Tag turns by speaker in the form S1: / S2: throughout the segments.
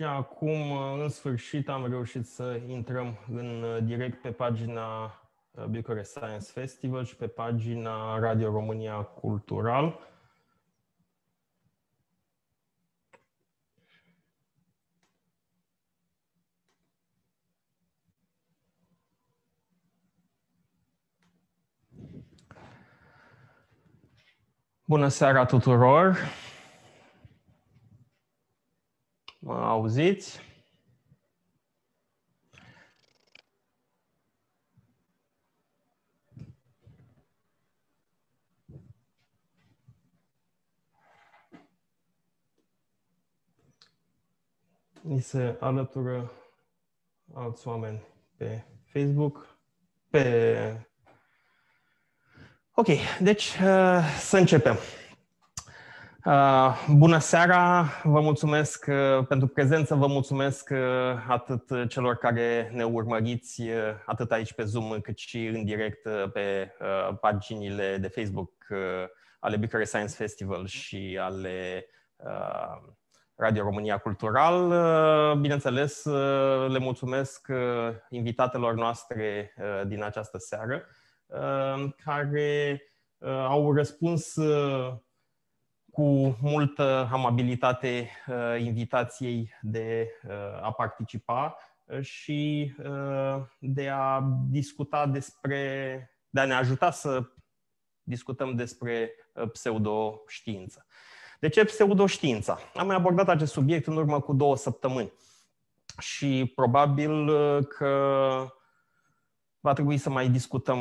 S1: Și acum, în sfârșit, am reușit să intrăm în uh, direct pe pagina uh, Bucharest Science Festival și pe pagina Radio România Cultural. Bună seara tuturor! Mă auziți? Ni se alătură alți oameni pe Facebook, pe... Ok, deci uh, să începem. Uh, bună seara, vă mulțumesc uh, pentru prezență, vă mulțumesc uh, atât celor care ne urmăriți atât aici pe Zoom cât și în direct pe paginile de Facebook ale Bucharest Science Festival și ale Radio România Cultural. Bineînțeles, le mulțumesc invitatelor noastre din această seară care au răspuns cu multă amabilitate uh, invitației de uh, a participa uh, și de a discuta despre, de a ne ajuta să discutăm despre pseudoștiință. De ce pseudoștiința? Am mai abordat acest subiect în urmă cu două săptămâni și probabil că va trebui să mai discutăm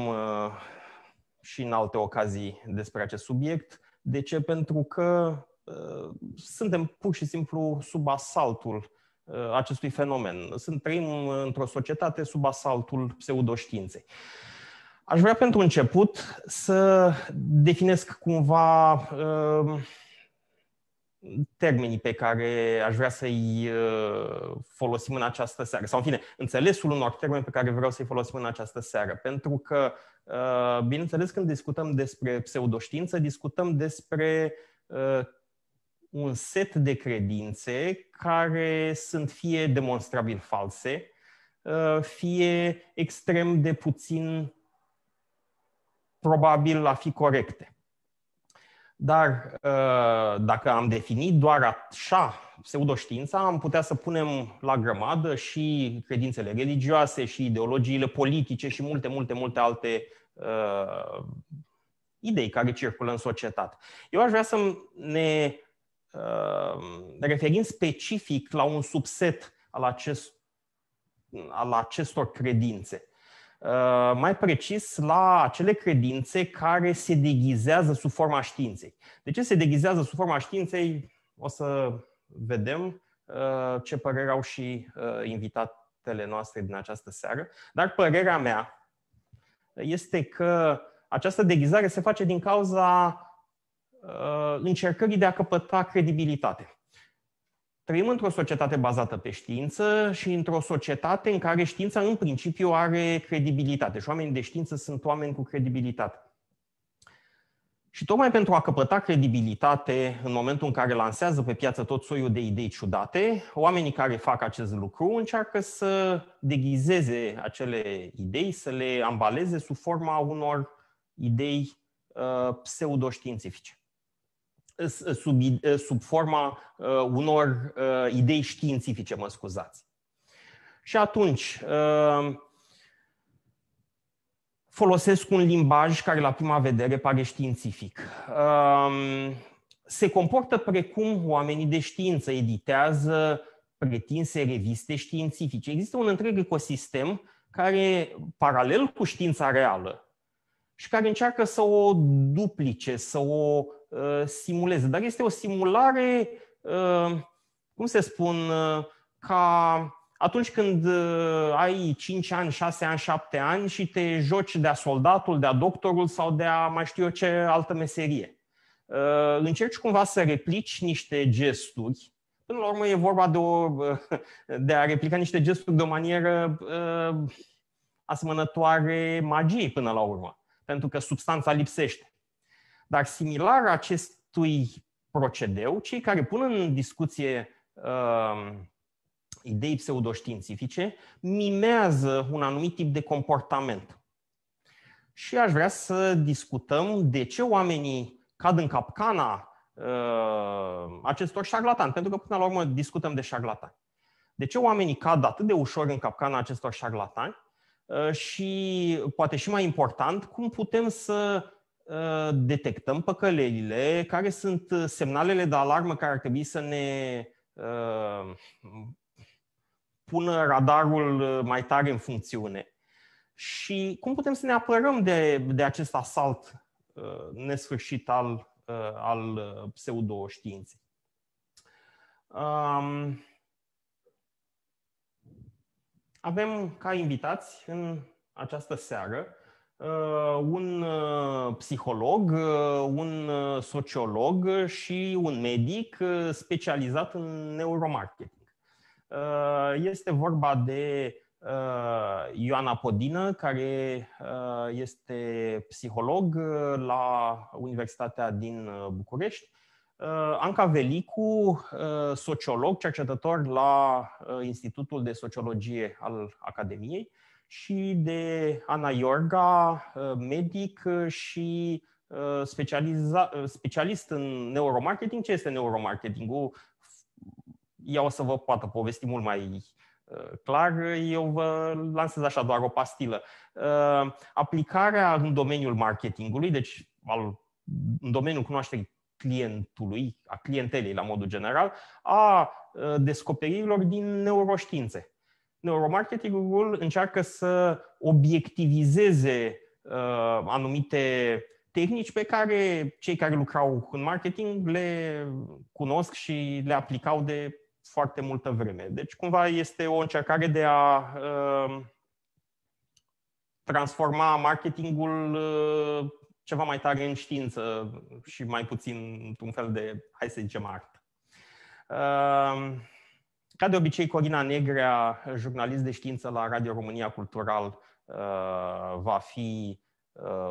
S1: și în alte ocazii despre acest subiect. De ce? Pentru că uh, suntem pur și simplu sub asaltul uh, acestui fenomen. Sunt, trăim într-o societate sub asaltul pseudoștiinței. Aș vrea pentru început să definesc cumva uh, termenii pe care aș vrea să-i folosim în această seară, sau în fine, înțelesul unor termeni pe care vreau să-i folosim în această seară, pentru că Uh, bineînțeles, când discutăm despre pseudoștiință, discutăm despre uh, un set de credințe care sunt fie demonstrabil false, uh, fie extrem de puțin probabil a fi corecte. Dar uh, dacă am definit doar așa pseudoștiința, am putea să punem la grămadă și credințele religioase și ideologiile politice și multe, multe, multe alte uh, idei care circulă în societate. Eu aș vrea să ne uh, referim specific la un subset al, acest, al acestor credințe. Uh, mai precis la acele credințe care se deghizează sub forma științei. De ce se deghizează sub forma științei? O să vedem uh, ce părere au și uh, invitatele noastre din această seară. Dar părerea mea este că această deghizare se face din cauza încercării de a căpăta credibilitate. Trăim într-o societate bazată pe știință și într-o societate în care știința în principiu are credibilitate și oamenii de știință sunt oameni cu credibilitate. Și tocmai pentru a căpăta credibilitate în momentul în care lansează pe piață tot soiul de idei ciudate, oamenii care fac acest lucru încearcă să deghizeze acele idei, să le ambaleze sub forma unor idei uh, pseudoștiințifice sub, sub forma unor idei științifice, mă scuzați. Și atunci, folosesc un limbaj care la prima vedere pare științific. Se comportă precum oamenii de știință, editează pretinse reviste științifice. Există un întreg ecosistem care, paralel cu știința reală, și care încearcă să o duplice, să o Uh, simuleze. Dar este o simulare, uh, cum se spun, uh, ca atunci când ai 5 ani, 6 ani, 7 ani și te joci de-a soldatul, de-a doctorul sau de-a mai știu eu ce altă meserie. Încerci cumva să replici niște gesturi. Până la urmă e vorba de, o, de a replica niște gesturi de o manieră asemănătoare magiei până la urmă, pentru că substanța lipsește. Dar similar acestui procedeu, cei care pun în discuție uh, idei pseudoștiințifice mimează un anumit tip de comportament. Și aș vrea să discutăm de ce oamenii cad în capcana uh, acestor șarlatani, pentru că până la urmă discutăm de șarlatani. De ce oamenii cad atât de ușor în capcana acestor șarlatani uh, și, poate și mai important, cum putem să Ă, detectăm păcălelile, care sunt ă, semnalele de alarmă care ar trebui să ne ă, pună radarul mai tare în funcțiune. Și cum putem să ne apărăm de, de acest asalt nesfârșit al, al pseudo pseudoștiinței? Um, avem ca invitați în această seară Uh, un uh, psiholog, uh, un sociolog și un medic specializat în neuromarketing. Este vorba de Ioana Podină, care este psiholog la Universitatea din București, Anca Velicu, sociolog, cercetător la Institutul de Sociologie al Academiei, și de Ana Iorga, uh, medic uh, și uh, specialist în neuromarketing. Ce este neuromarketingul? Ea o să vă poată povesti mult mai clar. Eu vă lansez așa doar o pastilă. Aplicarea în domeniul marketingului, deci al, în domeniul cunoașterii clientului, a clientelei la modul general, a descoperirilor din neuroștiințe. Neuromarketingul încearcă să obiectivizeze uh, anumite tehnici pe care cei care lucrau în marketing le cunosc și le aplicau de foarte multă vreme. Deci, cumva, este o încercare de a uh, transforma marketingul uh, ceva mai tare în știință și mai puțin într-un fel de, hai să zicem, artă. Uh, ca de obicei, Corina Negrea, jurnalist de știință la Radio România Cultural, uh, va fi uh,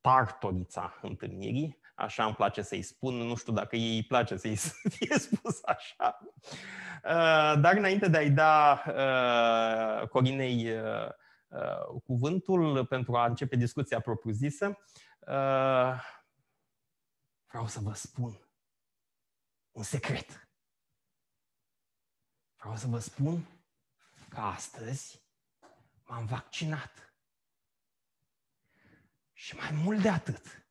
S1: partorița întâlnirii, așa îmi place să-i spun, nu știu dacă ei îi place să-i fie spus așa. Uh, dar înainte de a-i da Corinei cuvântul pentru a începe discuția propriu-zisă, vreau să vă spun un secret. Vreau să vă spun că astăzi m-am vaccinat. Și mai mult de atât,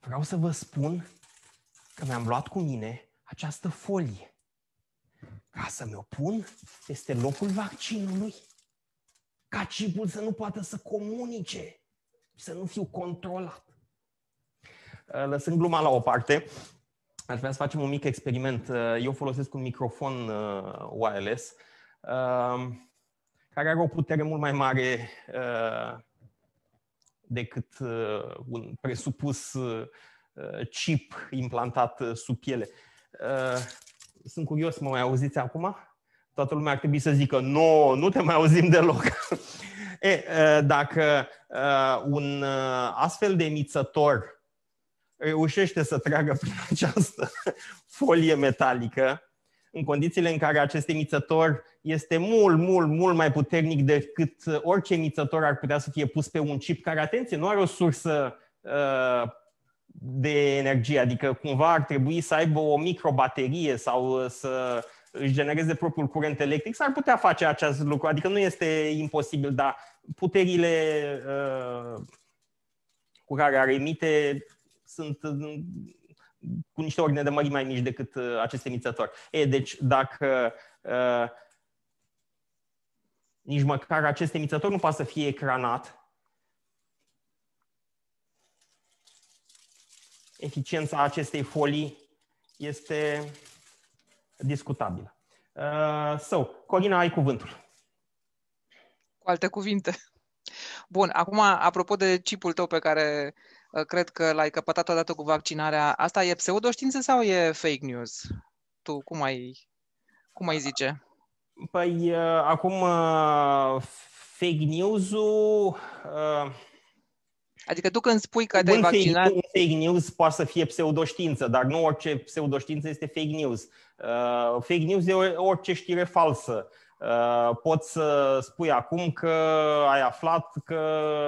S1: vreau să vă spun că mi-am luat cu mine această folie ca să mi-o pun peste locul vaccinului, ca cipul să nu poată să comunice, să nu fiu controlat. Lăsând gluma la o parte, aș vrea să facem un mic experiment. Eu folosesc un microfon uh, wireless um, care are o putere mult mai mare uh, decât uh, un presupus chip implantat sub piele. Sunt curios, mă mai auziți acum? Toată lumea ar trebui să zică, nu, nu te mai auzim deloc. e, dacă un astfel de emițător reușește să tragă prin această folie metalică, în condițiile în care acest emițător este mult, mult, mult mai puternic decât orice emițător ar putea să fie pus pe un chip care, atenție, nu are o sursă uh, de energie, adică cumva ar trebui să aibă o microbaterie sau uh, să își genereze propriul curent electric, s-ar putea face acest lucru, adică nu este imposibil, dar puterile uh, cu care ar emite sunt cu niște ordine de mări mai mici decât uh, acest emițător. E, deci dacă uh, nici măcar acest emițător nu poate să fie ecranat, eficiența acestei folii este discutabilă. Uh, so, Corina, ai cuvântul.
S2: Cu alte cuvinte. Bun, acum, apropo de chipul tău pe care Ă, cred că l-ai căpătat odată cu vaccinarea. Asta e pseudoștiință sau e fake news? Tu cum ai, cum ai zice?
S1: Păi, ă, acum, ă, fake news-ul... Adică tu când spui că te-ai vaccinat... Fake, fake news poate să fie pseudoștiință, dar nu orice pseudoștiință este fake news. Uh, fake news e orice știre falsă. Uh, poți să spui acum că ai aflat că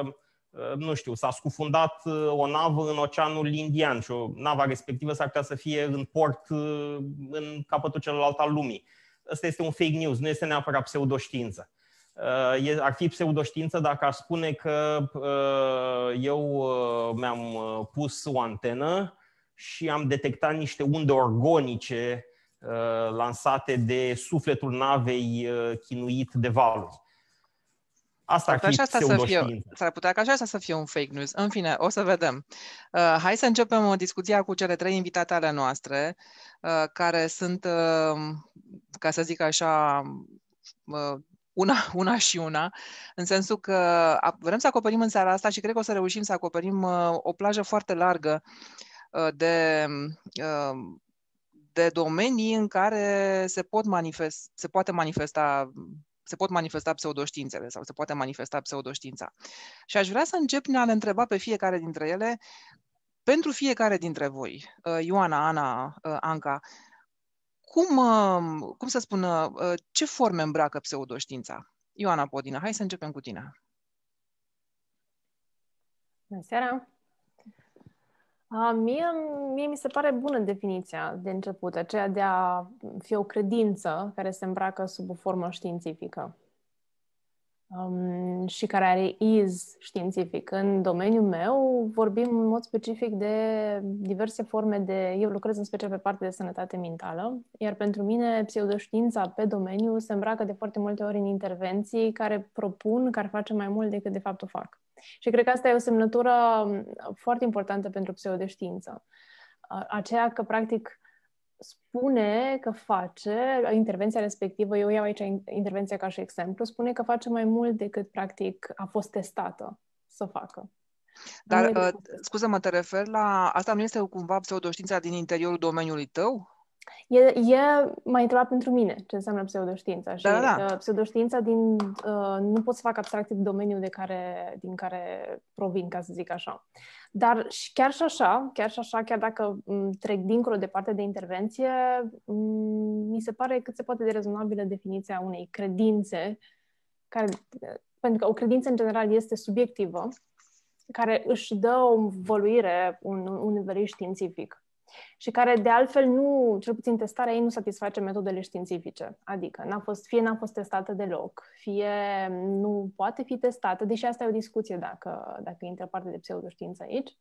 S1: uh, Uh, nu știu, s-a scufundat uh, o navă în Oceanul Indian și o navă respectivă s-ar putea să fie în port uh, în capătul celălalt al lumii. Asta este un fake news, nu este neapărat pseudoștiință. Ar fi pseudoștiință dacă aș spune că eu mi-am pus o antenă și am detectat niște unde organice lansate de sufletul navei chinuit de valuri Asta ar, fi asta să fie,
S2: s-ar putea ca și asta să fie un fake news. În fine, o să vedem. Uh, hai să începem o discuție cu cele trei invitate ale noastre, uh, care sunt, uh, ca să zic așa, uh, una, una și una, în sensul că vrem să acoperim în seara asta și cred că o să reușim să acoperim uh, o plajă foarte largă uh, de uh, de domenii în care se, pot manifest, se poate manifesta se pot manifesta pseudoștiințele sau se poate manifesta pseudoștiința. Și aș vrea să încep prin a ne întreba pe fiecare dintre ele, pentru fiecare dintre voi, uh, Ioana, Ana, uh, Anca, cum, um, cum să spun, uh, ce forme îmbracă pseudoștiința? Ioana Podina, hai să începem cu tine.
S3: Bună seara! A, mie, mie mi se pare bună definiția de început, aceea de a fi o credință care se îmbracă sub o formă științifică um, și care are iz științific. În domeniul meu vorbim în mod specific de diverse forme de... Eu lucrez în special pe partea de sănătate mentală, iar pentru mine pseudoștiința pe domeniu se îmbracă de foarte multe ori în intervenții care propun că ar face mai mult decât de fapt o fac. Și cred că asta e o semnătură foarte importantă pentru pseudoștiință. Aceea că, practic, spune că face, intervenția respectivă, eu iau aici intervenția ca și exemplu, spune că face mai mult decât practic a fost testată să facă. Dar, uh,
S2: scuză-mă, te refer la... Asta nu este cumva pseudoștiința din interiorul domeniului tău?
S3: E, e mai întrebat pentru mine ce înseamnă pseudoștiința. Și da, da. da. Uh, pseudoștiința din, uh, nu pot să fac abstracție de domeniul de care, din care provin, ca să zic așa. Dar și chiar și așa, chiar și așa, chiar dacă trec dincolo de partea de intervenție, mi se pare cât se poate de rezonabilă definiția unei credințe, care, pentru că o credință în general este subiectivă, care își dă o învăluire, un, un nivel științific și care de altfel nu, cel puțin testarea ei nu satisface metodele științifice. Adică n-a fost, fie n-a fost testată deloc, fie nu poate fi testată, deși asta e o discuție dacă, dacă intră parte de pseudoștiință aici.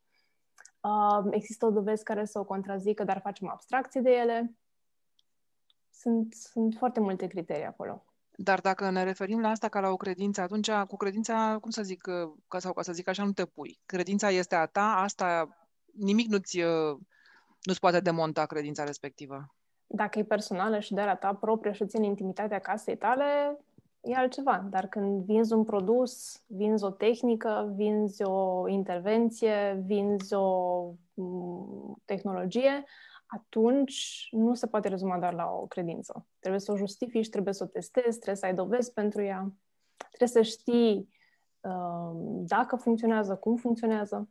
S3: Uh, există o dovezi care să o contrazică, dar facem abstracții de ele. Sunt, sunt foarte multe criterii acolo.
S2: Dar dacă ne referim la asta ca la o credință, atunci cu credința, cum să zic, uh, ca, sau ca să zic așa, nu te pui. Credința este a ta, asta nimic nu-ți uh, nu se poate demonta credința respectivă.
S3: Dacă e personală și de la ta proprie și ține intimitatea casei tale, e altceva. Dar când vinzi un produs, vinzi o tehnică, vinzi o intervenție, vinzi o mm, tehnologie, atunci nu se poate rezuma doar la o credință. Trebuie să o justifici, trebuie să o testezi, trebuie să ai dovezi pentru ea, trebuie să știi uh, dacă funcționează, cum funcționează.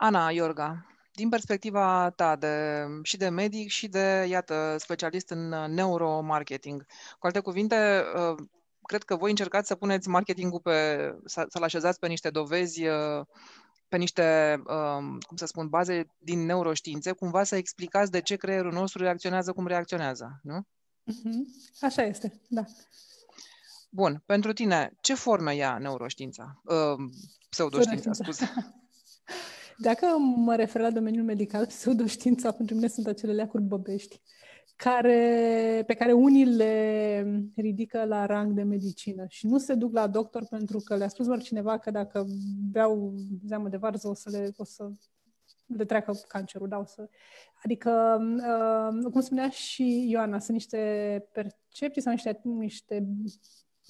S2: Ana Iorga, din perspectiva ta de, și de medic și de, iată, specialist în uh, neuromarketing, cu alte cuvinte, uh, cred că voi încercați să puneți marketingul pe, să-l așezați pe niște dovezi uh, pe niște, um, cum să spun, baze din neuroștiințe, cumva să explicați de ce creierul nostru reacționează cum reacționează, nu?
S4: Mm-hmm. Așa este, da.
S2: Bun, pentru tine, ce formă ia neuroștiința? Pseudoștiința, scuze.
S4: Dacă mă refer la domeniul medical, pseudoștiința pentru mine sunt acele leacuri băbești care, pe care unii le ridică la rang de medicină și nu se duc la doctor pentru că le-a spus cineva că dacă beau zeamă de varză o să le, o să le treacă cancerul. Da, o să... Adică, uh, cum spunea și Ioana, sunt niște percepții sau niște, niște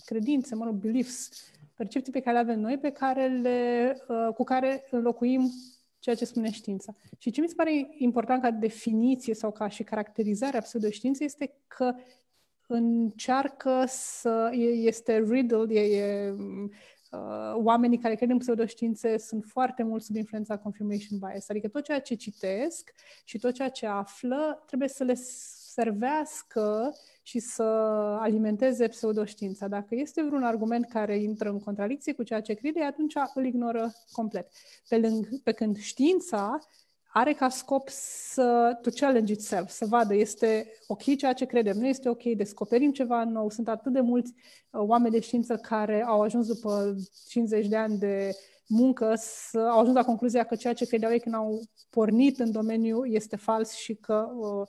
S4: credințe, mă rog, beliefs, percepții pe care le avem noi, pe care le, uh, cu care înlocuim ceea ce spune știința. Și ce mi se pare important ca definiție sau ca și caracterizarea pseudoștiinței este că încearcă să... este riddled, e, e uh, oamenii care cred în pseudoștiințe sunt foarte mult sub influența confirmation bias. Adică tot ceea ce citesc și tot ceea ce află trebuie să le servească și să alimenteze pseudoștiința. Dacă este vreun argument care intră în contradicție cu ceea ce crede, atunci îl ignoră complet. Pe, lâng- pe când știința are ca scop să to challenge itself, să vadă este ok ceea ce credem, nu este ok, descoperim ceva nou. Sunt atât de mulți uh, oameni de știință care au ajuns după 50 de ani de muncă, să, au ajuns la concluzia că ceea ce credeau ei când au pornit în domeniu este fals și că uh,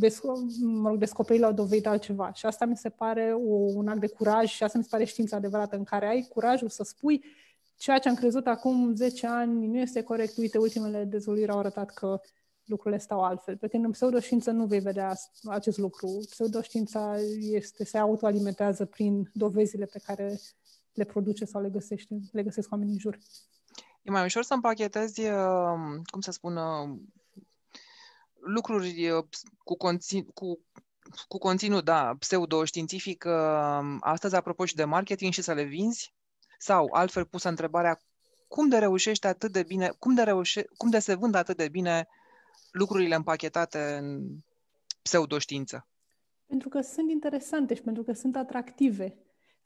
S4: desco- mă rog, descoperi la o dovedi altceva. Și asta mi se pare o, un act de curaj și asta mi se pare știința adevărată în care ai curajul să spui ceea ce am crezut acum 10 ani nu este corect, uite, ultimele dezvoltări au arătat că lucrurile stau altfel. Pe când în pseudoștiință nu vei vedea acest lucru. Pseudoștiința este, se autoalimentează prin dovezile pe care le produce sau le, găsește, le găsesc oamenii în jur.
S2: E mai ușor să împachetezi, uh, cum să spun, uh, lucruri cu, conțin, cu, cu conținut, da, pseudo-științific, ă, astăzi apropo și de marketing și să le vinzi? Sau, altfel pusă întrebarea, cum de reușești atât de bine, cum de, reușe, cum de se vând atât de bine lucrurile împachetate în pseudoștiință?
S4: Pentru că sunt interesante și pentru că sunt atractive.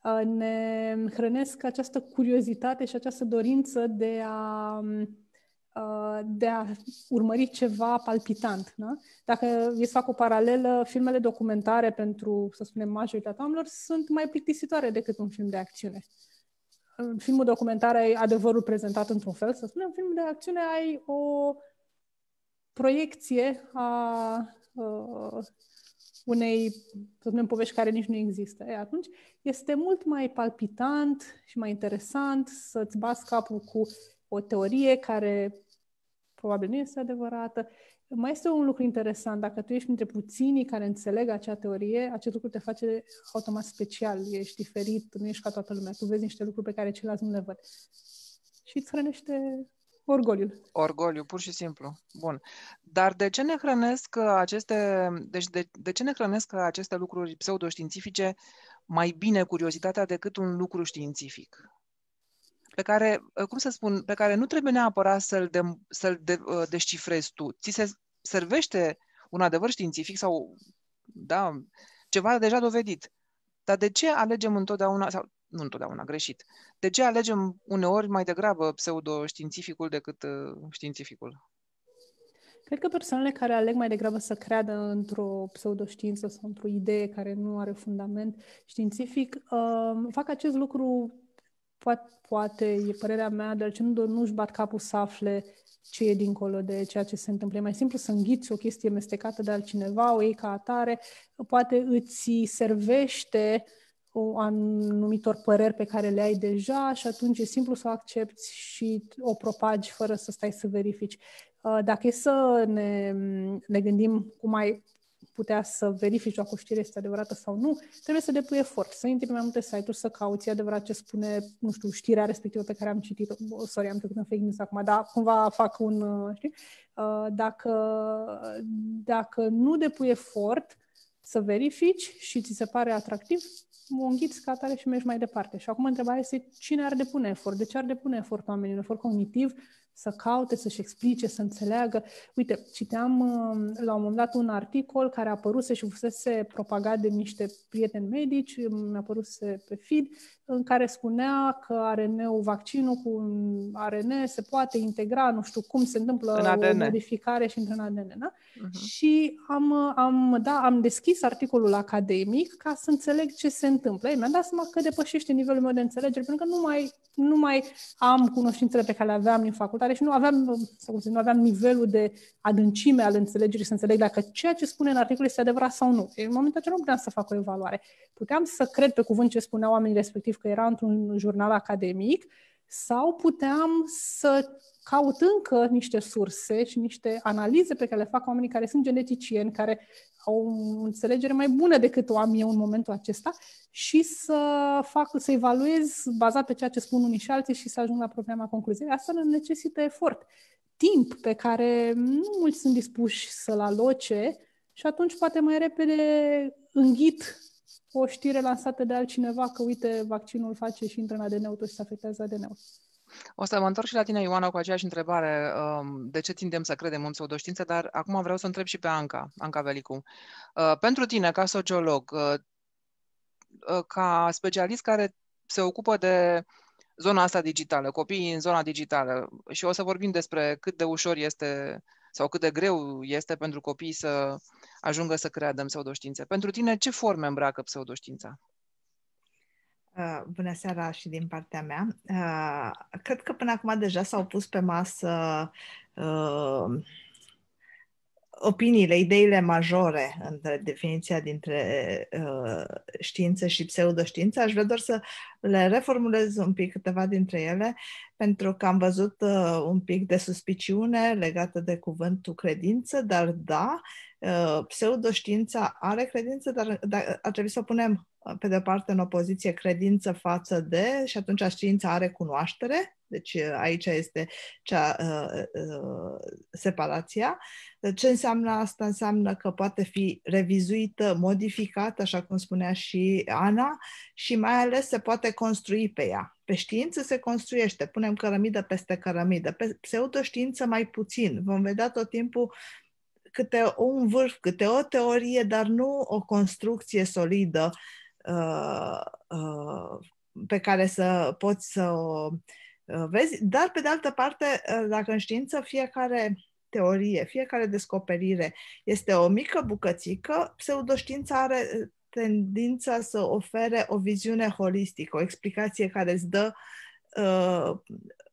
S4: Ă, ne hrănesc această curiozitate și această dorință de a Uh, de a urmări ceva palpitant. Da? Dacă e să fac o paralelă, filmele documentare pentru, să spunem, majoritatea oamenilor sunt mai plictisitoare decât un film de acțiune. În filmul documentar ai adevărul prezentat într-un fel, să spunem, în filmul de acțiune ai o proiecție a, uh, unei, să spunem, povești care nici nu există. E, atunci este mult mai palpitant și mai interesant să-ți bați capul cu o teorie care probabil nu este adevărată. Mai este un lucru interesant, dacă tu ești dintre puținii care înțeleg acea teorie, acest lucru te face automat special, ești diferit, nu ești ca toată lumea, tu vezi niște lucruri pe care ceilalți nu le văd. Și îți hrănește orgoliul.
S2: Orgoliu, pur și simplu. Bun. Dar de ce ne hrănesc aceste, deci de, de ce ne hrănesc aceste lucruri pseudoștiințifice mai bine curiozitatea decât un lucru științific? pe care, uh, cum să spun, pe care nu trebuie neapărat să-l, de, să uh, de, descifrezi tu. Ți se servește un adevăr științific sau, da, ceva deja dovedit. Dar de ce alegem întotdeauna, sau nu întotdeauna greșit, de ce alegem uneori mai degrabă pseudoștiințificul decât uh, științificul?
S4: Cred că persoanele care aleg mai degrabă să creadă într-o pseudoștiință sau într-o idee care nu are fundament științific, fac acest lucru poate, poate e părerea mea, dar ce nu, nu-și bat capul să afle ce e dincolo de ceea ce se întâmplă. E mai simplu să înghiți o chestie mestecată de altcineva, o iei ca atare, poate îți servește o anumitor păreri pe care le ai deja și atunci e simplu să o accepti și o propagi fără să stai să verifici. Uh, dacă e să ne, ne gândim cum mai putea să verifici dacă o știre este adevărată sau nu, trebuie să depui efort, să intri mai multe site-uri, să cauți adevărat ce spune, nu știu, știrea respectivă pe care am citit-o. Sorry, am trecut în fake news acum, dar cumva fac un, uh, știi? Uh, dacă, dacă nu depui efort să verifici și ți se pare atractiv, o înghiți ca tare și mergi mai departe. Și acum întrebarea este cine ar depune efort, de ce ar depune efort oamenii, efort cognitiv să caute, să-și explice, să înțeleagă. Uite, citeam um, la un moment dat un articol care a apărut și fusese propagat de niște prieteni medici, um, mi-a apărut pe feed, în care spunea că rn ul vaccinul cu ARN se poate integra, nu știu cum se întâmplă în ADN. o modificare și într-un ADN. Da? Uh-huh. Și am, am, da, am deschis articolul academic ca să înțeleg ce se întâmplă. Ei, mi-am dat seama că depășește nivelul meu de înțelegere, pentru că nu mai nu mai am cunoștințele pe care le aveam din facultate și nu aveam, să zic, nu aveam nivelul de adâncime al înțelegerii să înțeleg dacă ceea ce spune în articol este adevărat sau nu. În momentul acela nu puteam să fac o evaluare. Puteam să cred pe cuvânt ce spuneau oamenii respectiv că era într-un jurnal academic sau puteam să caut încă niște surse și niște analize pe care le fac oamenii care sunt geneticieni, care au o înțelegere mai bună decât o am eu în momentul acesta și să fac, să evaluez bazat pe ceea ce spun unii și alții și să ajung la propria mea concluzie. Asta necesită efort, timp pe care nu mulți sunt dispuși să-l aloce și atunci poate mai repede înghit o știre lansată de altcineva că, uite, vaccinul face și intră în ADN-ul, și se afectează ADN-ul.
S2: O să mă întorc și la tine, Ioana, cu aceeași întrebare. Um, de ce tindem să credem în pseudoștiință? Dar acum vreau să întreb și pe Anca, Anca Velicu. Uh, pentru tine, ca sociolog, uh, uh, ca specialist care se ocupă de zona asta digitală, copiii în zona digitală, și o să vorbim despre cât de ușor este sau cât de greu este pentru copii să ajungă să creadă în pseudoștiințe. Pentru tine, ce forme îmbracă pseudoștiința?
S5: Ă, bună seara și din partea mea. Ă, cred că până acum deja s-au pus pe masă ă, opiniile, ideile majore între definiția dintre știință și pseudoștiință. Aș vrea doar să le reformulez un pic câteva dintre ele, pentru că am văzut un pic de suspiciune legată de cuvântul credință, dar da, Uh, pseudoștiința are credință, dar ar trebui să punem uh, pe de parte în opoziție credință față de și atunci știința are cunoaștere, deci uh, aici este cea, uh, uh, separația. Ce înseamnă asta? Înseamnă că poate fi revizuită, modificată, așa cum spunea și Ana, și mai ales se poate construi pe ea. Pe știință se construiește, punem cărămidă peste cărămidă, pe pseudoștiință mai puțin. Vom vedea tot timpul uh, câte un vârf, câte o teorie, dar nu o construcție solidă uh, uh, pe care să poți să o uh, vezi. Dar, pe de altă parte, uh, dacă în știință fiecare teorie, fiecare descoperire este o mică bucățică, pseudoștiința are uh, tendința să ofere o viziune holistică, o explicație care îți dă uh,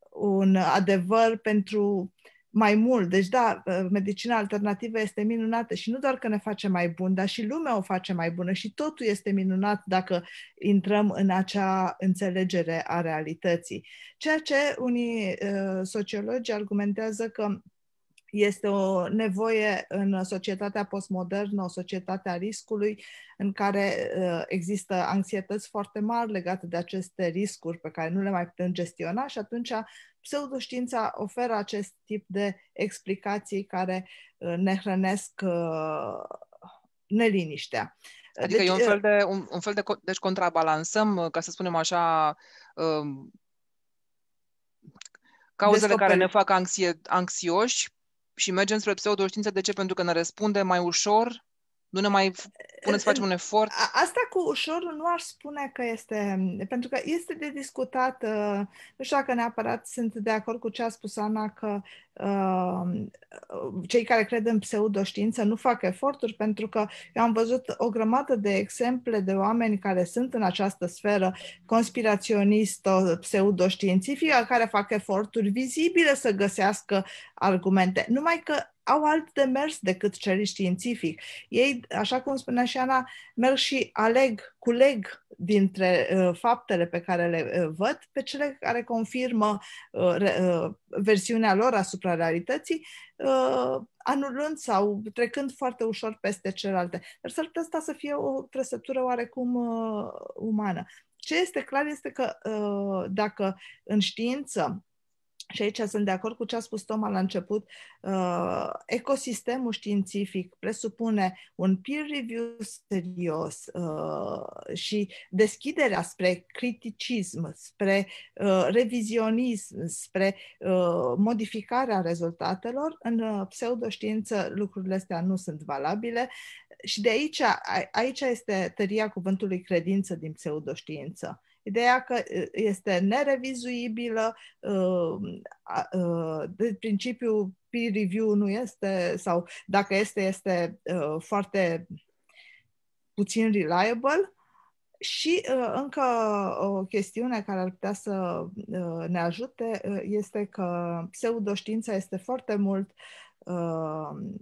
S5: un adevăr pentru mai mult. Deci, da, ă, medicina alternativă este minunată și nu doar că ne face mai bun, dar și lumea o face mai bună și totul este minunat dacă intrăm în acea înțelegere a realității. Ceea ce unii ă, sociologi argumentează că este o nevoie în societatea postmodernă, o societate a riscului, în care ă, există anxietăți foarte mari legate de aceste riscuri pe care nu le mai putem gestiona și atunci pseudoștiința oferă acest tip de explicații care uh, ne hrănesc
S2: uh, neliniștea. Adică deci, e un uh, fel de, un, un fel de deci contrabalansăm, ca să spunem așa,
S5: cauzele care ne
S2: fac anxie, anxioși și mergem spre pseudoștiință. De ce? Pentru că ne răspunde mai ușor nu ne mai puneți să facem un efort?
S5: Asta cu ușorul nu aș spune că este, pentru că este de discutat, uh, nu știu dacă neapărat sunt de acord cu ce a spus Ana, că uh, cei care cred în pseudoștiință nu fac eforturi, pentru că eu am văzut o grămadă de exemple de oameni care sunt în această sferă conspiraționistă, uh, pseudoștiințifică, care fac eforturi vizibile să găsească argumente. Numai că au alt demers decât cel științific. Ei, așa cum spunea și Ana, merg și aleg, culeg dintre uh, faptele pe care le uh, văd pe cele care confirmă uh, uh, versiunea lor asupra realității, uh, anulând sau trecând foarte ușor peste celelalte. Dar s-ar putea asta să fie o trăsătură oarecum uh, umană. Ce este clar este că uh, dacă în știință și aici sunt de acord cu ce a spus Toma la început, uh, ecosistemul științific presupune un peer review serios uh, și deschiderea spre criticism, spre uh, revizionism, spre uh, modificarea rezultatelor. În uh, pseudoștiință lucrurile astea nu sunt valabile și de aici, a, aici este tăria cuvântului credință din pseudoștiință Ideea că uh, este nerevizuibilă, uh, uh, de principiu peer review nu este, sau dacă este, este foarte puțin reliable. Și uh, încă o chestiune care ar putea să uh, ne ajute uh, este că pseudoștiința este foarte mult uh,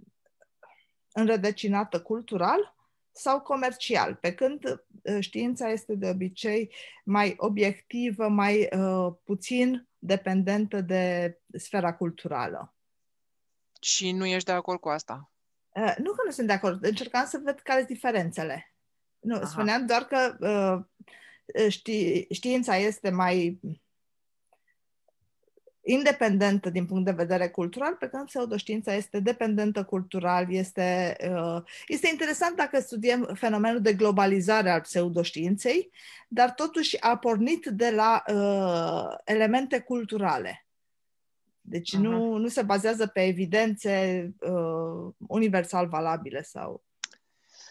S5: înrădăcinată cultural sau comercial, pe când ă, știința este de obicei mai obiectivă, mai uh, puțin dependentă de sfera culturală.
S2: Și nu ești de acord cu asta?
S5: Uh, nu că nu sunt de acord, încercam să văd care sunt diferențele. Nu, Aha. spuneam doar că uh, ști, știința este mai independentă din punct de vedere cultural, pe când pseudoștiința este dependentă cultural. Este, uh, este interesant dacă studiem fenomenul de globalizare al pseudoștiinței, dar totuși a pornit de la uh, elemente culturale. Deci nu, mhm. nu se bazează pe evidențe uh, universal valabile sau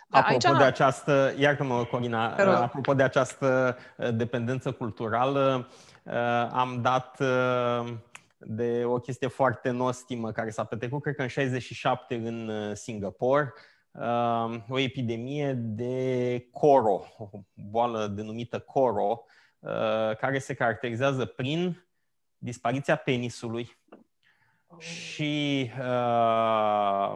S1: da, apropo aici... de această, iartă-mă, Corina, apropo de această uh, dependență culturală, uh, Uh, am dat uh, de o chestie foarte nostimă care s-a petrecut, cred că în 67 în uh, Singapore, o epidemie de coro, o boală denumită coro, care se caracterizează prin dispariția penisului oh. și uh,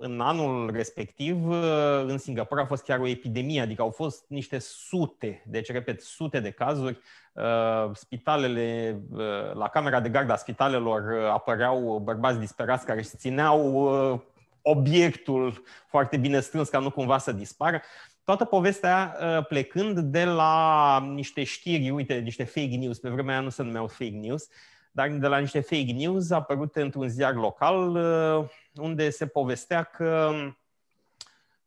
S1: în anul respectiv, uh, în Singapore a fost chiar o epidemie, adică au fost niște sute, deci repet, sute de cazuri. Uh, spitalele, uh, la camera de gardă a spitalelor apăreau bărbați disperați care își țineau obiectul foarte bine strâns ca nu cumva să dispară. Toată povestea plecând de la niște știri, uite, niște fake news, pe vremea aia nu se numeau fake news, dar de la niște fake news apărute într-un ziar local uh, unde se povestea că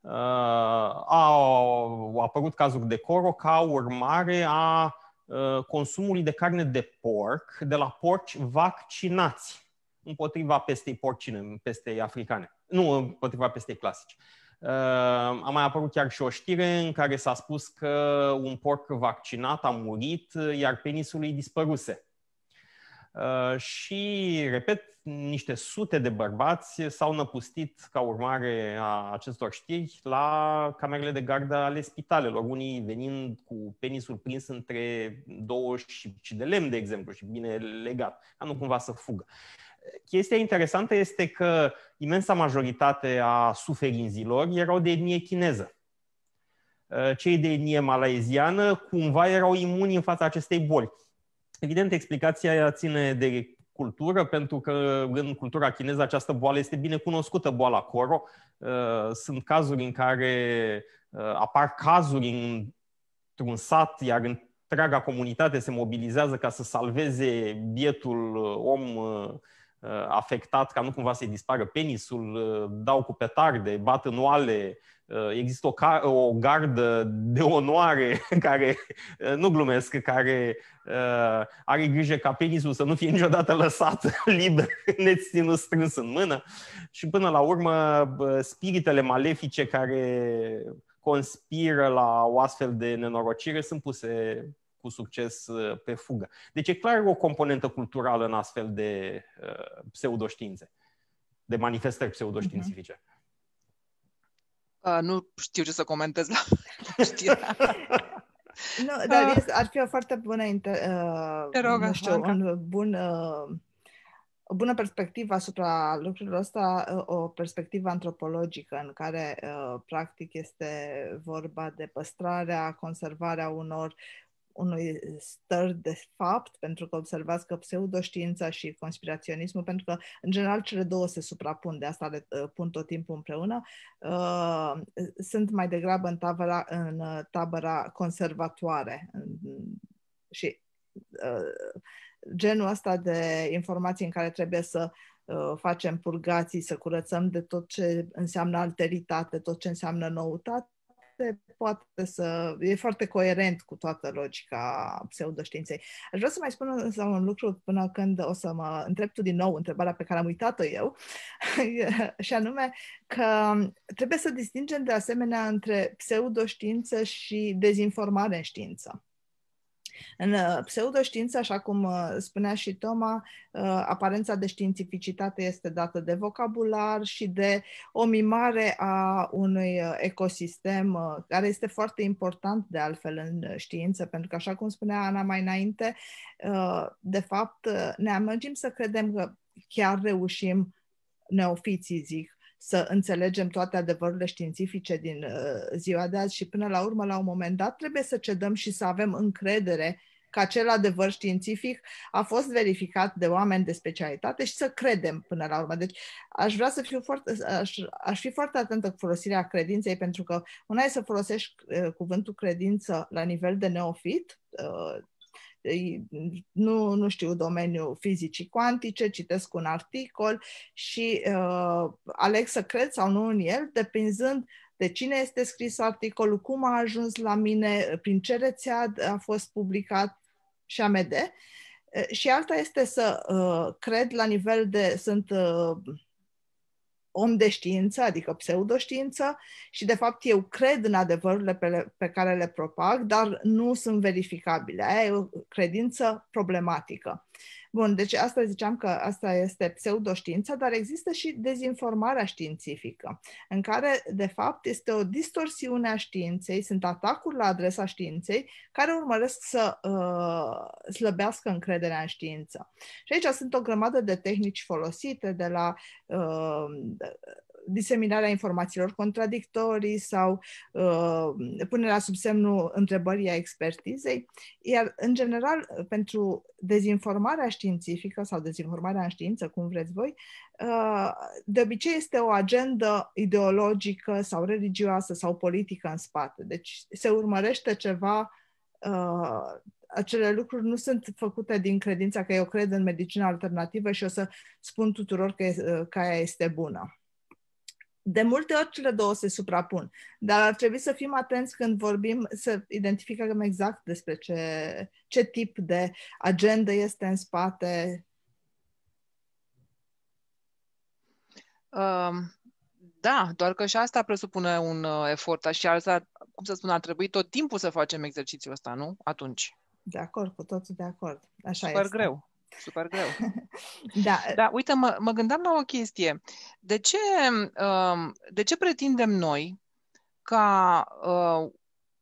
S1: uh, au apărut cazuri de coro ca urmare a uh, consumului de carne de porc de la porci vaccinați împotriva pestei porcine, pestei africane. Nu, împotriva pestei clasice. A mai apărut chiar și o știre în care s-a spus că un porc vaccinat a murit, iar penisul îi dispăruse. Uh, și, repet, niște sute de bărbați s-au năpustit ca urmare a acestor știri la camerele de gardă ale spitalelor, unii venind cu penisul prins între două și de lemn, de exemplu, și bine legat, ca nu cumva să fugă. Chestia interesantă este că imensa majoritate a suferinzilor erau de etnie chineză. Uh, cei de etnie malaeziană cumva erau imuni în fața acestei boli Evident, explicația ține de cultură, pentru că în cultura chineză această boală este bine cunoscută, boala coro. Uh, sunt cazuri în care uh, apar cazuri într-un sat, iar întreaga comunitate se mobilizează ca să salveze bietul uh, om afectat, ca nu cumva să-i dispară penisul, dau cu petarde, bat în oale, Uh, există o, car- o gardă de onoare care, uh, nu glumesc, care uh, are grijă ca penisul să nu fie niciodată lăsat liber, neținut strâns în mână. Și până la urmă, spiritele malefice care conspiră la o astfel de nenorocire sunt puse cu succes uh, pe fugă. Deci e clar o componentă culturală în astfel de uh, pseudoștiințe, de manifestări mhm. pseudoștiințifice. Uh-huh. Uh, nu știu ce să comentez la, știrea.
S2: nu,
S5: dar uh, ar fi o foarte bună inter- uh, Te rog, nu știu, un bun, uh, o bună perspectivă asupra lucrurilor ăsta, uh, o perspectivă antropologică în care uh, practic este vorba de păstrarea, conservarea unor unui stăr de fapt, pentru că observați că pseudoștiința și conspiraționismul, pentru că, în general, cele două se suprapun, de asta le ă, pun tot timpul împreună, uh, sunt mai degrabă în tabăra, în tabăra conservatoare. Și uh, genul ăsta de informații în care trebuie să facem purgații, să curățăm de tot ce înseamnă alteritate, tot ce înseamnă noutate, foarte, poate să... e foarte coerent cu toată logica pseudoștiinței. Aș vrea să mai spun însă un lucru până când o să mă întreb tu din nou întrebarea pe care am uitat-o eu, și anume că trebuie să distingem de asemenea între pseudoștiință și dezinformare în știință. În uh, pseudoștiință, așa cum uh, spunea și Toma, uh, aparența de științificitate este dată de vocabular și de o mimare a unui ecosistem care este foarte important de altfel în știință, pentru că, așa cum spunea Ana mai înainte, de fapt ne amăgim să credem că chiar reușim neofiții, zic, să înțelegem toate adevărurile științifice din uh, ziua de azi și până la urmă, la un moment dat, trebuie să cedăm și să avem încredere că acel adevăr științific a fost verificat de oameni de specialitate și să credem până la urmă. Deci aș vrea să fiu foarte, aș, aș fi foarte atentă cu folosirea credinței, pentru că una e să folosești uh, cuvântul credință la nivel de neofit, uh, nu, nu știu domeniul fizicii cuantice, citesc un articol și uh, aleg să cred sau nu în el, depinzând de cine este scris articolul, cum a ajuns la mine, prin ce rețea a fost publicat și AMD. Uh, și alta este să uh, cred la nivel de, sunt uh, om de știință, adică pseudoștiință, și de fapt eu cred în adevărurile pe, le, pe care le propag, dar nu sunt verificabile. Aia e o credință problematică. Bun, deci asta ziceam că asta este pseudoștiință, dar există și dezinformarea științifică, în care, de fapt, este o distorsiune a științei, sunt atacuri la adresa științei care urmăresc să uh, slăbească încrederea în știință. Și aici sunt o grămadă de tehnici folosite, de la uh, diseminarea informațiilor contradictorii sau uh, punerea sub semnul întrebării a expertizei. Iar, în general, pentru dezinformarea științifică sau dezinformarea în știință, cum vreți voi, uh, de obicei este o agendă ideologică sau religioasă sau politică în spate. Deci se urmărește ceva uh, acele lucruri nu sunt făcute din credința că eu cred în medicina alternativă și o să spun tuturor că, că aia este bună. De multe ori cele două se suprapun, dar ar trebui să fim atenți când vorbim, să identificăm exact despre ce, ce tip de agenda este în spate.
S2: Um, da, doar că și asta presupune un uh, efort și asta, cum să spun, ar trebui tot timpul să facem exercițiul ăsta, nu? Atunci. De acord, cu totul de acord. Așa Super este. greu super greu. da. Da. uite, mă, mă gândeam la o chestie. De ce, um, de ce pretindem noi ca... Uh,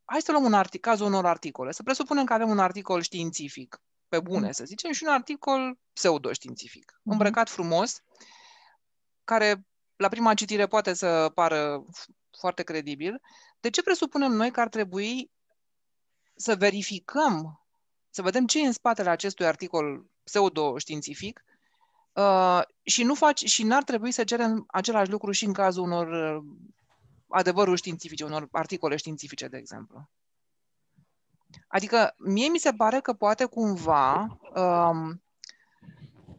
S2: hai să luăm un artic, cazul unor articole. Să presupunem că avem un articol științific, pe bune mm. să zicem, și un articol pseudo-științific, mm-hmm. îmbrăcat frumos, care la prima citire poate să pară foarte credibil. De ce presupunem noi că ar trebui să verificăm, să vedem ce e în spatele acestui articol pseudo-științific uh, și, nu faci, și n-ar trebui să cerem același lucru și în cazul unor uh, adevăruri științifice, unor articole științifice, de exemplu. Adică mie mi se pare că poate cumva, um,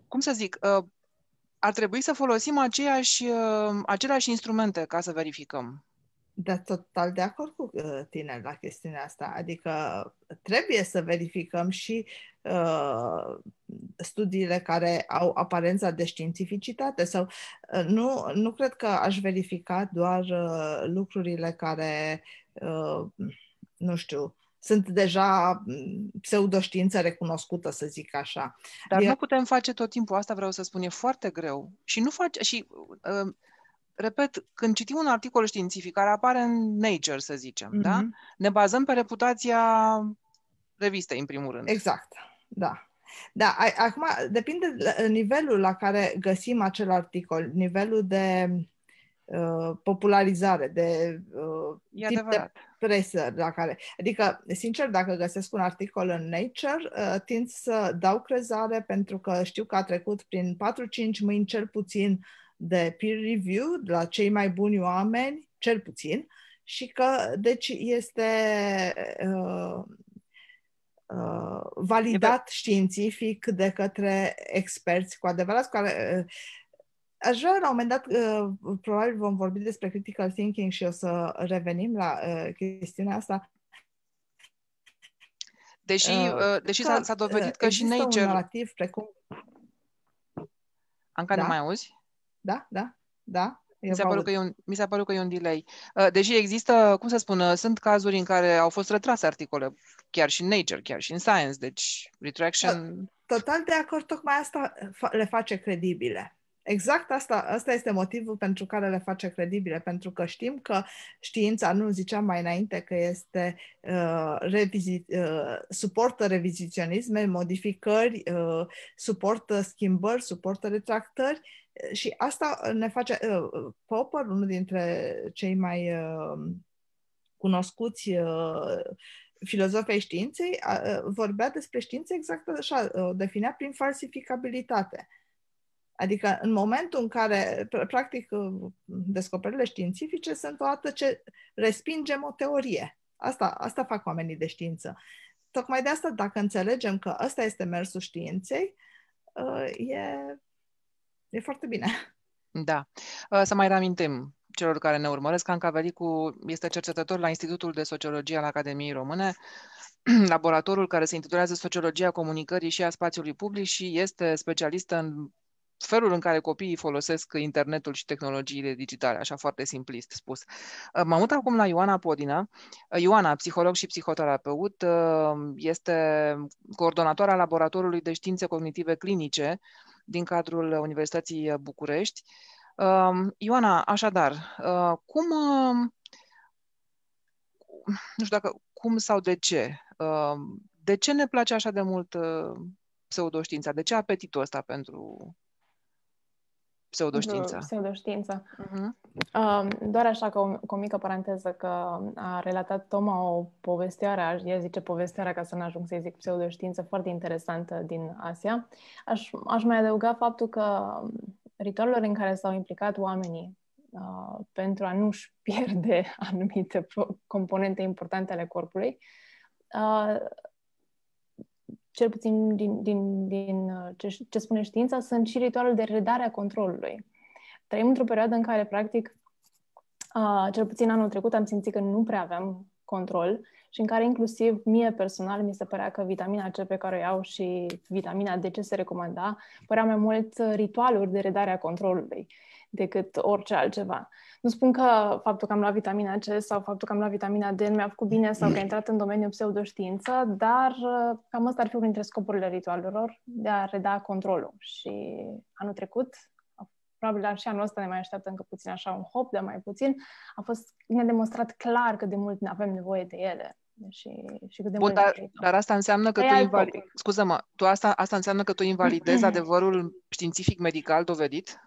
S2: cum să zic, uh, ar trebui să folosim aceiași, uh, aceleași instrumente ca să verificăm. Da, total de acord cu uh, tine la chestiunea asta. Adică
S5: uh, trebuie să verificăm și uh, studiile care au aparența de științificitate sau uh, nu, nu cred că aș verifica doar uh, lucrurile care, uh, nu știu, sunt deja mm, pseudoștiință recunoscută, să zic așa. Dar e... nu putem face tot
S2: timpul asta, vreau să spun, e foarte greu. Și nu face. și uh, repet, când citim un articol științific care apare în Nature, să zicem, mm-hmm. da? Mhm. ne bazăm pe reputația revistei, în primul rând. Exact, da. Da, acum depinde
S5: nivelul la care găsim acel articol, nivelul de uh, popularizare, de uh, tip adevărat. de presă la care... Adică, sincer, dacă găsesc un articol în Nature, uh, tind să dau crezare pentru că știu că a trecut prin 4-5 mâini cel puțin uh, de peer review, de la cei mai buni oameni, cel puțin, și că, deci, este uh, uh, validat științific de către experți cu adevărat, care uh, Aș vrea la un moment dat, uh, probabil vom vorbi despre critical thinking și o să revenim la uh, chestiunea asta.
S2: Deși, uh, deși s-a, s-a dovedit că și Nature... Un narativ precum... Anca, da? nu mai
S5: auzi? da, da, da. Mi s-a, părut că e un,
S2: mi s-a părut că e un delay. Uh, deși există, cum să spun, sunt cazuri în care au fost retrase articole, chiar și în Nature, chiar și în Science, deci retraction...
S5: Total de acord, tocmai asta le face credibile. Exact asta, asta este motivul pentru care le face credibile, pentru că știm că știința, nu ziceam mai înainte, că este uh, revizi, uh, suportă revizionisme, modificări, uh, suportă schimbări, suportă retractări uh, și asta ne face uh, Popper, unul dintre cei mai uh, cunoscuți uh, filozofia științei, uh, vorbea despre știință exact așa, uh, o definea prin falsificabilitate. Adică în momentul în care, practic, uh, descoperirile științifice sunt o dată ce respingem o teorie. Asta, asta fac oamenii de știință. Tocmai de asta, dacă înțelegem că ăsta este mersul științei, uh, e, e foarte bine.
S2: Da. Uh, să mai reamintim celor care ne urmăresc, Anca Velicu este cercetător la Institutul de Sociologie al Academiei Române, laboratorul care se intitulează Sociologia Comunicării și a Spațiului Public și este specialistă în felul în care copiii folosesc internetul și tehnologiile digitale, așa foarte simplist spus. Mă uh, mut acum la Ioana Podina. Uh, Ioana, psiholog și psihoterapeut, uh, este coordonatoarea laboratorului de științe cognitive clinice din cadrul Universității București. Ioana, așadar, cum, nu știu dacă, cum sau de ce, de ce ne place așa de mult pseudoștiința? De ce apetitul ăsta pentru pseudoștiință.
S3: Pseudoștiință. Uh-huh. Doar așa, că o, cu o mică paranteză, că a relatat Toma o povestioară, ea zice povestioară ca să nu ajung să-i zic pseudoștiință, foarte interesantă din Asia. Aș, aș mai adăuga faptul că ritualurile în care s-au implicat oamenii uh, pentru a nu-și pierde anumite componente importante ale corpului, uh, cel puțin din, din, din uh, ce, ce spune știința, sunt și ritualul de redare a controlului. Trăim într-o perioadă în care, practic, uh, cel puțin anul trecut am simțit că nu prea aveam control și în care inclusiv mie personal mi se părea că vitamina C pe care o iau și vitamina D ce se recomanda părea mai mult uh, ritualuri de redare a controlului decât orice altceva. Nu spun că faptul că am luat vitamina C sau faptul că am luat vitamina D mi-a făcut bine sau că a intrat în domeniul pseudoștiință, dar uh, cam asta ar fi unul dintre scopurile ritualurilor, de a reda controlul. Și anul trecut, probabil și anul ăsta ne mai așteaptă încă puțin așa un hop, dar mai puțin, a fost, ne-a demonstrat clar că de mult ne avem nevoie de ele. Și, și cât de Bun, mult dar,
S2: dar asta înseamnă că tu invalidezi, scuză-mă, tu asta, asta înseamnă că tu invalidezi adevărul științific medical dovedit?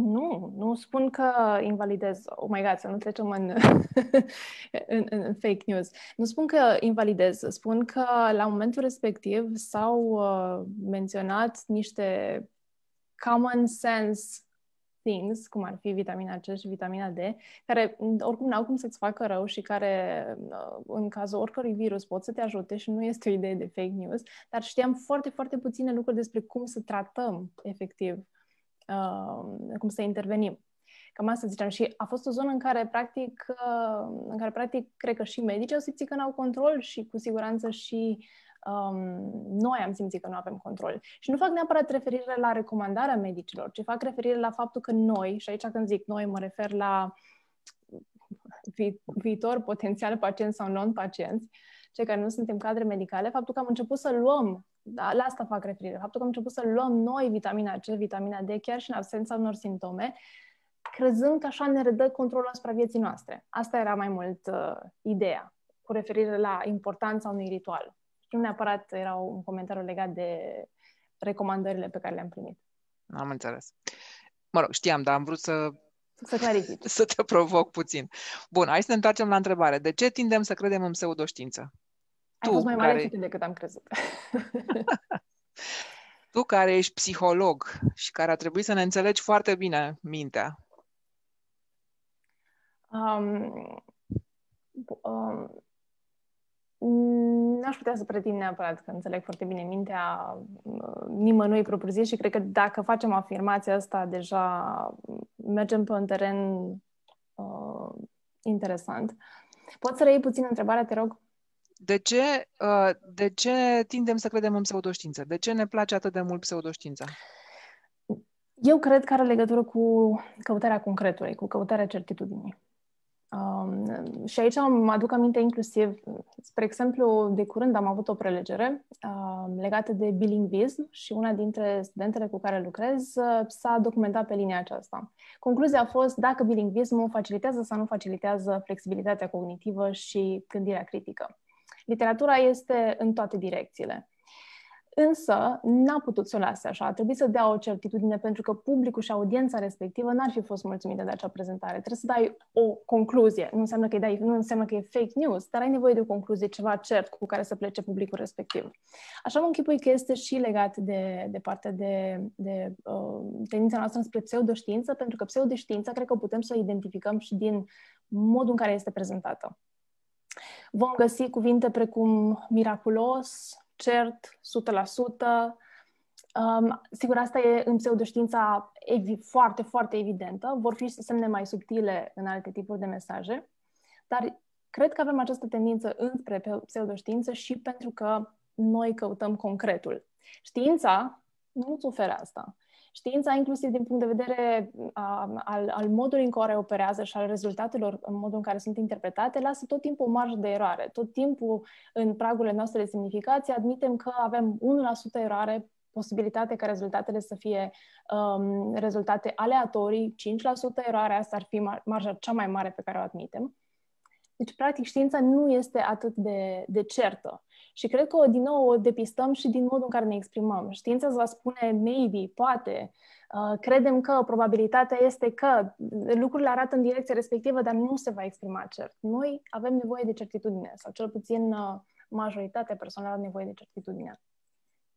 S3: Nu, nu spun că invalidez. Oh my God, să nu trecem în, în, în, în fake news. Nu spun că invalidez, spun că la momentul respectiv s-au uh, menționat niște common sense things, cum ar fi vitamina C și vitamina D, care oricum n-au cum să-ți facă rău și care, uh, în cazul oricărui virus, pot să te ajute și nu este o idee de fake news, dar știam foarte, foarte puține lucruri despre cum să tratăm efectiv Uh, cum să intervenim. Cam asta ziceam. Și a fost o zonă în care, practic, uh, în care, practic cred că și medicii au simțit că nu au control și, cu siguranță, și um, noi am simțit că nu avem control. Și nu fac neapărat referire la recomandarea medicilor, ci fac referire la faptul că noi, și aici când zic noi, mă refer la viitor potențial pacienți sau non-pacienți, cei care nu suntem cadre medicale, faptul că am început să luăm da, la asta fac referire. Faptul că am început să luăm noi vitamina C, vitamina D, chiar și în absența unor simptome, crezând că așa ne redă controlul asupra vieții noastre. Asta era mai mult uh, ideea, cu referire la importanța unui ritual. Nu neapărat era un comentariu legat de recomandările pe care le-am primit.
S2: Am înțeles. Mă rog, știam, dar am vrut să să clarifici. Să te provoc puțin. Bun, hai să ne întoarcem la întrebare. De ce tindem să credem în pseudoștiință?
S3: tu, fost mai mare care... decât am crezut.
S2: tu care ești psiholog și care a trebuit să ne înțelegi foarte bine mintea.
S3: Um, um, N-aș putea să pretind neapărat că înțeleg foarte bine mintea nimănui propriu-zis și cred că dacă facem afirmația asta, deja mergem pe un teren uh, interesant. Poți să reiei puțin întrebarea, te rog? de ce,
S2: uh, de ce tindem să credem în pseudoștiință? De ce ne place atât de mult pseudoștiința?
S3: Eu cred că are legătură cu căutarea concretului, cu căutarea certitudinii. Um, și aici am aduc aminte inclusiv, spre exemplu, de curând am avut o prelegere uh, legată de bilingvism și una dintre studentele cu care lucrez uh, s-a documentat pe linia aceasta. Concluzia a fost dacă bilingvismul facilitează sau nu facilitează flexibilitatea cognitivă și gândirea critică. Literatura este în toate direcțiile. Însă, n-a putut să o lase așa. A trebuit să dea o certitudine pentru că publicul și audiența respectivă n-ar fi fost mulțumite de acea prezentare. Trebuie să dai o concluzie. Nu înseamnă că, dai, nu înseamnă că e fake news, dar ai nevoie de o concluzie, ceva cert cu care să plece publicul respectiv. Așa mă închipui că este și legat de, de partea de, de uh, tendința noastră spre pseudoștiință, pentru că pseudoștiința cred că putem să o identificăm și din modul în care este prezentată vom găsi cuvinte precum miraculos, cert, 100%. Um, sigur, asta e în pseudoștiința evi- foarte, foarte evidentă. Vor fi semne mai subtile în alte tipuri de mesaje, dar cred că avem această tendință înspre pseudoștiință și pentru că noi căutăm concretul. Știința nu îți oferă asta. Știința, inclusiv din punct de vedere uh, al, al modului în care operează și al rezultatelor, în modul în care sunt interpretate, lasă tot timpul o marjă de eroare. Tot timpul, în pragurile noastre de semnificație, admitem că avem 1% eroare posibilitate ca rezultatele să fie um, rezultate aleatorii, 5% eroare, asta ar fi mar- marja cea mai mare pe care o admitem. Deci, practic, știința nu este atât de, de certă și cred că, din nou, o depistăm și din modul în care ne exprimăm. Știința îți va spune maybe, poate, uh, credem că probabilitatea este că lucrurile arată în direcția respectivă, dar nu se va exprima cert. Noi avem nevoie de certitudine, sau cel puțin uh, majoritatea persoanelor are nevoie de certitudine.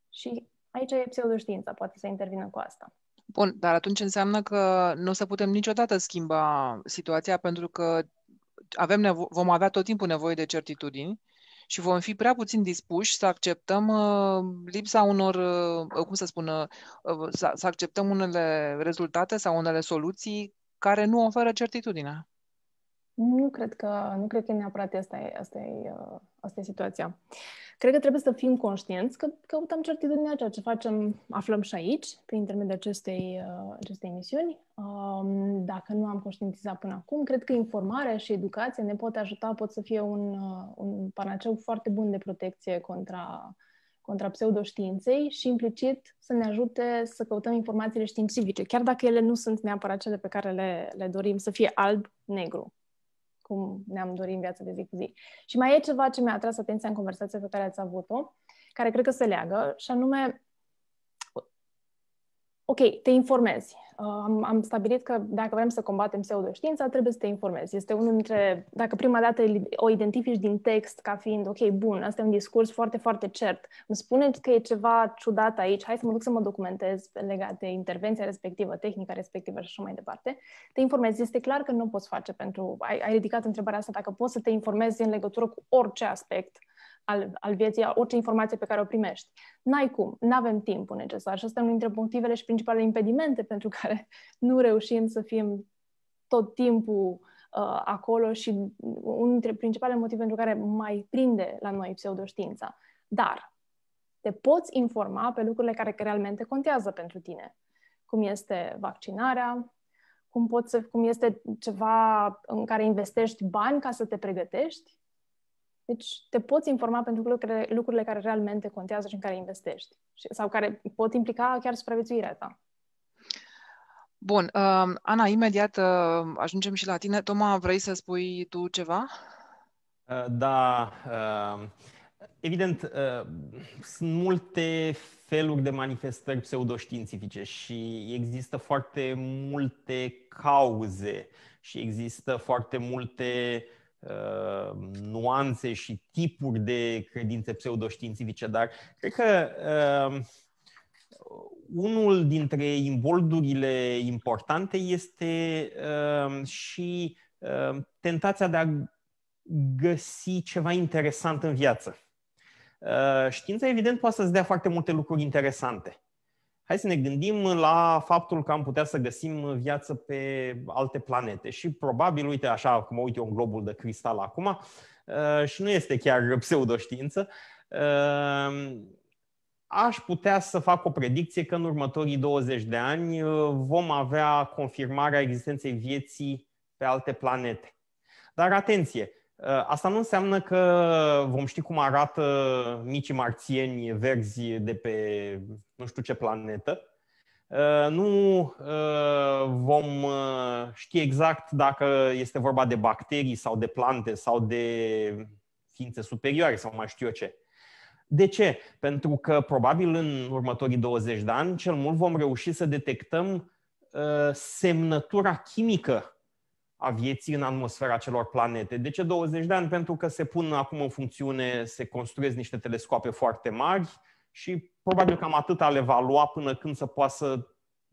S3: Și aici e pseudoștiința, poate să intervină cu asta.
S2: Bun, dar atunci înseamnă că nu o să putem niciodată schimba situația pentru că avem nevo- vom avea tot timpul nevoie de certitudini și vom fi prea puțin dispuși să acceptăm uh, lipsa unor, uh, cum să spun, uh, să acceptăm unele rezultate sau unele soluții care nu oferă certitudine.
S3: Nu cred că, nu cred că neapărat asta e, asta e Asta e situația. Cred că trebuie să fim conștienți că căutăm certitudinea, ceea ce facem, aflăm și aici, prin intermediul acestei, uh, acestei emisiuni. Um, dacă nu am conștientizat până acum, cred că informarea și educația ne pot ajuta, pot să fie un, uh, un panaceu foarte bun de protecție contra, contra pseudoștiinței și implicit să ne ajute să căutăm informațiile științifice, chiar dacă ele nu sunt neapărat cele pe care le, le dorim să fie alb-negru cum ne-am dorit în viața de zi cu zi. Și mai e ceva ce mi-a atras atenția în conversația pe care ați avut-o, care cred că se leagă, și anume ok, te informezi. Um, am stabilit că dacă vrem să combatem pseudoștiința, trebuie să te informezi. Este unul dintre, dacă prima dată o identifici din text ca fiind, ok, bun, asta e un discurs foarte, foarte cert, îmi spuneți că e ceva ciudat aici, hai să mă duc să mă documentez legat de intervenția respectivă, tehnica respectivă și așa mai departe, te informezi. Este clar că nu poți face pentru, ai, ai ridicat întrebarea asta, dacă poți să te informezi în legătură cu orice aspect al, al vieții, orice informație pe care o primești. N-ai cum, nu avem timpul necesar și asta e unul dintre punctivele și principalele impedimente pentru care nu reușim să fim tot timpul uh, acolo și unul dintre principalele motive pentru care mai prinde la noi pseudoștiința. Dar te poți informa pe lucrurile care realmente contează pentru tine, cum este vaccinarea, cum, poți să, cum este ceva în care investești bani ca să te pregătești, deci te poți informa pentru lucrurile, lucrurile care realmente contează și în care investești sau care pot implica chiar supraviețuirea ta.
S2: Bun. Uh, Ana, imediat uh, ajungem și la tine. Toma, vrei să spui tu ceva?
S1: Uh, da. Uh, evident, uh, sunt multe feluri de manifestări pseudoștiințifice și există foarte multe cauze și există foarte multe uh, Uh, nuanțe și tipuri de credințe pseudoștiințifice, dar cred că uh, unul dintre imboldurile importante este uh, și tentația de a găsi ceva interesant în viață. Știința, evident, poate să-ți dea foarte multe lucruri interesante hai să ne gândim la faptul că am putea să găsim viață pe alte planete. Și probabil, uite așa cum uit eu în globul de cristal acum, uh, și nu este chiar pseudoștiință, uh, aș putea să fac o predicție că în următorii 20 de ani uh, vom avea confirmarea existenței vieții pe alte planete. Dar atenție, Ă, asta nu înseamnă că vom ști cum arată micii marțieni verzi de pe nu știu ce planetă. Ă, nu ă, vom ști exact dacă este vorba de bacterii sau de plante sau de ființe superioare sau mai știu eu ce. De ce? Pentru că probabil în următorii 20 de ani cel mult vom reuși să detectăm semnătura chimică a vieții în atmosfera celor planete. De ce 20 de ani? Pentru că se pun acum în funcțiune, se construiesc niște telescoape foarte mari și probabil cam atât le va lua până când să poată să,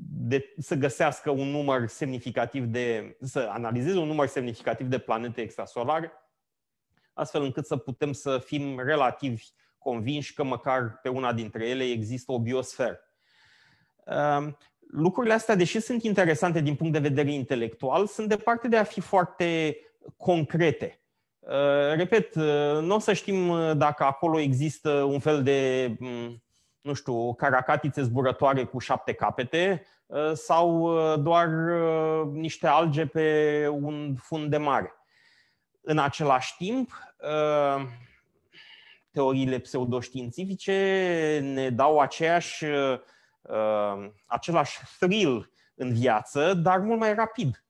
S1: de, să găsească un număr semnificativ de, să analizeze un număr semnificativ de planete extrasolare, astfel încât să putem să fim relativ convinși că măcar pe una dintre ele există o biosferă. Ehm, lucrurile astea, deși sunt interesante din punct de vedere intelectual, sunt departe de a fi foarte concrete. Uh, repet, uh, nu o să știm uh, dacă acolo există un fel de, mm, nu știu, caracatițe zburătoare cu șapte capete sau doar niște alge pe un fund de mare. În același timp, teoriile pseudoștiințifice ne dau aceeași uh, Uh, același thrill în viață, dar mult mai rapid.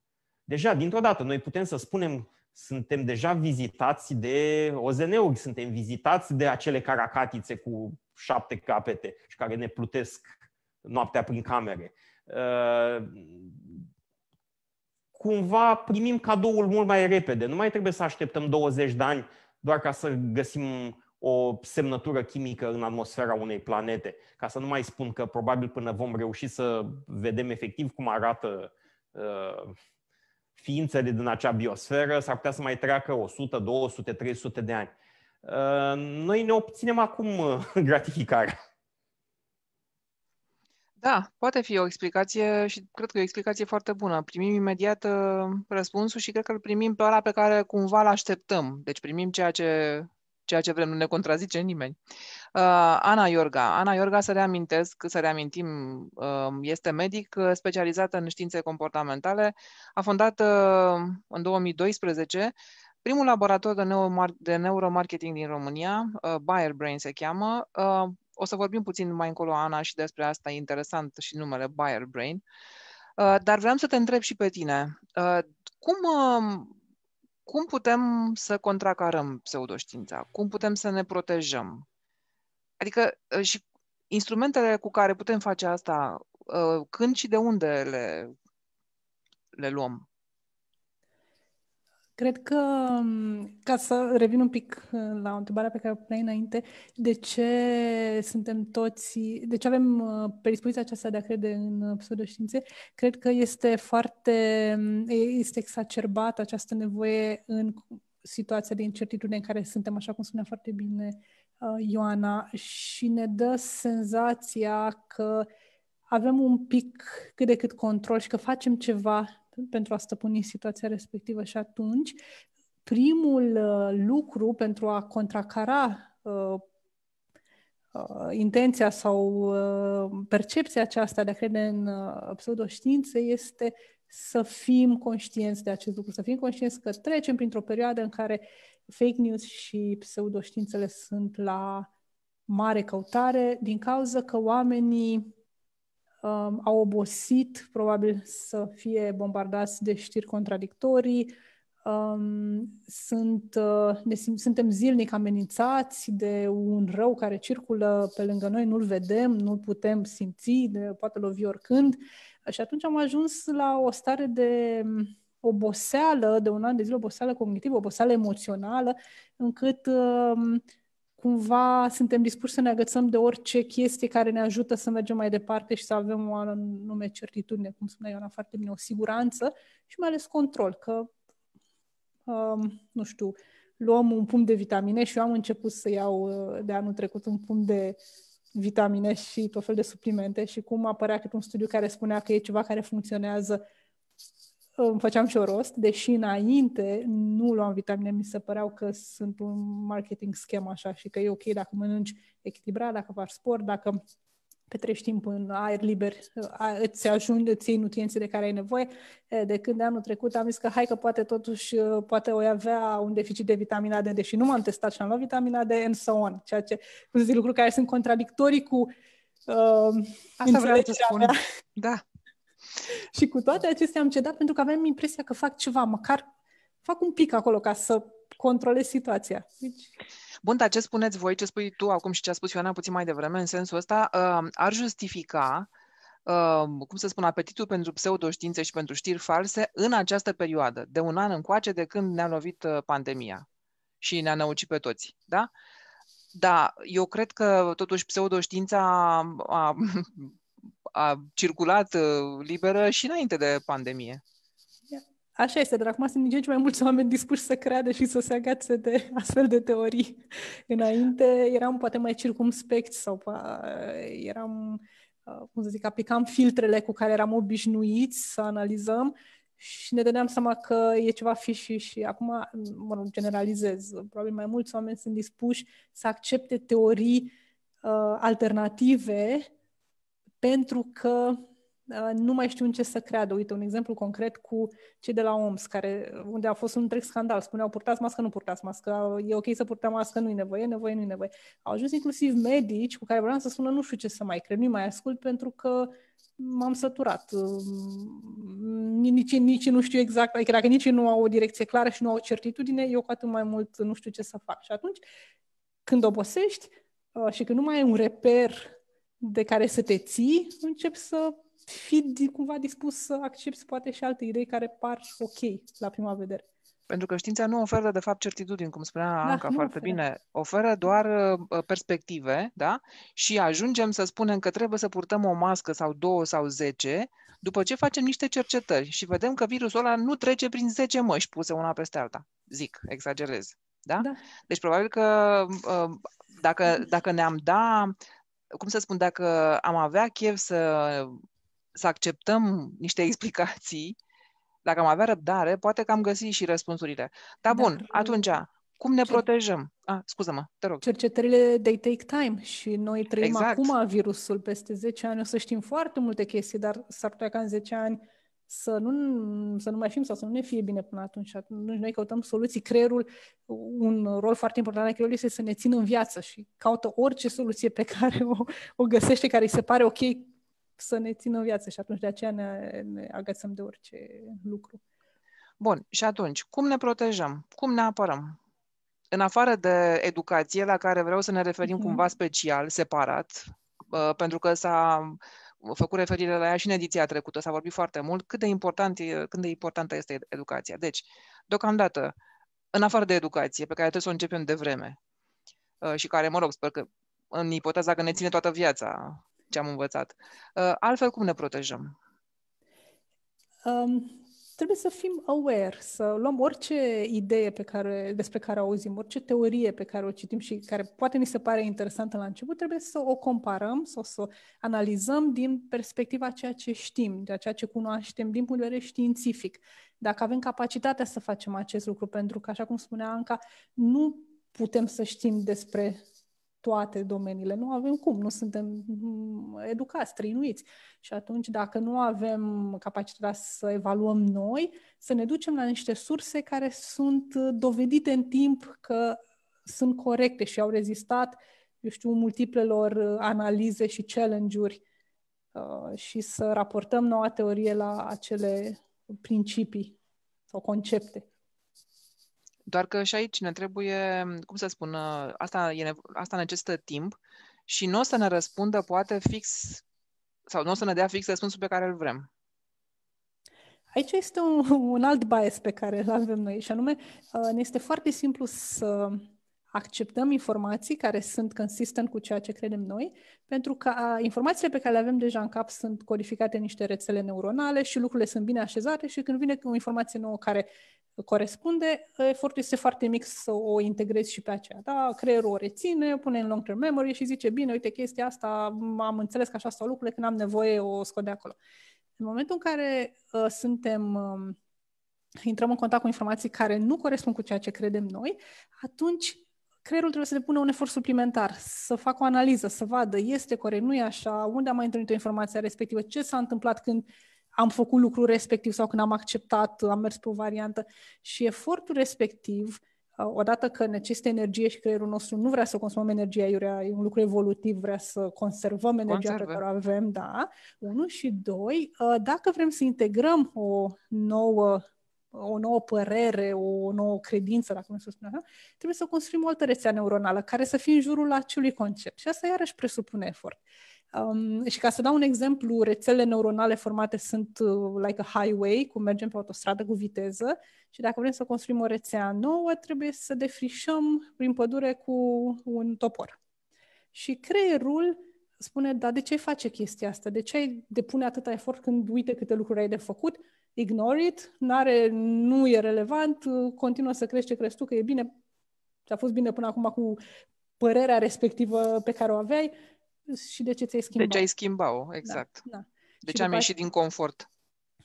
S1: Deja, dintr-o dată, noi putem să spunem suntem deja vizitați de OZN-uri, suntem vizitați de acele caracatițe cu șapte capete și care ne plutesc noaptea prin camere. Uh, cumva primim cadoul mult mai repede. Nu mai trebuie să așteptăm 20 de ani doar ca să găsim o semnătură chimică în atmosfera unei planete. Ca să nu mai spun că probabil până vom reuși să vedem efectiv cum arată uh, ființele din acea biosferă, s-ar putea să mai treacă 100, 200, 300 de ani. Uh, noi ne obținem acum uh, gratificarea.
S2: Da, poate fi o explicație și cred că e o explicație foarte bună. Primim imediat uh, răspunsul și cred că îl primim pe ăla pe care cumva l așteptăm. Deci primim ceea ce ceea ce vrem, nu ne contrazice nimeni. Uh, Ana Iorga. Ana Iorga, să reamintesc, să reamintim, uh, este medic uh, specializată în științe comportamentale. A fondat uh, în 2012 primul laborator de, neomar- de neuromarketing din România, uh, Bayer Brain se cheamă. Uh, o să vorbim puțin mai încolo, Ana, și despre asta, e interesant și numele Bayer Brain. Uh, dar vreau să te întreb și pe tine, uh, cum uh, cum putem să contracarăm pseudoștiința? Cum putem să ne protejăm? Adică ă, și instrumentele cu care putem face asta, ă, când și de unde le, le luăm?
S4: Cred că, ca să revin un pic uh, la o întrebare pe care o puneai înainte, de ce suntem toți, de ce avem uh, predispoziția aceasta de a crede în uh, pseudoștiințe, cred că este foarte, este exacerbată această nevoie în situația de incertitudine în care suntem, așa cum spunea foarte bine Ioana, și ne dă senzația că avem un pic cât de cât control și că facem ceva pentru a stăpâni situația respectivă și atunci primul uh, lucru pentru a contracara uh, uh, intenția sau percepția aceasta de a crede în pseudoștiință este să fim conștienți de acest lucru, să fim conștienți că trecem printr-o perioadă în care fake news și pseudoștiințele sunt la mare căutare din cauza că oamenii um, au obosit probabil să fie bombardați de știri contradictorii, um, sunt, uh, ne sim- suntem zilnic amenințați de un rău care circulă pe lângă noi, nu-l vedem, nu-l putem simți, ne poate lovi oricând. Și atunci am ajuns la o stare de um, oboseală, de un an de zile, oboseală cognitivă, oboseală emoțională, încât uh, cumva suntem dispuși să ne agățăm de orice chestie care ne ajută să mergem mai departe și să avem o anume certitudine, cum spunea Iona foarte bine, o siguranță și mai ales control, că, um, nu știu, luăm un pumn de vitamine și eu am început să iau uh, de anul trecut un pumn de vitamine și tot fel de suplimente și cum apărea cât un studiu care spunea că e ceva care funcționează îmi făceam și o rost, deși înainte nu luam vitamine, mi se păreau că sunt un marketing schem așa și că e ok dacă mănânci echilibrat, dacă faci sport, dacă petrești timp în aer liber, îți ajungi, îți iei nutrienții de care ai nevoie. De când de anul trecut am zis că hai că poate totuși, poate o avea un deficit de vitamina D, deși nu m-am testat și am luat vitamina D and so on, ceea ce, cum să zic, lucruri care sunt contradictorii cu uh, Asta vreau să spun. Da, și cu toate acestea am cedat pentru că aveam impresia că fac ceva, măcar fac un pic acolo ca să controlez situația. Deci... Bun, dar ce spuneți voi, ce spui tu
S2: acum și ce a spus Ioana puțin mai devreme, în sensul ăsta, uh, ar justifica Uh, cum să spun, apetitul pentru pseudoștiințe și pentru știri false în această perioadă, de un an încoace de când ne-a lovit uh, pandemia și ne-a năucit pe toți, da? Da, eu cred că totuși pseudoștiința a, a a circulat uh, liberă și înainte de pandemie.
S4: Așa este, dar acum sunt din ce mai mulți oameni dispuși să creadă și să se agațe de astfel de teorii. Înainte eram poate mai circumspecți sau uh, eram, uh, cum să zic, aplicam filtrele cu care eram obișnuiți să analizăm și ne dădeam seama că e ceva fiși și acum, mă rog, generalizez, probabil mai mulți oameni sunt dispuși să accepte teorii uh, alternative pentru că uh, nu mai știu în ce să creadă. Uite, un exemplu concret cu cei de la OMS, care, unde a fost un întreg scandal. Spuneau, purtați mască, nu purtați mască, e ok să purtăm mască, nu-i nevoie, nevoie, nu-i nevoie. Au ajuns inclusiv medici cu care vreau să spună, nu știu ce să mai cred, nu-i mai ascult, pentru că m-am săturat. Mm, nici, nici nu știu exact, adică dacă nici nu au o direcție clară și nu au o certitudine, eu cu atât mai mult nu știu ce să fac. Și atunci, când obosești uh, și că nu mai ai un reper de care să te ții, începi să fii cumva dispus să accepti poate și alte idei care par ok la prima vedere.
S2: Pentru că știința nu oferă, de fapt, certitudini, cum spunea da, Anca foarte oferă. bine. Oferă doar uh, perspective, da? Și ajungem să spunem că trebuie să purtăm o mască sau două sau zece, după ce facem niște cercetări și vedem că virusul ăla nu trece prin zece măști puse una peste alta. Zic, exagerez. Da? da. Deci, probabil că uh, dacă, dacă ne-am da cum să spun, dacă am avea chef să, să acceptăm niște explicații, dacă am avea răbdare, poate că am găsit și răspunsurile. Dar da. bun, da. atunci,
S4: cum ne Cer- protejăm?
S2: Ah, scuză-mă, te rog.
S4: Cercetările, they take time și noi trăim exact. acum virusul. Peste 10 ani o să știm foarte multe chestii, dar s-ar putea ca în 10 ani să nu, să nu mai fim sau să nu ne fie bine până atunci. Atunci noi căutăm soluții. Creierul, un rol foarte important al creierului este să ne țină în viață și caută orice soluție pe care o, o găsește, care îi se pare ok să ne țină în viață și atunci de aceea ne, ne agățăm de orice lucru.
S2: Bun, și atunci, cum ne protejăm? Cum ne apărăm? În afară de educație, la care vreau să ne referim mm-hmm. cumva special, separat, uh, pentru că s-a făcut referire la ea și în ediția trecută, s-a vorbit foarte mult, cât de, important, cât de importantă este educația. Deci, deocamdată, în afară de educație, pe care trebuie să o începem de vreme uh, și care, mă rog, sper că în ipoteza că ne ține toată viața ce am învățat. Uh, altfel, cum ne protejăm?
S4: Um, trebuie să fim aware, să luăm orice idee pe care, despre care auzim, orice teorie pe care o citim și care poate ni se pare interesantă la început, trebuie să o comparăm sau să o analizăm din perspectiva ceea ce știm, de ceea ce cunoaștem din punct de vedere științific. Dacă avem capacitatea să facem acest lucru, pentru că, așa cum spunea Anca, nu putem să știm despre toate domeniile. Nu avem cum, nu suntem mm, educați, trăinuiți. Și atunci, dacă nu avem capacitatea să evaluăm noi, să ne ducem la niște surse care sunt uh, dovedite în timp că sunt corecte și au rezistat, eu știu, multiplelor uh, analize și challenge-uri uh, și să raportăm noua teorie la acele principii sau concepte.
S2: Doar că și aici ne trebuie, cum să spun, asta, e, asta necesită timp și nu o să ne răspundă poate fix sau nu o să ne dea fix răspunsul pe care îl vrem.
S4: Aici este un, un alt bias pe care îl avem noi și anume uh, ne este foarte simplu să acceptăm informații care sunt consistent cu ceea ce credem noi, pentru că informațiile pe care le avem deja în cap sunt codificate în niște rețele neuronale și lucrurile sunt bine așezate și când vine o informație nouă care corespunde, efortul este foarte mic să o integrezi și pe aceea. Da? Creierul o reține, o pune în long-term memory și zice, bine, uite, chestia asta, am înțeles că așa stau lucrurile, când am nevoie o scot de acolo. În momentul în care uh, suntem uh, intrăm în contact cu informații care nu corespund cu ceea ce credem noi, atunci creierul trebuie să depună un efort suplimentar, să facă o analiză, să vadă este corect, nu e așa, unde am mai întâlnit o informație respectivă, ce s-a întâmplat când uh, am făcut lucrul respectiv sau când am acceptat, am mers pe o variantă și efortul respectiv uh, odată că necesită energie și creierul nostru nu vrea să consumăm energia iurea, e un lucru evolutiv, vrea să conservăm energia Conserve. pe care o avem, da, unu și doi, uh, dacă vrem să integrăm o nouă o nouă părere, o nouă credință, dacă nu să spun așa, trebuie să construim o altă rețea neuronală care să fie în jurul acelui concept. Și asta iarăși presupune efort. Um, și ca să dau un exemplu, rețele neuronale formate sunt uh, like a highway, cum mergem pe autostradă cu viteză și dacă vrem să construim o rețea nouă, trebuie să defrișăm prin pădure cu un topor. Și creierul spune, da, de ce face chestia asta? De ce ai depune atâta efort când uite câte lucruri ai de făcut? Ignore it, n-are, nu e relevant, continuă să crește, ce crezi tu că e bine, ți-a fost bine până acum cu părerea respectivă pe care o aveai, și de ce ți-ai schimbat. De ce ai
S2: schimbat-o, da, exact. Da, da. De ce am ieșit din confort.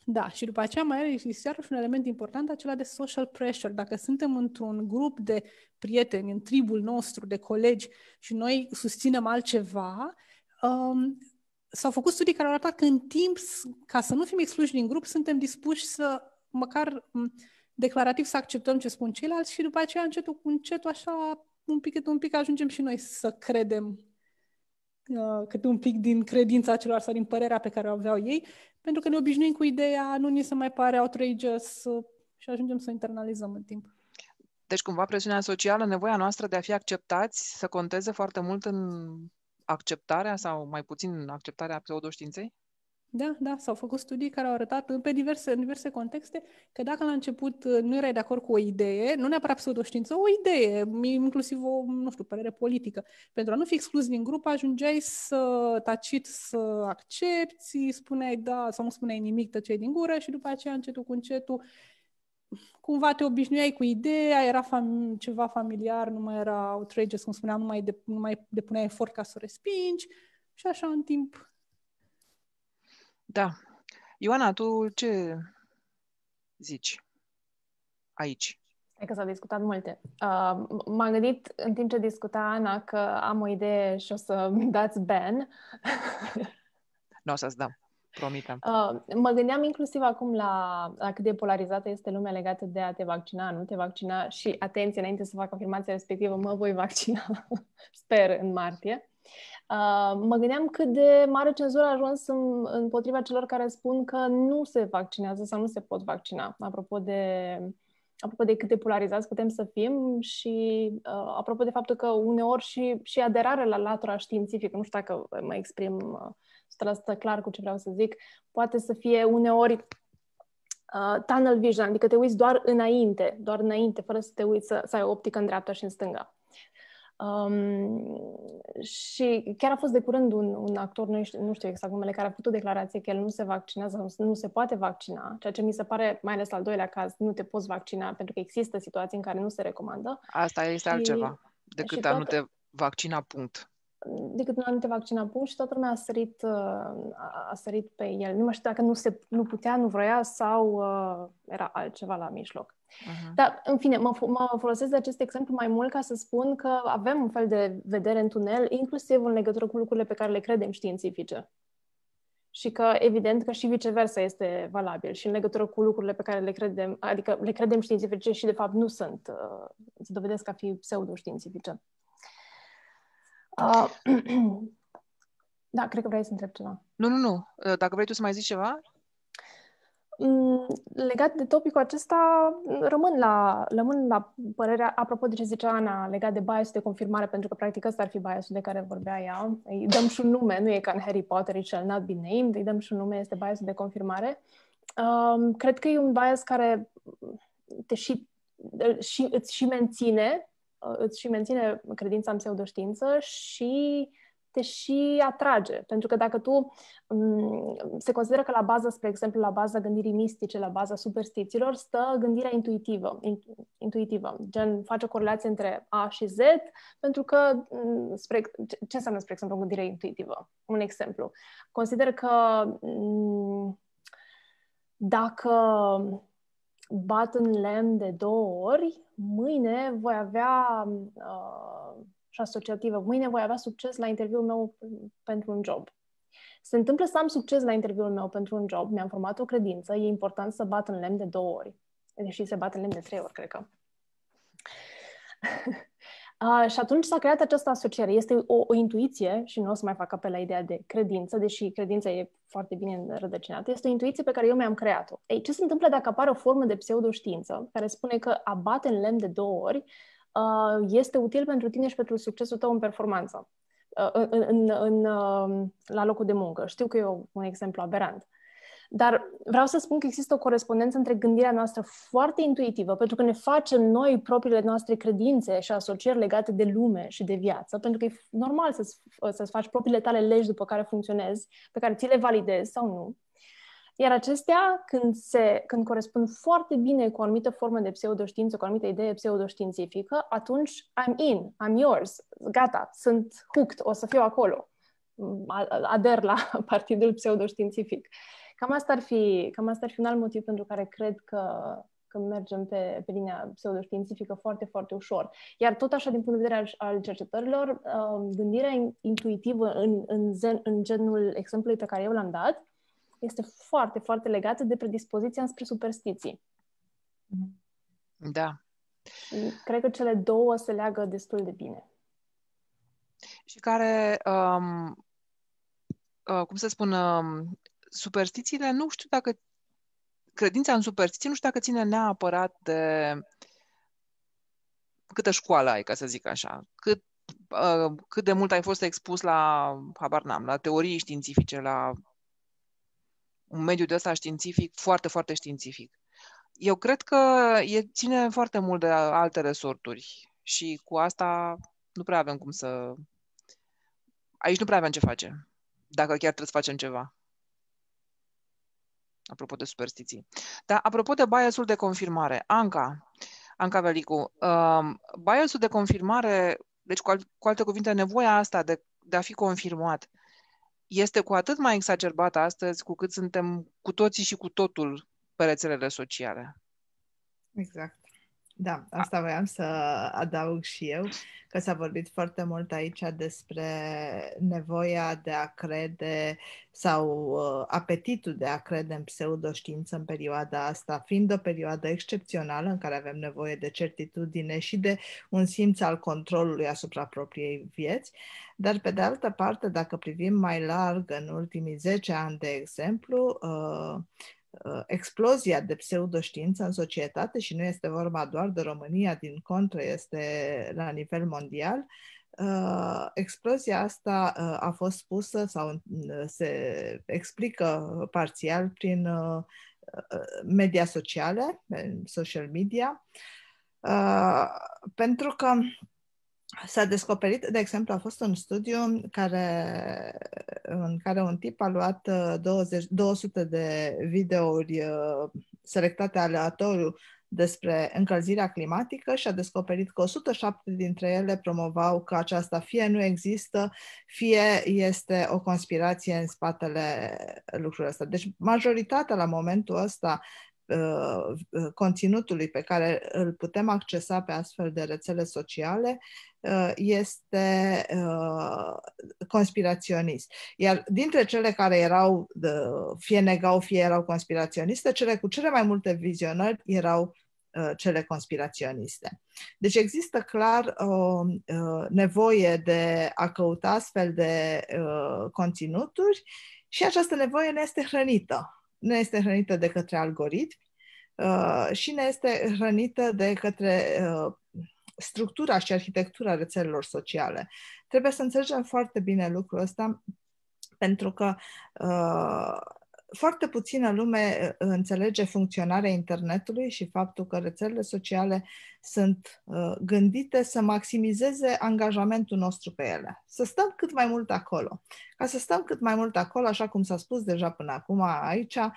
S4: Da, și după aceea mai are și un element important, acela de social pressure. Dacă suntem într-un grup de prieteni, în tribul nostru, de colegi, și noi susținem altceva, um, s-au făcut studii care au arătat că în timp, ca să nu fim excluși din grup, suntem dispuși să măcar declarativ să acceptăm ce spun ceilalți și după aceea încetul cu încetul așa un pic, un pic ajungem și noi să credem Uh, câte un pic din credința celor sau din părerea pe care o aveau ei, pentru că ne obișnuim cu ideea, nu ni se mai pare outrageous și ajungem să internalizăm în timp.
S2: Deci, cumva, presiunea socială, nevoia noastră de a fi acceptați, să conteze foarte mult în acceptarea sau mai puțin în acceptarea pseudoștiinței?
S4: Da, da, s-au făcut studii care au arătat pe diverse, în diverse contexte că dacă la început uh, nu erai de acord cu o idee, nu neapărat pseudoștiință, o idee, inclusiv o, nu știu, părere politică, pentru a nu fi exclus din grup, ajungeai să tacit să accepti, spuneai da sau nu spuneai nimic, tăceai din gură și după aceea încetul cu încetul cumva te obișnuiai cu ideea, era fam- ceva familiar, nu mai era outrageous, cum spuneam, nu mai, de, nu mai depuneai efort ca să o respingi și așa în timp
S2: da. Ioana, tu ce zici aici?
S3: E că s-au discutat multe. Uh, m-am gândit în timp ce discuta Ana că am o idee și o să dați ban.
S2: nu o să-ți dau, promitem.
S3: Uh, mă gândeam inclusiv acum la, la cât de polarizată este lumea legată de a te vaccina, nu te vaccina și, atenție, înainte să fac afirmația respectivă, mă voi vaccina, sper, în martie. Uh, mă gândeam cât de mare cenzură a ajuns împotriva celor care spun că nu se vaccinează sau nu se pot vaccina. Apropo de, apropo de cât de polarizați putem să fim și uh, apropo de faptul că uneori și, și aderarea la latura științifică, nu știu dacă mă exprim uh, 100% clar cu ce vreau să zic, poate să fie uneori uh, tunnel vision, adică te uiți doar înainte, doar înainte, fără să te uiți să, să ai optică în dreapta și în stânga. Um, și chiar a fost de curând un, un actor, nu știu, nu știu exact numele, care a făcut o declarație că el nu se vaccinează, nu se poate vaccina, ceea ce mi se pare, mai ales al doilea caz, nu te poți vaccina pentru că există situații în care nu se recomandă.
S2: Asta este și, altceva decât a nu te vaccina, punct.
S3: Decât nu a nu te vaccina, punct și toată lumea a sărit, uh, a, a sărit pe el. Nu mai știu dacă nu, se, nu putea, nu vroia sau uh, era altceva la mijloc. Uh-huh. Dar, în fine, mă, mă folosesc de acest exemplu mai mult ca să spun că avem un fel de vedere în tunel, inclusiv în legătură cu lucrurile pe care le credem științifice. Și că, evident, că și viceversa este valabil și în legătură cu lucrurile pe care le credem, adică le credem științifice și, de fapt, nu sunt, uh, se dovedesc a fi pseudo-științifice. Uh, da, cred că vrei să întreb ceva.
S2: Nu, nu, nu. Dacă vrei tu să mai zici ceva,
S3: Mm, legat de topicul acesta, rămân la, rămân la părerea, apropo de ce zicea Ana, legat de bias de confirmare, pentru că practic ăsta ar fi biasul de care vorbea ea. Îi dăm și un nume, nu e ca în Harry Potter, it shall not be named, îi dăm și un nume, este biasul de confirmare. Um, cred că e un bias care te și, și, îți și menține, îți și menține credința în pseudoștiință și te și atrage. Pentru că dacă tu mm, se consideră că la bază, spre exemplu, la baza gândirii mistice, la baza superstițiilor, stă gândirea intuitivă, intuitivă. Gen, face o corelație între A și Z, pentru că, mm, spre, ce înseamnă, spre exemplu, gândirea intuitivă? Un exemplu. Consideră că mm, dacă bat în lemn de două ori, mâine voi avea uh, și asociativă. Mâine voi avea succes la interviul meu pentru un job. Se întâmplă să am succes la interviul meu pentru un job, mi-am format o credință, e important să bat în lemn de două ori. Deși se bat în lemn de trei ori, cred că. Uh, și atunci s-a creat această asociere. Este o, o intuiție, și nu o să mai fac apel la ideea de credință, deși credința e foarte bine rădăcinată, este o intuiție pe care eu mi-am creat-o. Ei, ce se întâmplă dacă apare o formă de pseudoștiință care spune că a bate în lemn de două ori Uh, este util pentru tine și pentru succesul tău în performanță, uh, în, în, în, um, la locul de muncă. Știu că e un exemplu aberant. Dar vreau să spun că există o corespondență între gândirea noastră foarte intuitivă, pentru că ne facem noi propriile noastre credințe și asocieri legate de lume și de viață, pentru că e normal să-ți, să faci propriile tale legi după care funcționezi, pe care ți le validezi sau nu. Iar acestea, când, se, când corespund foarte bine cu o anumită formă de pseudoștiință, cu o anumită idee pseudoștiințifică, atunci I'm in, I'm yours, gata, sunt hooked, o să fiu acolo, ader la partidul pseudoștiințific. Cam asta ar fi, cam asta ar fi un alt motiv pentru care cred că că mergem pe, pe linia pseudoștiințifică foarte, foarte ușor. Iar tot așa, din punct de vedere al, al cercetărilor, uh, gândirea intuitivă în, în, zen, în genul exemplului pe care eu l-am dat este foarte, foarte legată de predispoziția înspre superstiții. Da. Cred că cele două se leagă destul de bine. Și
S2: care, um, uh, cum să spun, um, superstițiile, nu știu dacă credința în superstiții, nu știu dacă ține neapărat de câtă școală ai, ca să zic așa, cât, uh, cât de mult ai fost expus la, habar n-am, la teorii științifice, la un mediu de ăsta științific, foarte, foarte științific. Eu cred că e, ține foarte mult de alte resorturi și cu asta nu prea avem cum să... Aici nu prea avem ce face, dacă chiar trebuie să facem ceva. Apropo de superstiții. Dar apropo de biasul de confirmare, Anca, Anca Velicu, uh, biasul de confirmare, deci cu, al, cu alte cuvinte, nevoia asta de, de a fi confirmat, este cu atât mai exacerbată astăzi cu cât suntem cu toții și cu totul pe rețelele sociale.
S5: Exact. Da, asta voiam să adaug și eu, că s-a vorbit foarte mult aici despre nevoia de a crede sau uh, apetitul de a crede în pseudoștiință în perioada asta, fiind o perioadă excepțională în care avem nevoie de certitudine și de un simț al controlului asupra propriei vieți, dar pe de altă parte, dacă privim mai larg în ultimii 10 ani, de exemplu, uh, Uh, explozia de pseudoștiință în societate și nu este vorba doar de România, din contră este la nivel mondial, Uh, explozia asta uh, a fost spusă sau uh, se explică parțial prin uh, uh, media sociale, social media, pentru că S-a descoperit, de exemplu, a fost un studiu care, în care un tip a luat 20, uh, 200 de videouri uh, selectate aleatoriu despre încălzirea climatică și a descoperit că 107 dintre ele promovau că aceasta fie nu există, fie este o conspirație în spatele lucrurilor ăsta. Deci majoritatea la momentul ăsta Uh, uh, conținutului pe care îl putem accesa pe astfel de rețele sociale uh, este conspiraționist. Iar dintre cele care erau, fie negau, fie erau conspiraționiste, cele cu cele mai multe vizionări erau cele conspiraționiste. Deci există clar o nevoie de a căuta astfel de conținuturi și această nevoie ne este hrănită ne este hrănită de către algoritmi uh, și ne este hrănită de către uh, structura și arhitectura rețelelor sociale. Trebuie să înțelegem foarte bine lucrul ăsta, pentru că uh, foarte puțină lume uh, înțelege funcționarea internetului și faptul că rețelele sociale sunt uh, gândite să maximizeze angajamentul nostru pe ele. Să stăm cât mai mult acolo. Ca să stăm cât mai mult acolo, așa cum s-a spus deja până acum aici, uh,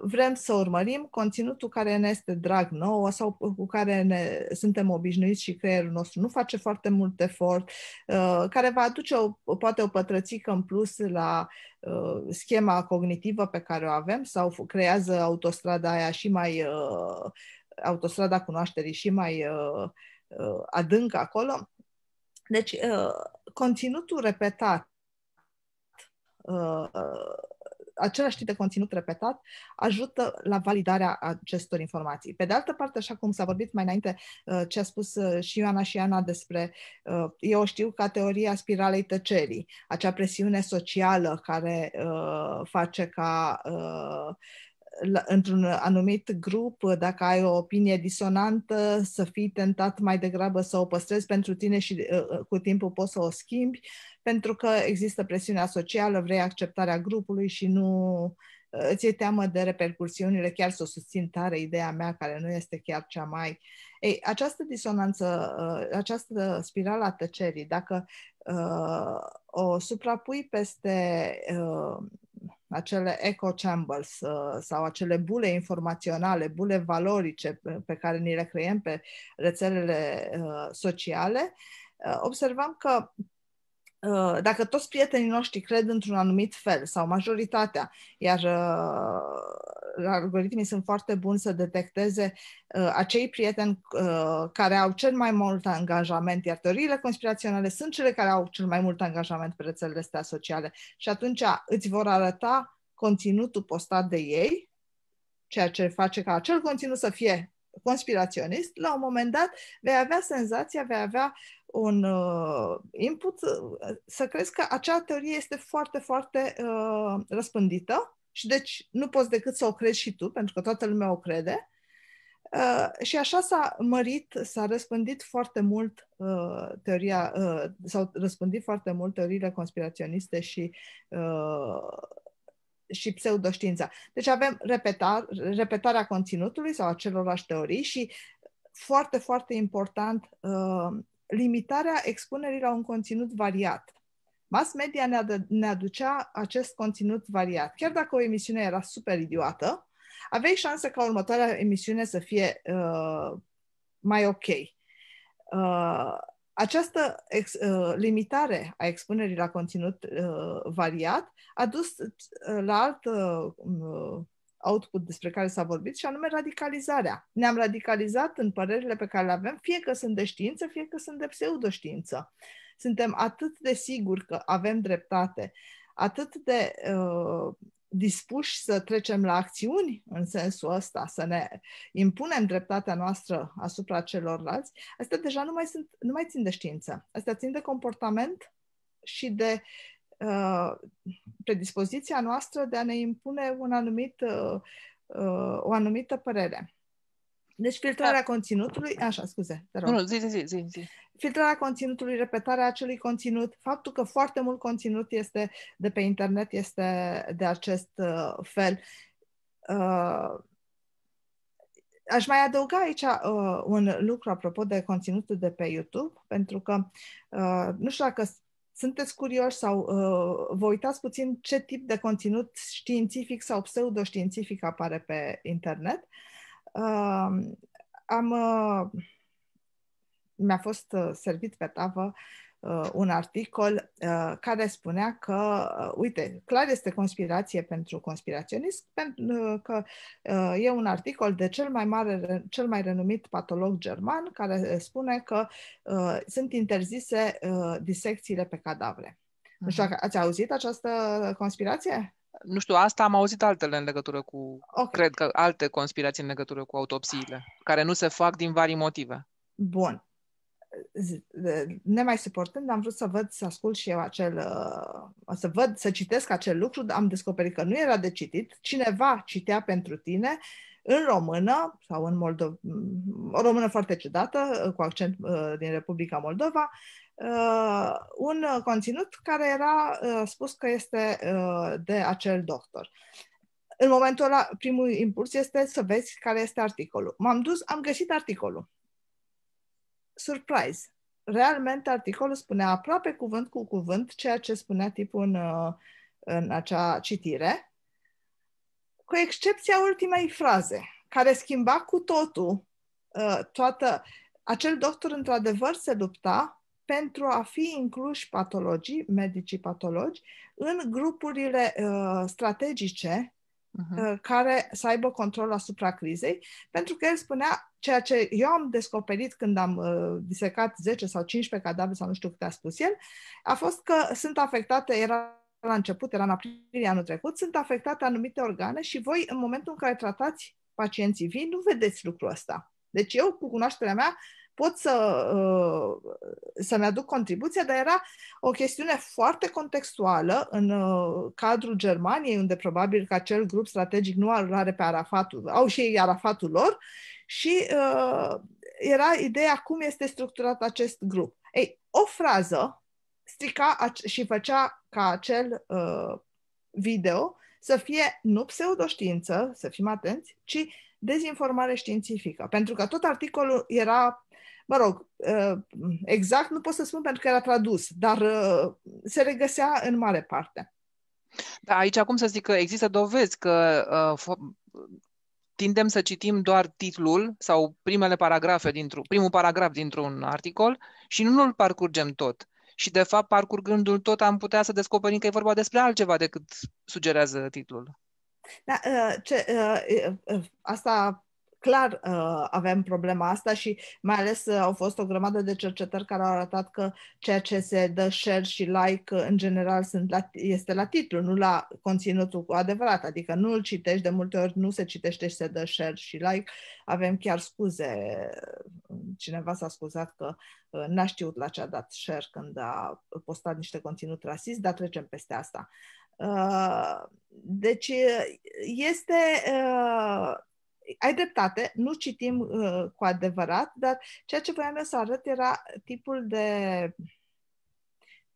S5: vrem să urmărim conținutul care ne este drag nou sau uh, cu care ne suntem obișnuiți și creierul nostru nu face foarte mult efort, uh, care va aduce o, poate o pătrățică în plus la uh, schema cognitivă pe care o avem sau creează autostrada aia și mai uh, autostrada cunoașterii și mai uh, uh, adânc acolo. Deci, uh, conținutul repetat, uh, același tip de conținut repetat, ajută la validarea acestor informații. Pe de altă parte, așa cum s-a vorbit mai înainte, uh, ce a spus uh, și Ioana și Ana despre, uh, eu știu ca teoria spiralei tăcerii, acea presiune socială care uh, face ca uh, într-un anumit grup, dacă ai o opinie disonantă, să fii tentat mai degrabă să o păstrezi pentru tine și uh, uh, cu timpul poți să o schimbi, pentru că există presiunea socială, vrei acceptarea grupului și nu îți uh, e teamă de repercursiunile, chiar să o susțin tare ideea mea, care nu este chiar cea mai... Ei, această disonanță, această spirală a tăcerii, dacă uh, o suprapui peste uh, acele echo chambers uh, sau acele bule informaționale, bule valorice pe care ni le creiem pe rețelele uh, sociale, uh, observăm că dacă toți prietenii noștri cred într-un anumit fel sau majoritatea, iar algoritmii sunt foarte buni să detecteze uh, acei prieteni uh, care au cel mai mult angajament, iar teoriile conspiraționale sunt cele care au cel mai mult angajament pe rețelele astea sociale. Și atunci îți vor arăta conținutul postat de ei, ceea ce face ca acel conținut să fie conspiraționist, la un moment dat vei avea senzația, vei avea un uh, input uh, să crezi că acea teorie este foarte, foarte uh, răspândită și deci nu poți decât să o crezi și tu, pentru că toată lumea o crede. Uh, și așa s-a mărit, s-a răspândit foarte mult uh, teoria, uh, s-au răspândit foarte mult teoriile conspiraționiste și, uh, și pseudoștiința. Deci avem repetar, repetarea conținutului sau acelorași teorii și foarte, foarte important, uh, limitarea expunerii la un conținut variat. Mass media ne, ad- ne aducea acest conținut variat. Chiar dacă o emisiune era super idiotă, aveai șansa ca următoarea emisiune să fie uh, mai ok. Uh, această ex, uh, limitare a expunerii la conținut uh, variat a dus uh, la alt uh, um, uh, output despre care s-a vorbit, și anume radicalizarea. Ne-am radicalizat în părerile pe care le avem, fie că sunt de știință, fie că sunt de pseudoștiință. Uh, suntem atât de siguri că avem dreptate, atât de uh, dispuși să trecem la acțiuni în sensul ăsta, să ne impunem dreptatea noastră asupra celorlalți, astea deja nu mai, sunt, nu mai țin de știință. Astea țin de comportament și de uh, predispoziția noastră de a ne impune un anumit, uh, uh, o anumită părere. Deci filtrarea da. conținutului, așa, scuze,
S2: te rog. Nu, zi, zi, zi, zi.
S5: Filtrarea conținutului, repetarea acelui conținut, faptul că foarte mult conținut este de pe internet este de acest uh, fel. Uh, aș mai adăuga aici uh, un lucru apropo de conținutul de pe YouTube, pentru că uh, nu știu dacă sunteți curioși sau uh, vă uitați puțin ce tip de conținut științific sau pseudoștiințific apare pe internet. Uh, Uh, am, uh, mi-a fost uh, servit pe tavă uh, un articol uh, care spunea că, uh, uite, clar este conspirație pentru conspiraționist, pentru uh, că uh, e un articol de cel mai mare, cel mai renumit patolog german care uh, spune că uh, sunt interzise uh, disecțiile pe cadavre. Uh-huh. Nu știu dacă ați auzit această conspirație?
S2: Nu știu, asta am auzit altele în legătură cu, okay. cred că alte conspirații în legătură cu autopsiile, care nu se fac din vari motive.
S5: Bun. mai suportând, am vrut să văd, să ascult și eu acel, uh, să văd, să citesc acel lucru, am descoperit că nu era de citit, cineva citea pentru tine, în română sau în Moldova, mm, o română foarte ciudată, uh, cu accent uh, din Republica Moldova, uh, un conținut care era uh, spus că este uh, de acel doctor. În momentul ăla, primul impuls este să vezi care este articolul. M-am dus, am găsit articolul. Surprise! Realmente articolul spunea aproape cuvânt cu cuvânt ceea ce spunea tipul în, uh, în acea citire, cu excepția ultimei fraze, care schimba cu totul uh, toată... Acel doctor, într-adevăr, se lupta pentru a fi incluși patologii, medicii patologi, în grupurile uh, strategice uh-huh. Uh, care să aibă control asupra crizei, pentru că el spunea ceea ce eu am descoperit când am uh, disecat 10 sau 15 cadavre sau nu știu câte a spus el, a fost că sunt afectate, era la început, era în aprilie anul trecut, sunt afectate anumite organe și voi, în momentul în care tratați pacienții vii, nu vedeți lucrul ăsta. Deci eu, cu cunoașterea mea, pot să, uh, să-mi aduc contribuția, dar era o chestiune foarte contextuală în uh, cadrul Germaniei, unde probabil că acel grup strategic nu are pe Arafatul, au și ei Arafatul lor și uh, era ideea cum este structurat acest grup. Ei, o frază strica și făcea ca acel video să fie nu pseudoștiință, să fim atenți, ci dezinformare științifică. Pentru că tot articolul era Mă rog, uh, exact nu pot să spun pentru că era tradus, dar uh, se regăsea în mare parte.
S2: Da, aici acum să zic că există dovezi că uh, tindem să citim doar titlul sau primele paragrafe dintr-un, primul paragraf dintr-un articol și nu îl parcurgem tot. Și, de fapt, parcurgându-l tot, am putea să descoperim că e vorba despre altceva decât sugerează titlul.
S5: Da, uh, ce, asta clar uh, avem problema asta și mai ales uh, au fost o grămadă de cercetări care au arătat că ceea ce se dă share și like uh, în general sunt la, este la titlu, nu la conținutul cu adevărat, adică nu îl citești, de multe ori nu se citește și se dă share și like. Avem chiar scuze, cineva s-a scuzat că uh, n-a știut la ce a dat share când a postat niște conținut rasist, dar trecem peste asta. Uh, deci uh, este uh, ai dreptate, nu citim uh, cu adevărat, dar ceea ce voiam eu să arăt era tipul de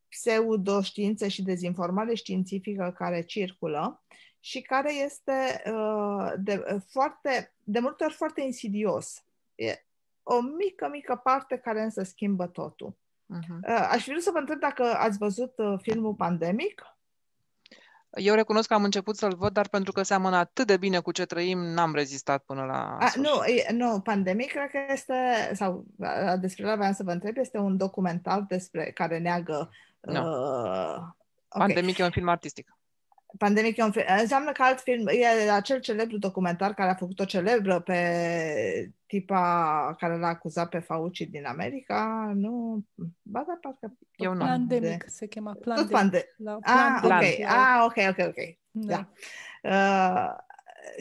S5: pseudoștiință și dezinformare științifică care circulă și care este uh, de, uh, foarte, de multe ori foarte insidios. E o mică, mică parte care însă schimbă totul. Uh-huh. Uh, aș vrea să vă întreb dacă ați văzut uh, filmul
S2: Pandemic. Eu recunosc că am început să-l văd, dar pentru că seamănă atât de bine cu ce trăim, n-am rezistat până la. A,
S5: nu, nu, pandemic, cred că este, sau despre la vreau să vă întreb, este un documentar despre care neagă. No. Da.
S2: Uh, okay. Pandemic e un film artistic.
S5: Pandemic e un film. Înseamnă că alt film, e acel celebru documentar care a făcut-o celebră pe tipa care l-a acuzat pe Fauci din America, nu?
S4: Ba da, parcă... E un Pandemic de... se chema. pandemic. Tot pande... La... Ah, ok. Ah,
S5: ok, ok, ok. Da. da. Uh,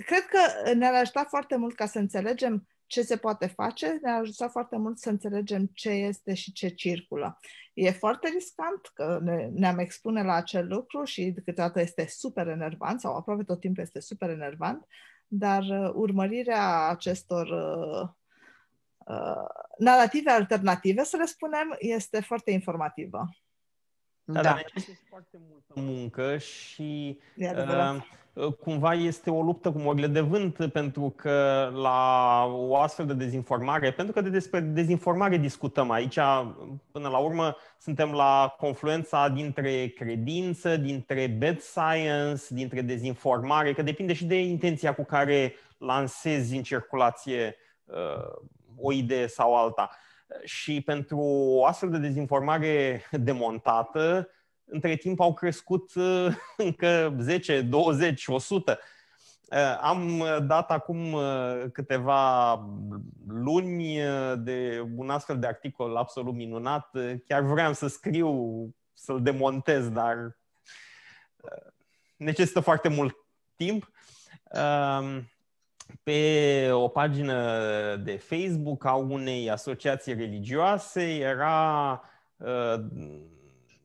S5: cred că ne-ar ajuta foarte mult ca să înțelegem ce se poate face, ne-a ajutat foarte mult să înțelegem ce este și ce circulă. E foarte riscant că ne, ne-am expune la acel lucru și câteodată este super enervant sau aproape tot timpul este super enervant, dar uh, urmărirea acestor uh, uh, narrative alternative, să le spunem, este foarte informativă.
S1: Da. necesită foarte multă muncă și uh, cumva este o luptă cu morile de vânt pentru că la o astfel de dezinformare, pentru că de despre dezinformare discutăm aici, până la urmă suntem la confluența dintre credință, dintre bad science, dintre dezinformare, că depinde și de intenția cu care lansezi în circulație uh, o idee sau alta. Uh, și pentru o astfel de dezinformare demontată, între timp au crescut uh, încă 10, 20, 100. Am dat acum uh, câteva luni uh, de un astfel de articol absolut minunat. Chiar vreau să scriu, să-l demontez, dar necesită foarte mult timp pe o pagină de Facebook a unei asociații religioase era uh,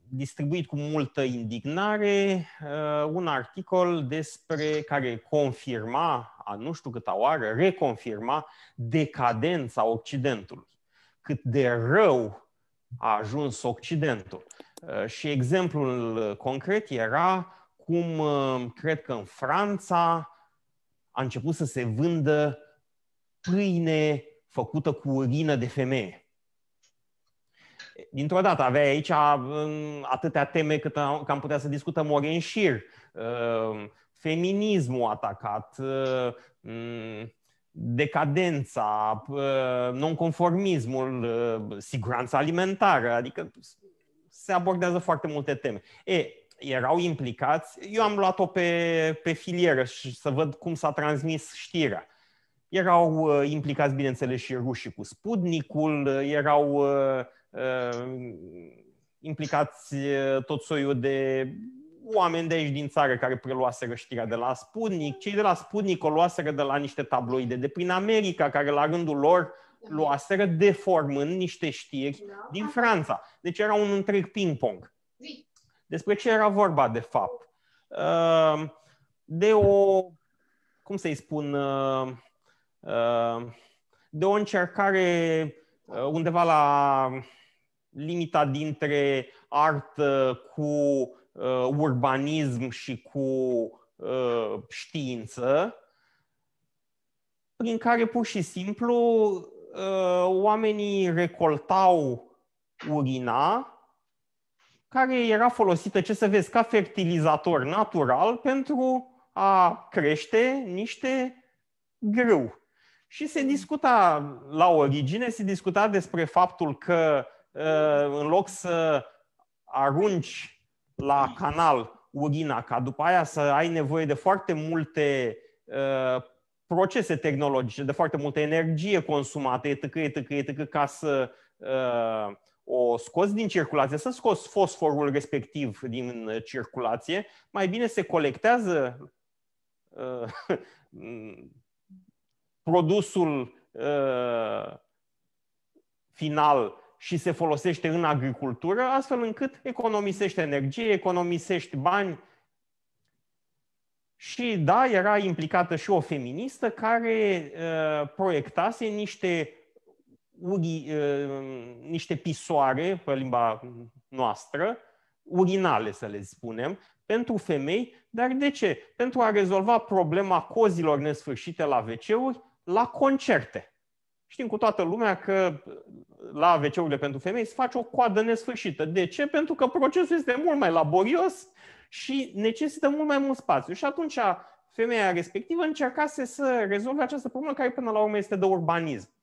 S1: distribuit cu multă indignare uh, un articol despre care confirma, a nu știu câta oară, reconfirma decadența Occidentului. Cât de rău a ajuns Occidentul. Uh, și exemplul concret era cum, uh, cred că în Franța, a început să se vândă pâine făcută cu urină de femeie. Dintr-o dată avea aici um, atâtea teme cât am putea să discutăm ori în șir. Um, feminismul atacat, um, decadența, nonconformismul, siguranța alimentară, adică se abordează foarte multe teme. E, erau implicați, eu am luat-o pe, pe filieră și să văd cum s-a transmis știrea. Erau uh, implicați, bineînțeles, și rușii cu Sputnicul, uh, erau uh, uh implicați tot soiul de oameni de aici din țară care preluaseră știrea de la Sputnik. Cei de la Sputnik o luaseră de la niște tabloide de prin America, care la rândul lor luaseră deformând niște știri da. din Franța. Deci era un întreg ping-pong. Despre ce era vorba, de fapt? Ehm, de o, cum să-i spun, ehm, ehm, de o încercare eh, undeva la limita dintre artă cu eh, urbanism și cu eh, știință, prin care pur și simplu oamenii recoltau urina care era folosită, ce să vezi, ca fertilizator natural pentru a crește niște grâu. Și se discuta la origine, se discuta despre faptul că uh, în loc să arunci la canal urina, ca după aia să ai nevoie de foarte multe uh, procese tehnologice, de foarte multă energie consumată, etc., etc., etc., ca să uh, o scoți din circulație, să scoți fosforul respectiv din circulație, mai bine se colectează uh, produsul uh, final și se folosește în agricultură, astfel încât economisești energie, economisești bani. Și da, era implicată și o feministă care uh, proiectase niște uri, niște pisoare, pe limba noastră, urinale să le spunem, pentru femei, dar de ce? Pentru a rezolva problema cozilor nesfârșite la wc la concerte. Știm cu toată lumea că la wc pentru femei se face o coadă nesfârșită. De ce? Pentru că procesul este mult mai laborios și necesită mult mai mult spațiu. Și atunci femeia respectivă încercase să rezolve această problemă care până la urmă este de urbanism.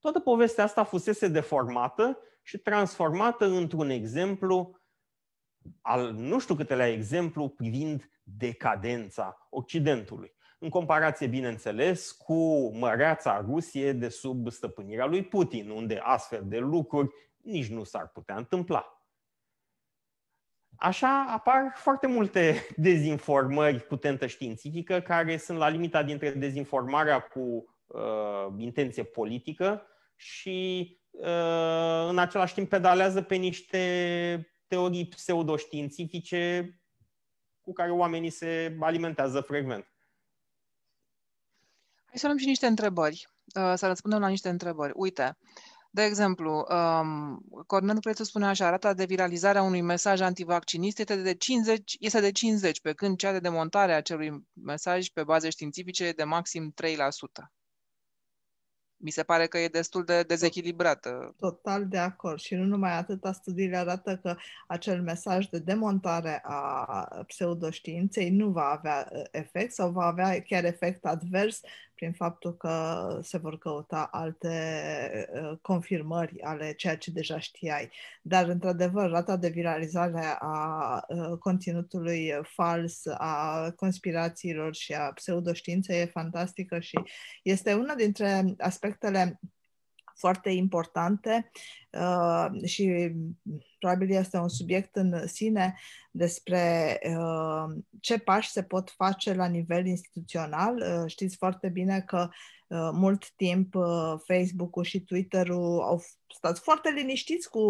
S1: Toată povestea asta fusese deformată și transformată într-un exemplu al nu știu câtelea exemplu privind decadența Occidentului. În comparație, bineînțeles, cu măreața Rusie de sub stăpânirea lui Putin, unde astfel de lucruri nici nu s-ar putea întâmpla. Așa apar foarte multe dezinformări cu tentă științifică care sunt la limita dintre dezinformarea cu uh, intenție politică și uh, în același timp pedalează pe niște teorii pseudoștiințifice cu care oamenii se alimentează frecvent.
S2: Hai să luăm și niște întrebări, uh, să răspundem la niște întrebări. Uite, de exemplu, um, Cornel Crețu spune așa, rata de viralizare a unui mesaj antivaccinist este de 50, este de 50 pe când cea de demontare a acelui mesaj pe baze științifice e de maxim 3% mi se pare că e destul de dezechilibrată.
S5: Total de acord. Și nu numai atâta, studiile arată că acel mesaj de demontare a pseudoștiinței nu va avea uh, efect sau va avea chiar efect advers prin faptul că se vor căuta alte ă, confirmări ale ceea ce deja știai. Dar, într-adevăr, rata de viralizare a ă, conținutului fals, a conspirațiilor și a pseudoștiinței e fantastică și este una dintre aspectele foarte importante uh, și probabil este un subiect în sine despre uh, ce pași se pot face la nivel instituțional. Uh, știți foarte bine că uh, mult timp Facebook-ul și Twitter-ul au stat foarte liniștiți cu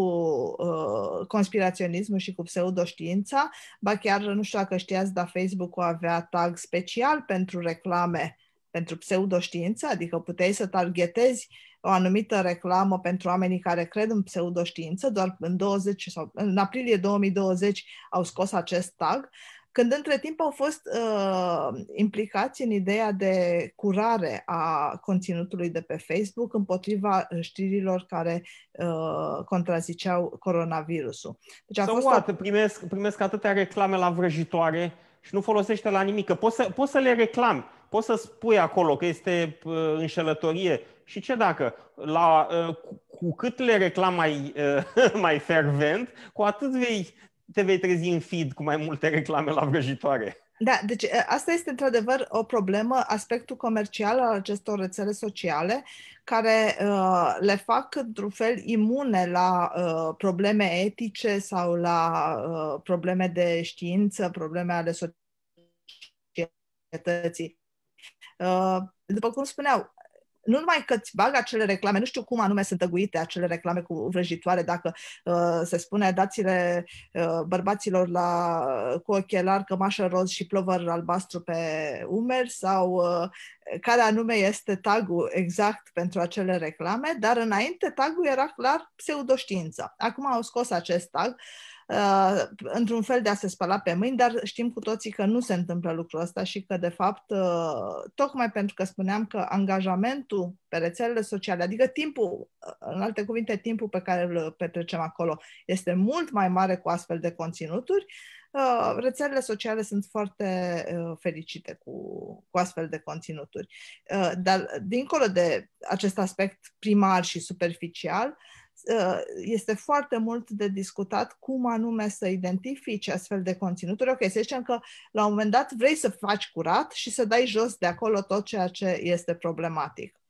S5: conspiraționismul și cu pseudoștiința, ba chiar nu știu dacă știați, dar Facebook-ul avea tag special pentru reclame pentru pseudoștiință, adică puteai să targetezi o anumită reclamă pentru oamenii care cred în pseudoștiință, doar în 20 sau în aprilie 2020 au scos acest tag, când între timp au fost uh, implicați în ideea de curare a conținutului de pe Facebook împotriva știrilor care uh,
S1: contraziceau coronavirusul. Deci a so fost what? O... Primesc, primesc atâtea reclame la vrăjitoare și nu folosește la nimic. Poți să, poți să le reclami Poți să spui acolo că este înșelătorie. Și ce dacă? La, ă, cu cât le reclam mai, ă, mai fervent, cu atât vei, te vei trezi în feed cu mai multe reclame la vrăjitoare.
S5: Da, deci ă, asta este într-adevăr o problemă, aspectul comercial al acestor rețele sociale, care uh, le fac într-un fel imune la uh, probleme etice sau la uh, probleme de știință, probleme ale societății. Uh, după cum spuneau, nu numai că îți bag acele reclame, nu știu cum anume sunt tăguite acele reclame cu vrăjitoare, dacă uh, se spune dați-le uh, bărbaților la, uh, cu ochelari, cămașă roz și plovăr albastru pe umeri sau uh, care anume este tagul exact pentru acele reclame, dar înainte tagul era clar pseudoștiință. Acum au scos acest tag uh, într-un fel de a se spăla pe mâini, dar știm cu toții că nu se întâmplă lucrul ăsta și că, de fapt, uh, tocmai pentru că spuneam că angajamentul pe rețelele sociale, adică timpul, uh, în alte cuvinte, timpul pe care îl petrecem acolo, este mult mai mare cu astfel de conținuturi, uh, Uh, rețelele sociale sunt foarte uh, fericite cu, cu astfel de conținuturi. Uh, dar, dincolo de acest aspect primar și superficial, este foarte mult de discutat cum anume să identifici astfel de conținuturi. Ok, să zicem că la un moment dat vrei să faci curat și să dai jos de acolo tot ceea ce este problematic.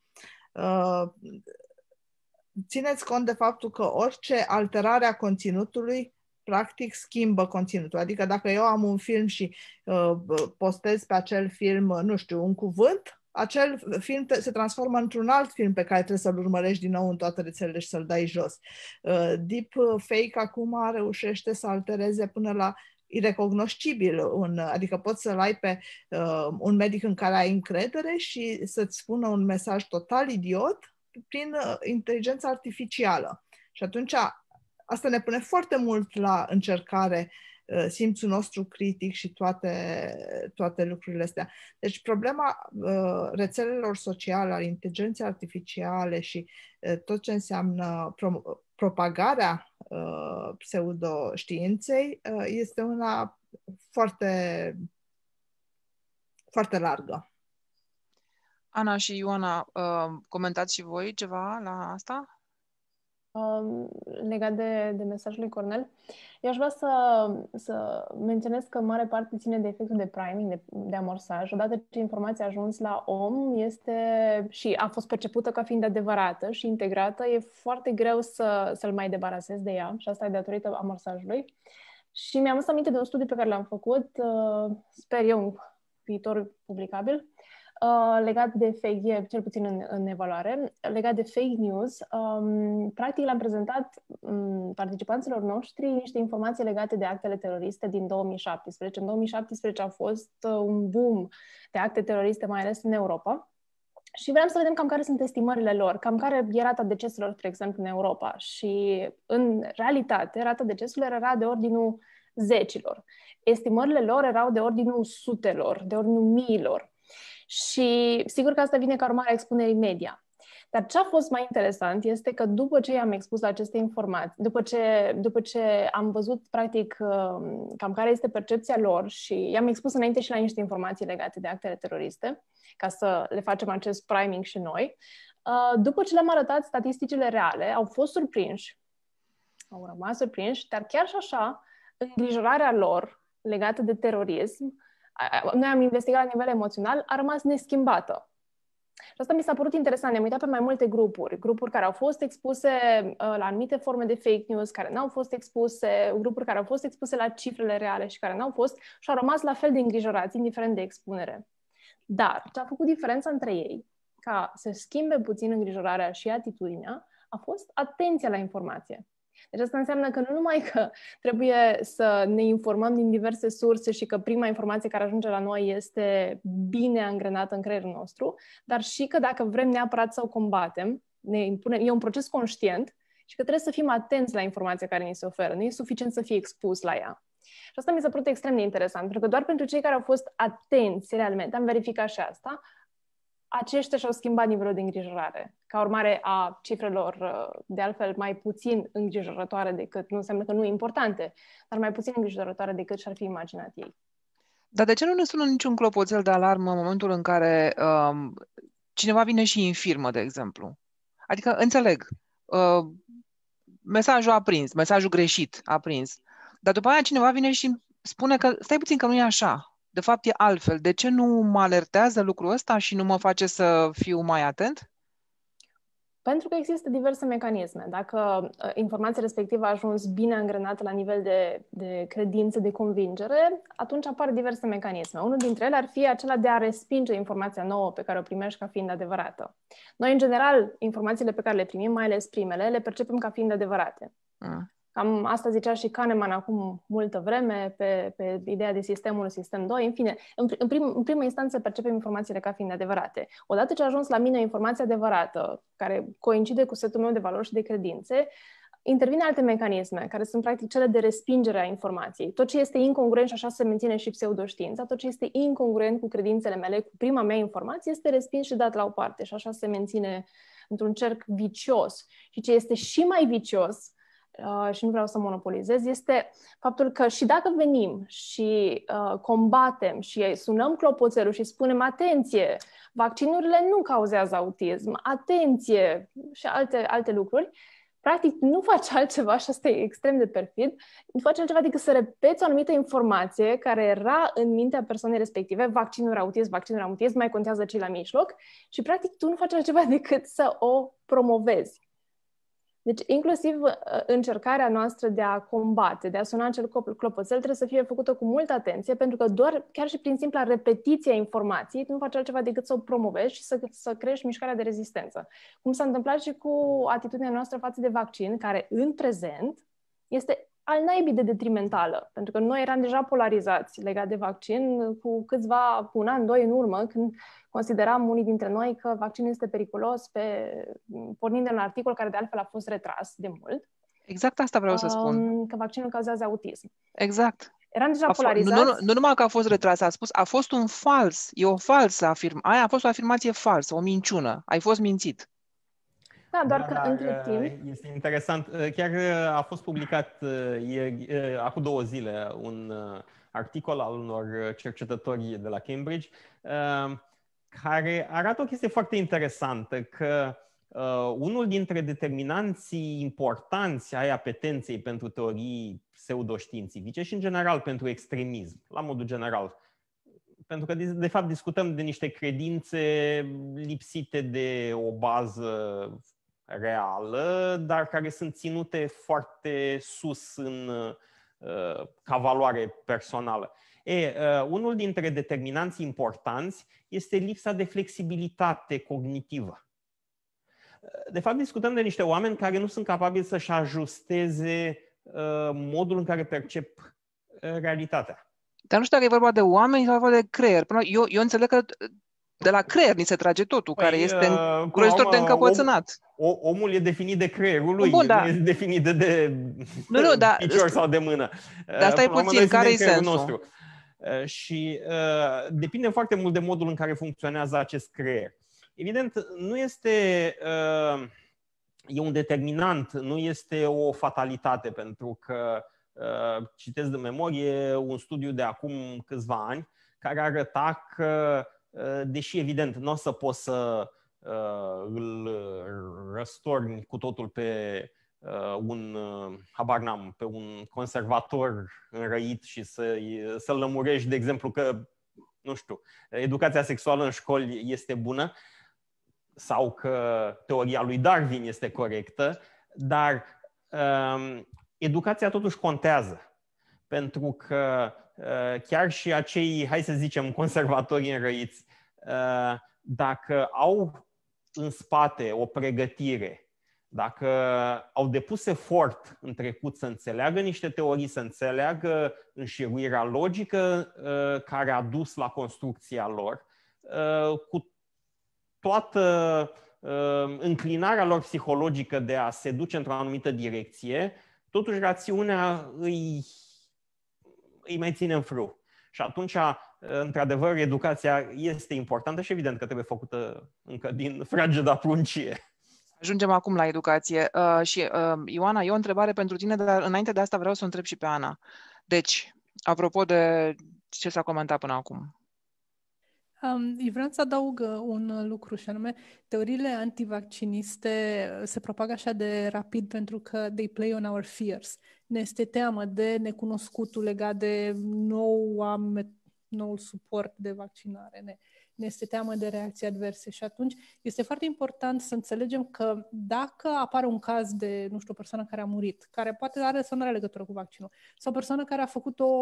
S5: Țineți cont de faptul că orice alterare a conținutului practic schimbă conținutul. Adică dacă eu am un film și uh, postez pe acel film, uh, nu știu, un cuvânt, acel film te- se transformă într-un alt film pe care trebuie să-l urmărești din nou în toate rețelele și să-l dai jos. Uh, deep uh, Fake acum reușește să altereze până la irecognoscibil, un, adică poți să-l ai pe uh, un medic în care ai încredere și să-ți spună un mesaj total idiot prin uh, inteligența artificială. Și atunci Asta ne pune foarte mult la încercare uh, simțul nostru critic și toate, toate lucrurile astea. Deci problema uh, rețelelor sociale, al inteligenței artificiale și uh, tot ce înseamnă pro- propagarea pseudoștiinței este una foarte, foarte largă.
S2: Ana și Ioana, comentați și voi ceva la asta?
S3: Um, legat de, de mesajul lui Cornel. Eu aș vrea să, să menționez că mare parte ține de efectul de priming, de, de amorsaj. Odată ce informația a ajuns la om este și a fost percepută ca fiind adevărată și integrată, e foarte greu să, să-l mai debarasez de ea și asta e datorită amorsajului. Și mi-am adus aminte de un studiu pe care l-am făcut, uh, sper eu, viitor publicabil, Uh, legat de fake, e cel puțin în, în evaluare, legat de fake news, um, practic le-am prezentat um, participanților noștri niște informații legate de actele teroriste din 2017. În 2017 a fost uh, un boom de acte teroriste, mai ales în Europa. Și vreau să vedem cam care sunt estimările lor, cam care e rata deceselor, spre exemplu, în Europa. Și, în realitate, rata deceselor era de ordinul zecilor. Estimările lor erau de ordinul sutelor, de ordinul miilor. Și sigur că asta vine ca urmare a expunerii media. Dar ce a fost mai interesant este că după ce i-am expus aceste informații, după ce, după ce am văzut practic um, cam care este percepția lor și i-am expus înainte și la niște informații legate de actele teroriste, ca să le facem acest priming și noi, uh, după ce le-am arătat statisticile reale, au fost surprinși, au rămas surprinși, dar chiar și așa, îngrijorarea lor legată de terorism noi am investigat la nivel emoțional, a rămas neschimbată. Și asta mi s-a părut interesant. Ne-am uitat pe mai multe grupuri. Grupuri care au fost expuse uh, la anumite forme de fake news, care n-au fost expuse, grupuri care au fost expuse la cifrele reale și care n-au fost și au rămas la fel de îngrijorați, indiferent de expunere. Dar ce a făcut diferența între ei, ca să schimbe puțin îngrijorarea și atitudinea, a fost atenția la informație. Deci asta înseamnă că nu numai că trebuie să ne informăm din diverse surse și că prima informație care ajunge la noi este bine angrenată în creierul nostru, dar și că dacă vrem neapărat să o combatem, ne impune, e un proces conștient și că trebuie să fim atenți la informația care ni se oferă. Nu e suficient să fii expus la ea. Și asta mi s-a părut extrem de interesant, pentru că doar pentru cei care au fost atenți realmente, am verificat și asta, aceștia și-au schimbat nivelul de îngrijorare. Ca urmare a cifrelor, uh, de altfel, mai puțin îngrijorătoare decât, nu înseamnă că nu importante, dar mai puțin îngrijorătoare decât și-ar fi imaginat ei.
S2: Dar de ce nu ne sună niciun clopoțel de alarmă în momentul în care um, cineva vine și infirmă, de exemplu? Adică, înțeleg, uh, mesajul a prins, mesajul greșit a prins, dar după aia cineva vine și spune că stai puțin că nu e așa, de fapt e altfel. De ce nu mă alertează lucrul ăsta și nu mă face să fiu mai atent?
S3: Pentru că există diverse mecanisme. Dacă uh, informația respectivă a ajuns bine îngrenată la nivel de, de credință, de convingere, atunci apar diverse mecanisme. Unul dintre ele ar fi acela de a respinge informația nouă pe care o primești ca fiind adevărată. Noi, în general, informațiile pe care le primim, mai ales primele, le percepem ca fiind adevărate. Mm. Cam asta zicea și Kahneman acum multă vreme pe, pe ideea de sistemul sistem 2. În fine, în, în, prim, în primă instanță percepem informațiile ca fiind adevărate. Odată ce a ajuns la mine o informație adevărată, care coincide cu setul meu de valori și de credințe, intervine alte mecanisme, care sunt practic cele de respingere a informației. Tot ce este incongruent și așa se menține și pseudoștiința, tot ce este incongruent cu credințele mele, cu prima mea informație, este respins și dat la o parte și așa se menține într-un cerc vicios. Și ce este și mai vicios, Uh, și nu vreau să monopolizez, este faptul că și dacă venim și uh, combatem și sunăm clopoțelul și spunem atenție, vaccinurile nu cauzează autism, atenție și alte, alte lucruri, practic nu faci altceva, și asta e extrem de perfid, nu faci altceva decât să repeți o anumită informație care era în mintea persoanei respective, vaccinul autism, vaccinul autism, mai contează cei la mijloc, și practic tu nu faci altceva decât să o promovezi. Deci, inclusiv uh, încercarea noastră de a combate, de a suna acel clopoțel, trebuie să fie făcută cu multă atenție, pentru că doar, chiar și prin simpla repetiție a informației, tu nu faci altceva decât să o promovezi și să, să crești mișcarea de rezistență. Cum s-a întâmplat și cu atitudinea noastră față de vaccin, care în prezent este al naibii de detrimentală, pentru că noi eram deja polarizați legat de vaccin cu câțiva, cu un an, doi în urmă, când consideram unii dintre noi că vaccinul este periculos pe, pornind de un articol care de altfel a fost retras de mult.
S4: Exact asta
S2: vreau să spun.
S3: Că vaccinul cauzează autism. Exact. Eram deja polarizați. Nu, nu, nu
S2: numai că a fost retras, a spus, a fost un fals, e o falsă afirmație, aia a fost o afirmație falsă, o minciună, ai fost mințit.
S3: Da, da, doar da, că dar, între timp... Este
S1: interesant. Chiar a fost publicat ieri, acum două zile un articol al unor cercetători de la Cambridge care arată o chestie foarte interesantă, că Uh, unul dintre determinanții importanți ai apetenței pentru teorii pseudoștiințifice și, în general, pentru extremism, la modul general. Pentru că, de, de fapt, discutăm de niște credințe lipsite de o bază reală, dar care sunt ținute foarte sus în, uh, ca valoare personală. E, uh, unul dintre determinanții importanți este lipsa de flexibilitate cognitivă. De fapt, discutăm de niște oameni care nu sunt capabili să-și ajusteze uh, modul în care percep realitatea.
S2: Dar nu știu dacă e vorba de oameni sau vorba de creier. Până eu, eu înțeleg că de la creier ni se
S1: trage totul, păi, care este îngrozitor uh, de uh, încăpățânat. Om, omul e definit de creierul lui, Bun, da. nu e definit de, de nu, nu, da, picior sau de mână. Dar asta e uh, puțin, care e sensul? Nostru. Și uh, depinde foarte mult de modul în care funcționează acest creier. Evident, nu este... Uh, e un determinant, nu este o fatalitate, pentru că uh, citesc de memorie un studiu de acum câțiva ani care arăta că Uh, deși evident nu o să poți să uh, îl răstorni cu totul pe uh, un, habar n-am, pe un conservator înrăit și să, să-l lămurești, de exemplu, că, nu știu, educația sexuală în școli este bună sau că teoria lui Darwin este corectă, dar uh, educația totuși contează. Pentru că Uh, chiar și acei, hai să zicem, conservatori înrăiți, uh, dacă au în spate o pregătire, dacă au depus efort în trecut să înțeleagă niște teorii, să înțeleagă înșiruirea logică uh, care a dus la construcția lor, cu toată înclinarea lor psihologică de a se duce într-o anumită direcție, totuși rațiunea îi îi mai ține în fru. Și atunci, într-adevăr, educația este importantă și evident că trebuie făcută încă din frageda pruncie.
S2: Ajungem acum la educație. Uh, și uh, Ioana, e o întrebare pentru tine, dar înainte de asta vreau să o întreb și pe Ana. Deci, apropo de ce s-a comentat până acum,
S4: Um, vreau să adaug uh, un uh, lucru și anume, teoriile antivacciniste uh, se propagă așa de rapid pentru că they play on our fears. Ne este teamă de necunoscutul legat de noua, noul suport de vaccinare. Ne, uh, ne este teamă de reacții adverse și atunci este foarte important să înțelegem că dacă apare un caz de, nu știu, o persoană care a murit, care poate are sau nu are legătură cu vaccinul, sau o persoană care a făcut o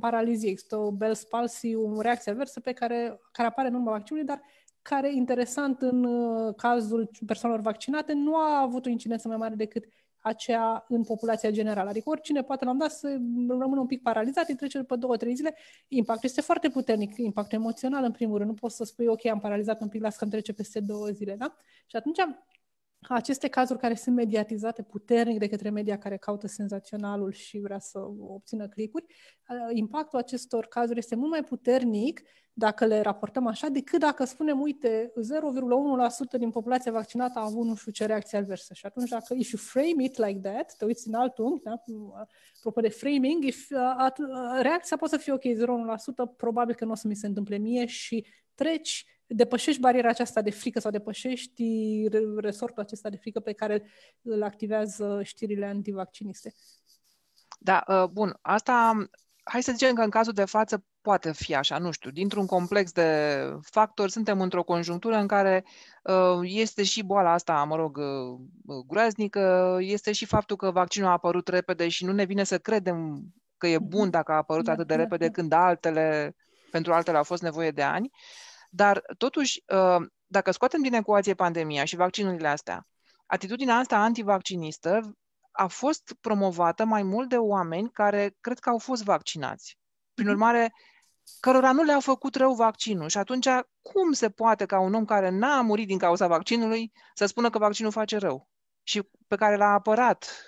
S4: paralizie, există o Bell's palsy, o reacție adversă pe care, care apare în urma vaccinului, dar care, interesant, în uh, cazul persoanelor vaccinate, nu a avut o incidență mai mare decât aceea în populația generală. Adică oricine poate la un dat să rămână un pic paralizat, îi trece după două, trei zile. Impactul este foarte puternic, impactul emoțional în primul rând. Nu poți să spui, ok, am paralizat un pic, las că îmi trece peste două zile, da? Și atunci aceste cazuri care sunt mediatizate puternic de către media care caută senzaționalul și vrea să obțină clicuri, uh, impactul acestor cazuri este mult mai puternic dacă le raportăm așa, decât dacă spunem, uite, 0,1% din populația vaccinată a avut nu știu ce reacție adversă. Și atunci, dacă if you frame it like that, te uiți în alt unghi, da? Uh, apropo de framing, if, uh, at, reacția poate să fie ok, 0,1%, probabil că nu o să mi se întâmple mie și treci depășești bariera aceasta de frică sau depășești resortul acesta de frică pe care îl activează știrile antivacciniste.
S2: Da, uh, bun. Asta, hai să zicem că în cazul de față poate fi așa, nu știu, dintr-un complex de factori, suntem într-o conjunctură în care uh, este și boala asta, mă rog, uh, groaznică, este și faptul că vaccinul a apărut repede și nu ne vine să credem că e bun da, dacă a apărut da, atât de da, repede când altele, pentru altele au fost nevoie de ani. Uh, dar, totuși, uh, dacă scoatem din ecuație pandemia și vaccinurile astea, atitudinea asta antivaccinistă a fost promovată mai mult de oameni care cred că au fost vaccinați. Prin mhm. urmare, cărora nu le-au făcut rău vaccinul. Și atunci, cum se poate ca un om care n-a murit din cauza vaccinului să spună că vaccinul face rău? Și pe care l-a apărat.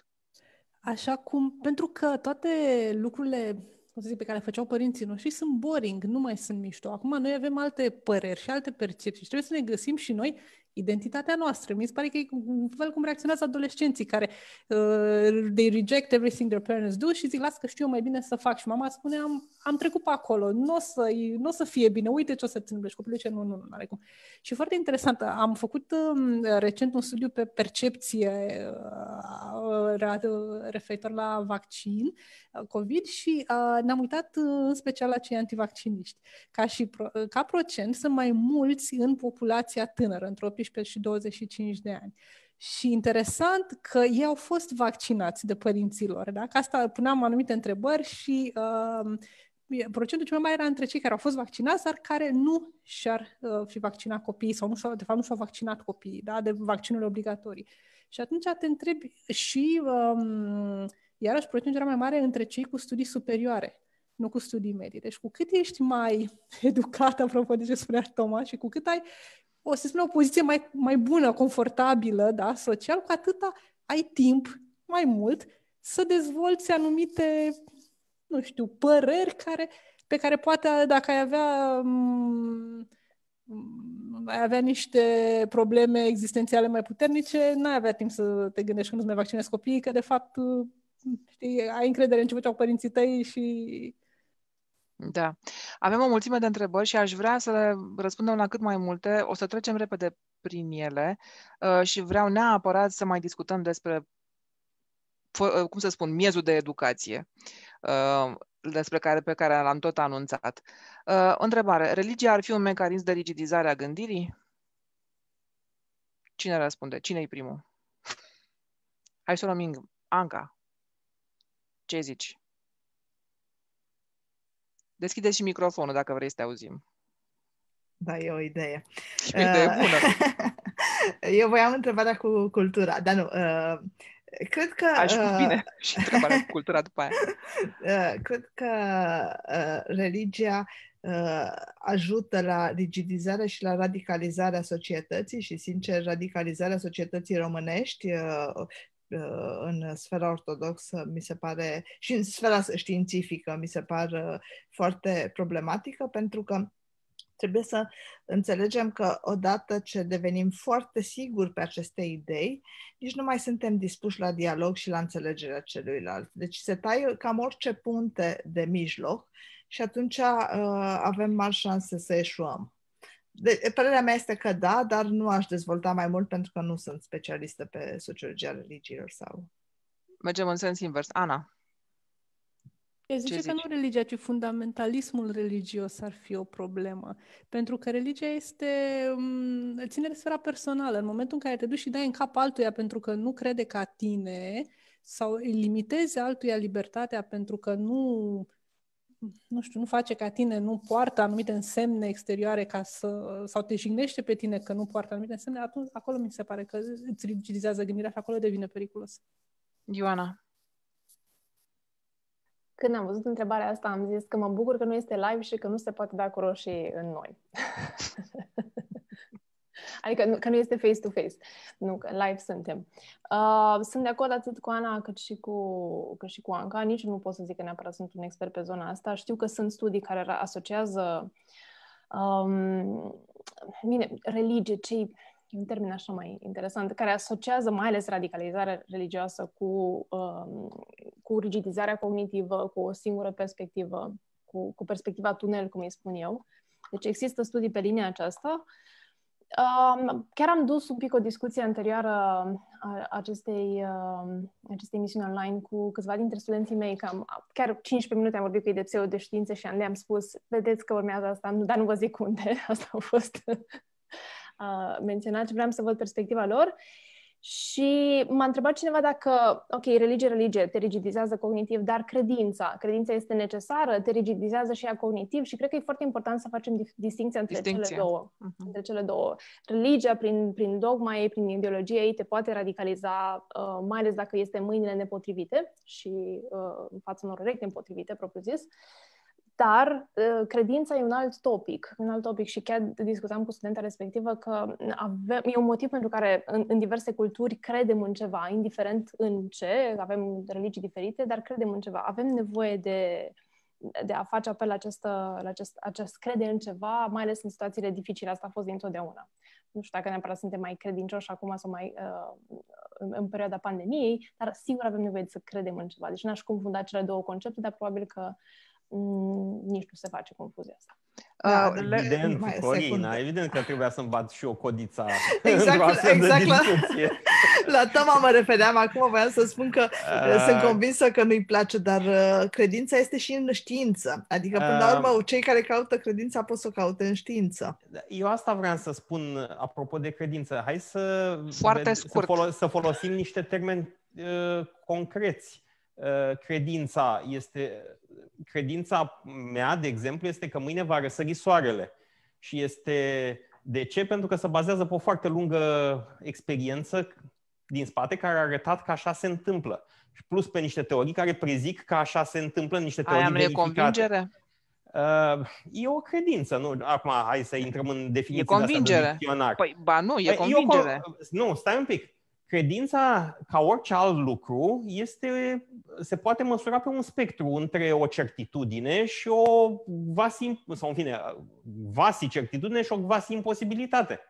S4: Așa cum, pentru că toate lucrurile cum să zic, pe care le făceau părinții noștri sunt boring, nu mai sunt mișto. Acum noi avem alte păreri și alte percepții și trebuie să ne găsim și noi identitatea noastră. Mi se pare că e un fel cum reacționează adolescenții care uh, they reject everything their parents do și zic, las că știu eu mai bine să fac. Și mama spune, am, am trecut pe acolo, nu o să, n-o să fie bine, uite ce o să ți de Și copilul ce nu, nu, nu, are cum. Și foarte interesant, am făcut uh, recent un studiu pe percepție uh, uh referitor la vaccin COVID și uh, ne-am uitat uh, în special la cei antivacciniști. Ca, și pro, uh, ca procent sunt mai mulți în populația tânără, între 18 și 25 de ani. Și interesant că ei au fost vaccinați de părinților. Da? Că asta puneam anumite întrebări și uh, procentul cel mai mare era între cei care au fost vaccinați, dar care nu și-ar uh, fi vaccinat copiii sau nu au de fapt nu și-au vaccinat copiii da? de vaccinurile obligatorii. Și atunci te întrebi și um, Iarăși, era mai mare între cei cu studii superioare, nu cu studii medii. Deci, cu cât ești mai educat, apropo de ce spunea Toma, și cu cât ai, o să spun, o poziție mai, mai bună, confortabilă, da, social, cu atâta ai timp mai mult să dezvolți anumite, nu știu, păreri care, pe care poate dacă ai avea um, ai avea niște probleme existențiale mai puternice, n-ai avea timp să te gândești când nu-ți mai vaccinezi copiii, că de fapt știi, ai încredere în ce făceau părinții tăi și...
S2: Da. Avem o mulțime de întrebări și aș vrea să le răspundem la cât mai multe. O să trecem repede prin ele uh, și vreau neapărat să mai discutăm despre, uh, cum să spun, miezul de educație uh, despre care, pe care l-am tot anunțat. Întrebare. Religia ar fi un mecanism de rigidizare a gândirii? Cine răspunde? Cine-i primul? Hai să luăm Anca ce zici? Deschide și microfonul dacă vrei să te auzim.
S5: Da, e o idee. E o idee uh, bună. Eu voiam întrebarea cu cultura, dar nu. Uh, cred că... Aș uh, bine
S2: și întrebarea cu cultura după aia.
S5: Uh, cred că uh, religia uh, ajută la rigidizarea și la radicalizarea societății și, sincer, radicalizarea societății românești. Uh, Uh, în sfera ortodoxă, mi se pare, și în sfera științifică, mi se pare uh, foarte problematică, pentru că trebuie să înțelegem că odată ce devenim foarte siguri pe aceste idei, nici nu mai suntem dispuși la dialog și la înțelegerea celuilalt. Deci se taie cam orice punte de mijloc și atunci uh, avem mari șanse să eșuăm de, părerea mea este că da, dar nu aș dezvolta mai mult pentru că nu sunt specialistă pe sociologia religiilor sau...
S2: Mergem în sens invers. Ana.
S4: Eu zice zici? că nu religia, ci fundamentalismul religios ar fi o problemă. Pentru că religia este, mm, ține de sfera personală. În momentul în care te duci și dai în cap altuia pentru că nu crede ca tine sau limitezi altuia libertatea pentru că nu nu știu, nu face ca tine, nu poartă anumite însemne exterioare ca să, sau te jignește pe tine că nu poartă anumite însemne, atunci acolo mi se pare că îți rigidizează gândirea și acolo devine periculos.
S3: Ioana. Când am văzut întrebarea asta, am zis că mă bucur că nu este live și că nu se poate da cu roșii în noi. Adică nu, că nu este face-to-face. Nu, că live suntem. Uh, sunt de acord atât cu Ana cât și cu, cât și cu Anca. Nici nu pot să zic că neapărat sunt un expert pe zona asta. Știu că sunt studii care asociază um, bine, religie, cei un termen așa mai interesant, care asociază mai ales radicalizarea religioasă cu, um, cu rigidizarea cognitivă, cu o singură perspectivă, cu, cu perspectiva tunel, cum îi spun eu. Deci există studii pe linia aceasta. Uh, Um, chiar am dus un pic o discuție anterioară a acestei, uh, acestei emisiuni online cu câțiva dintre studenții mei, că am, chiar 15 minute am vorbit cu ei de pseudo de știință și le-am spus, vedeți că urmează asta, dar nu vă zic unde, asta a fost uh, menționat și vreau să văd perspectiva lor. Și m-a întrebat cineva dacă, ok, religie, religie, te rigidizează cognitiv, dar credința, credința este necesară, te rigidizează și ea cognitiv și cred că e foarte important să facem distinția între distinția. cele două. Uh-huh. Între cele două. Religia, prin, prin dogma ei, prin ideologie ei, te poate radicaliza, uh, mai ales dacă este mâinile nepotrivite și uh, în fața unor recte împotrivite, propriu-zis. Uh, dar ă, credința e un alt topic, un alt topic și chiar discutam cu studenta respectivă că avem, e un motiv pentru care în, în diverse culturi credem în ceva, indiferent în ce, avem religii diferite, dar credem în ceva. Avem nevoie de, de a face apel la, această, la acest, acest crede în ceva, mai ales în situațiile dificile. Asta a fost dintotdeauna. Nu știu dacă neapărat suntem mai credincioși acum sau mai uh, în, în perioada pandemiei, dar sigur avem nevoie să credem în ceva. Deci n-aș confunda cele două concepte, dar probabil că uh, Mm, nici nu se face confuzia asta. Da, uh, le,
S1: evident, Corina, evident că trebuia să-mi bat și o codița exact, exact la,
S5: la Toma mă refeream acum, voiam să spun că uh, sunt convinsă că nu-i place, dar uh, credința este și în știință. Adică, până la ah. urmă, uh, cei care caută credința pot să o caute în știință.
S1: Da, eu asta vreau să spun apropo de credință. Hai să, Foarte ved- scurt. Să, folo- să folosim niște termeni uh, concreți. Uh, credința este credința mea, de exemplu, este că mâine va răsări soarele. Și este... De ce? Pentru că se bazează pe o foarte lungă experiență din spate care a arătat că așa se întâmplă. Și plus pe niște teorii care prezic că așa se întâmplă, niște teorii Aia verificate. convingere? Uh, e o credință, nu? Acum, hai să intrăm în definiția E convingere. De păi, ba nu, e păi, convingere. E o, nu, stai un pic. Credința, ca orice alt lucru, este, se poate măsura pe un spectru între o certitudine și o vasi, sau în fine, vasi certitudine și o vasi imposibilitate.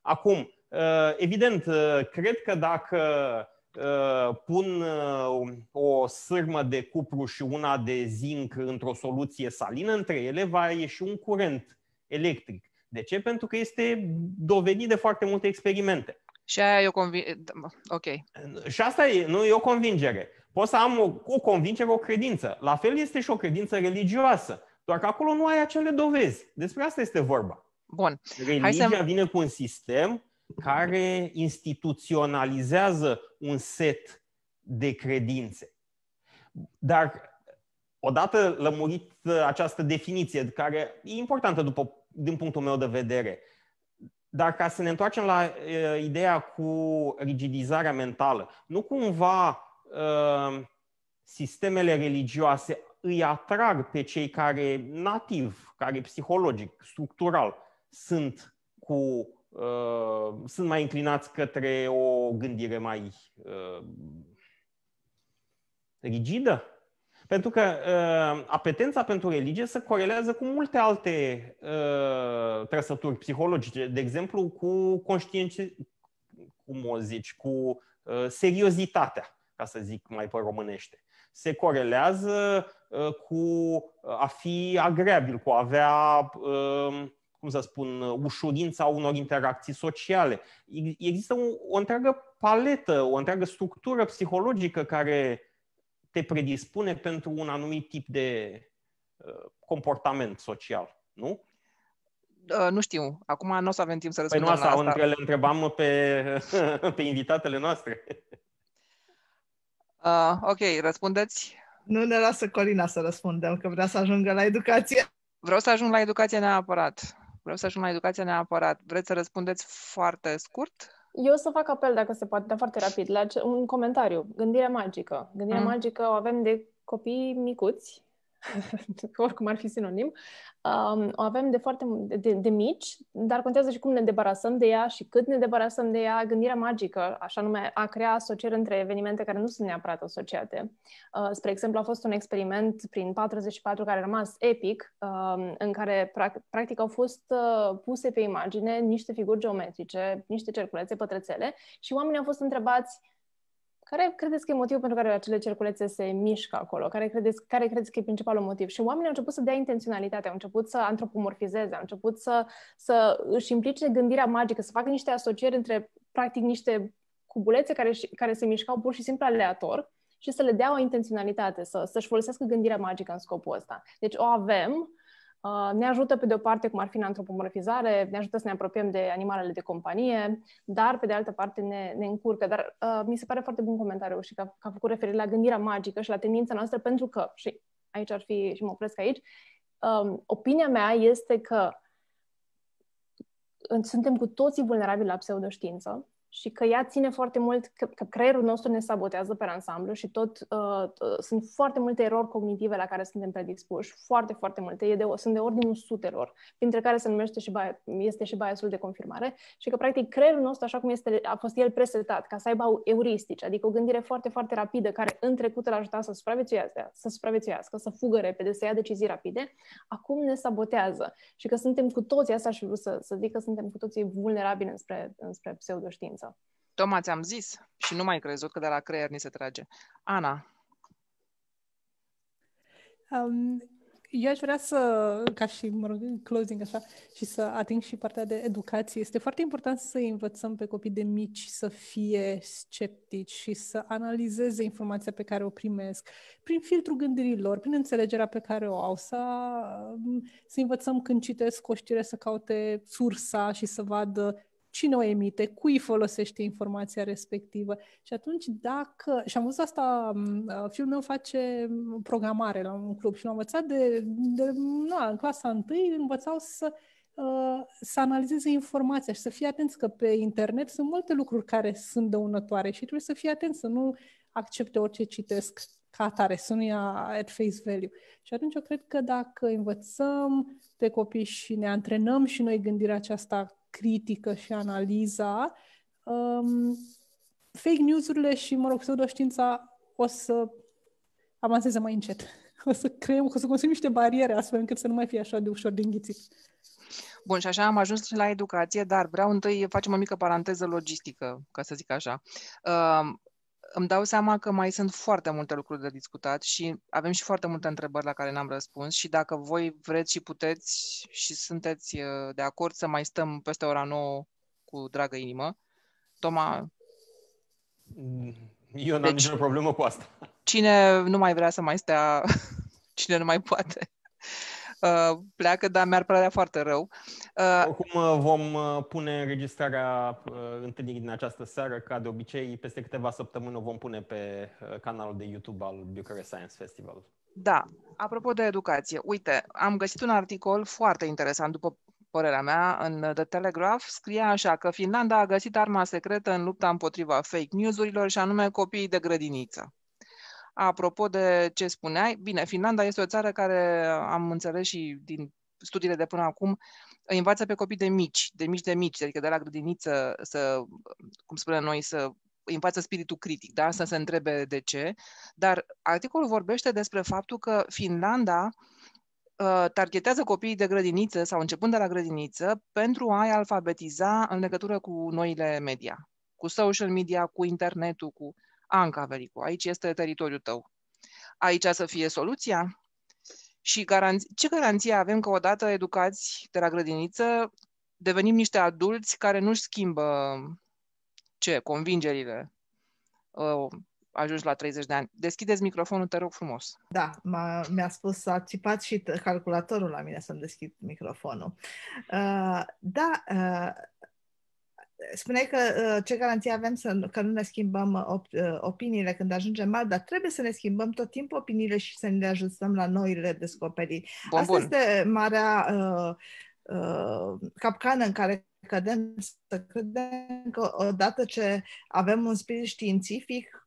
S1: Acum, eh, evident, eh, cred că dacă eh, pun o sârmă de cupru și una de zinc într-o soluție salină, între ele va ieși un curent electric. De ce? Pentru că este dovedit de foarte multe experimente. Și aia e o da, convingere. Ok. Și asta e, nu e o convingere. Poți să am o, o convingere, o credință. La fel este și o credință religioasă. Doar că acolo nu ai acele dovezi. Despre asta este vorba. Bun. Religia Hai să... vine cu un sistem care instituționalizează un set de credințe. Dar odată lămurit uh, această definiție, care e importantă după, din punctul meu de vedere, dar ca să ne întoarcem la uh, ideea cu rigidizarea mentală, nu cumva uh, sistemele religioase îi atrag pe cei care nativ, care psihologic, structural sunt cu uh, sunt mai inclinați către o gândire mai uh, rigidă? Pentru că uh, apetența pentru religie se corelează cu multe alte uh, trăsături psihologice, de exemplu cu conștiință, cum o zici, cu uh, seriozitatea, ca să zic mai pe românește. Se corelează uh, cu uh, a fi agreabil, cu a avea uh, cum să spun, ușurința unor interacții sociale. Există o, o întreagă paletă, o întreagă structură psihologică care te predispune pentru un anumit tip de uh, comportament social, nu?
S2: Uh, nu știu. Acum nu o să avem timp să păi răspundem păi nu asta, la asta. le
S1: întrebam pe, pe invitatele noastre.
S2: Uh, ok, răspundeți. Nu ne lasă Corina să răspundem, că vrea să ajungă la educație. Vreau să ajung la educație neapărat. Vreau să ajung la educație neapărat. Vreți să răspundeți
S3: foarte scurt? Eu să fac apel, dacă se poate, dar foarte rapid, la un comentariu. gândire magică. gândire mm. magică o avem de copii micuți oricum ar fi sinonim, um, o avem de foarte de, de mici, dar contează și cum ne debarasăm de ea și cât ne debarasăm de ea, gândirea magică, așa nume, a crea asocieri între evenimente care nu sunt neapărat asociate. Uh, spre exemplu, a fost un experiment prin 44 care a rămas epic, um, în care pra- practic au fost uh, puse pe imagine niște figuri geometrice, niște cerculețe, pătrățele și oamenii au fost întrebați care credeți că e motivul pentru care acele cerculețe se mișcă acolo? Care credeți, care credeți că e principalul motiv? Și oamenii au început să dea intenționalitate, au început să antropomorfizeze, au început să, să își implice gândirea magică, să facă niște asocieri între, practic, niște cubulețe care, care se mișcau pur și simplu aleator și să le dea o intenționalitate, să, să-și folosească gândirea magică în scopul ăsta. Deci o avem, Ah, ne ajută pe de o parte, cum ar fi în antropomorfizare, ne ajută să ne apropiem de animalele de companie, dar pe de altă parte ne, ne încurcă. Dar uh, mi se pare foarte bun comentariu și că, că a făcut referire la gândirea magică și la tendința noastră, pentru că, și aici ar fi, și mă opresc aici, um, opinia mea este că suntem cu toții vulnerabili la pseudoștiință și că ea ține foarte mult, că, că creierul nostru ne sabotează pe ansamblu și tot uh, sunt foarte multe erori cognitive la care suntem predispuși, foarte, foarte multe, e de, sunt de ordinul sutelor, printre care se numește și bias, este și biasul de confirmare și că practic creierul nostru, așa cum este, a fost el presetat, ca să aibă euristici, adică o gândire foarte, foarte rapidă care în trecut îl ajuta să supraviețuiască, să supraviețuiască, să fugă repede, să ia decizii rapide, acum ne sabotează și că suntem cu toții, asta și vreau să, să zic că suntem cu toții vulnerabili înspre, înspre pseudoștiință prezență.
S2: Toma, ți-am zis și nu mai crezut că de la creier ni se trage. Ana.
S3: Um, eu aș vrea
S4: să, ca și, mă rog, closing așa, și să ating și partea de educație. Este foarte important să învățăm pe copii de mici să fie sceptici și să analizeze informația pe care o primesc prin filtrul gândirilor, prin înțelegerea pe care o au, să, să învățăm când citesc o știre să caute sursa și să vadă cine o emite, cui folosește informația respectivă. Și atunci dacă, și am văzut asta, fiul meu face programare la un club și l a învățat de, de na, în clasa întâi învățau să să analizeze informația și să fie atenți că pe internet sunt multe lucruri care sunt dăunătoare și trebuie să fie atenți să nu accepte orice citesc ca atare, să nu ia at face value. Și atunci eu cred că dacă învățăm pe copii și ne antrenăm și noi gândirea aceasta critică și analiza, um, fake news-urile și, mă rog, pseudoștiința o să avanseze mai încet. O să creăm, o să construim niște bariere astfel încât să nu mai fie așa de ușor de înghițit.
S2: Bun, și așa am ajuns și la educație, dar vreau întâi, facem o mică paranteză logistică, ca să zic așa. Uh, îmi dau seama că mai sunt foarte multe lucruri de discutat și avem și foarte multe întrebări la care n-am răspuns și dacă voi vreți și puteți și sunteți uh, de acord să mai stăm peste ora 9 cu dragă inimă, Toma...
S1: Mm, eu n-am deci, nicio problemă cu asta.
S2: Cine nu mai vrea să mai stea, cine nu mai poate,
S1: Uh, pleacă, dar mi-ar părea foarte rău. Uh, Oricum uh, vom uh, pune înregistrarea întâlnirii din această seară, ca de obicei, peste câteva săptămâni o vom pune pe canalul de YouTube al Bucharest Science Festival.
S2: Da, apropo de educație, uite, am găsit un articol foarte interesant, după părerea mea, în The Telegraph, scria așa că Finlanda a găsit arma secretă în lupta împotriva fake news-urilor și anume copiii de grădiniță. Apropo de ce spuneai, bine, Finlanda este o țară care am înțeles și din studiile de până acum, îi învață pe copii de mici, de mici de mici, adică de la grădiniță să, cum spunem noi, să îi învață spiritul critic, da? să se întrebe de ce. Dar articolul vorbește despre faptul că Finlanda uh, targetează copiii de grădiniță sau începând de la grădiniță pentru a-i alfabetiza în legătură cu noile media, cu social media, cu internetul, cu Anca Vericu, aici este teritoriul tău. Aici să fie soluția? Și garanț- ce garanție avem că odată educați de la grădiniță, devenim niște adulți care nu-și schimbă ce, convingerile, oh, ajungi la 30 de ani. Deschideți microfonul, te rog frumos.
S5: Da, m-a, mi-a spus, s-a țipat și calculatorul la mine să-mi deschid microfonul. Uh, da, uh, Spuneai că uh, ce garanție avem să, că nu ne schimbăm uh, op, uh, opiniile când ajungem mari, dar trebuie să ne schimbăm tot timpul opiniile și să ne ajustăm la noile descoperiri. Bun, Asta bun. este marea uh, uh, capcană în care cădem, să credem că odată ce avem un spirit științific,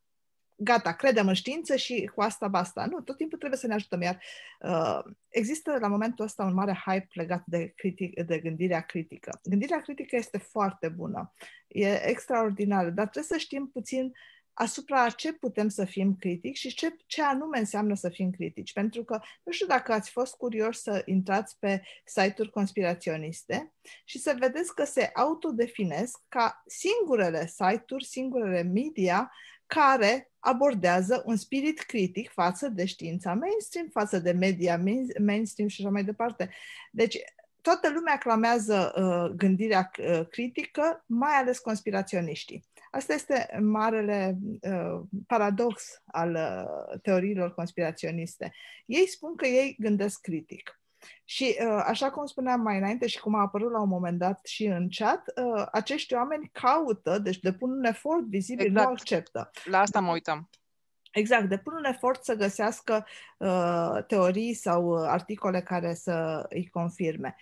S5: gata, credem în știință și cu asta basta. Nu, tot timpul trebuie să ne ajutăm. Iar uh, există la momentul ăsta un mare hype legat de, critic, de gândirea critică. Gândirea critică este foarte bună, e extraordinară, dar trebuie să știm puțin asupra ce putem să fim critici și ce, ce anume înseamnă să fim critici. Pentru că nu știu dacă ați fost curioși să intrați pe site-uri conspiraționiste și să vedeți că se autodefinesc ca singurele site-uri, singurele media care abordează un spirit critic față de știința mainstream, față de media mainstream și așa mai departe. Deci, toată lumea clamează uh, gândirea uh, critică, mai ales conspiraționiștii. Asta este marele uh, paradox al uh, teoriilor conspiraționiste. Ei spun că ei gândesc critic. Și uh, așa cum spuneam mai înainte și cum a apărut la un moment dat și în chat, uh, acești oameni caută, deci depun un efort vizibil, exact. nu acceptă.
S2: La asta mă uitam.
S5: Exact, depun un efort să găsească uh, teorii sau uh, articole care să îi confirme.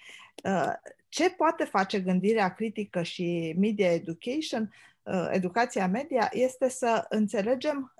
S5: Uh, ce poate face gândirea critică și media education, uh, educația media, este să înțelegem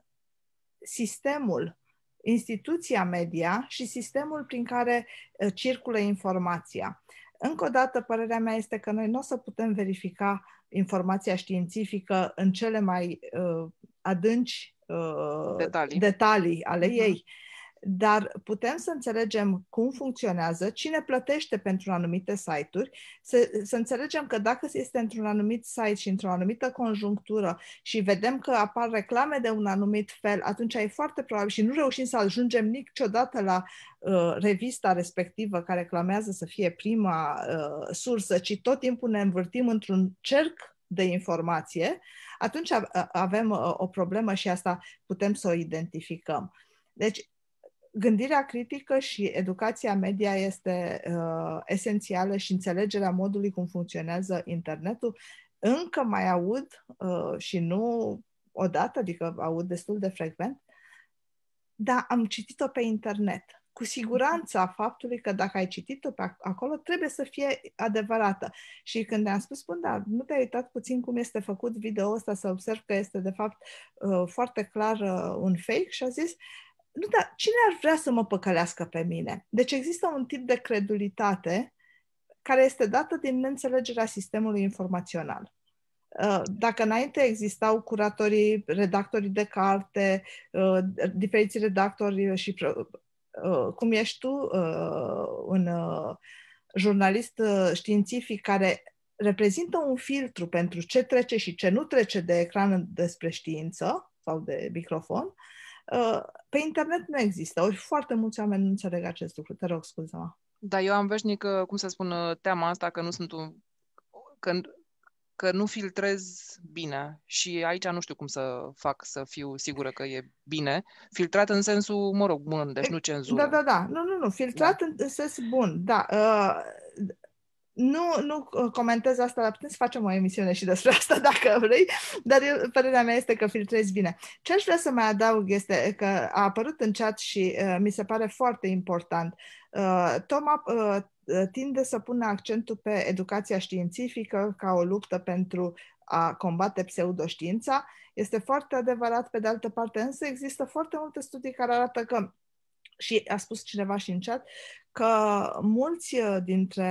S5: sistemul instituția media și sistemul prin care uh, circulă informația. Încă o dată, părerea mea este că noi nu o să putem verifica informația științifică în cele mai uh, adânci uh, detalii. detalii ale mhm. ei. Uh-huh dar putem să înțelegem cum funcționează, cine plătește pentru anumite site-uri, să, să înțelegem că dacă este într-un anumit site și într-o anumită conjunctură și vedem că apar reclame de un anumit fel, atunci e foarte probabil și nu reușim să ajungem niciodată la uh, revista respectivă care reclamează să fie prima uh, sursă, ci tot timpul ne învârtim într-un cerc de informație, atunci avem uh, o problemă și asta putem să o identificăm. Deci, gândirea critică și educația media este uh, esențială și înțelegerea modului cum funcționează internetul. Încă mai aud uh, și nu odată, adică aud destul de frecvent, dar am citit-o pe internet. Cu siguranța faptului că dacă ai citit-o pe acolo, trebuie să fie adevărată. Și când am spus, spun, da, nu te-ai uitat puțin cum este făcut video ăsta, să observ că este, de fapt, uh, foarte clar uh, un fake și a zis, uh, nu, dar cine ar vrea să mă păcălească pe mine? Deci există un tip de credulitate care este dată din neînțelegerea sistemului informațional. Uh, dacă înainte existau curatorii, redactorii de carte, uh, diferiți redactori și uh, cum ești tu, un jurnalist științific care reprezintă un filtru pentru ce trece și ce nu trece de ecran despre știință sau de microfon, pe internet nu există. Ori foarte mulți oameni nu înțeleg acest lucru. Te rog, scuze-mă.
S2: Da, eu am veșnic, uh, cum să spun, uh, teama asta că nu sunt un... Că, că nu filtrez bine și aici nu știu cum să fac să fiu sigură că e bine. Filtrat în sensul, mă rog, bun, deci nu cenzură. Da, da,
S5: da. Nu, nu, nu. Filtrat da. în sens bun, da. Uh, nu, nu uh, comentez asta, dar putem să facem o emisiune și despre asta dacă vrei, dar eu, părerea mea este că filtrezi bine. Ce aș vrea să mai adaug este că a apărut în chat și uh, mi se pare foarte important. Uh, Toma uh, tinde să pună accentul pe educația științifică ca o luptă pentru a combate pseudoștiința. Este foarte adevărat, pe de altă parte, însă există foarte multe studii care arată că și a spus cineva și în chat, că mulți uh, dintre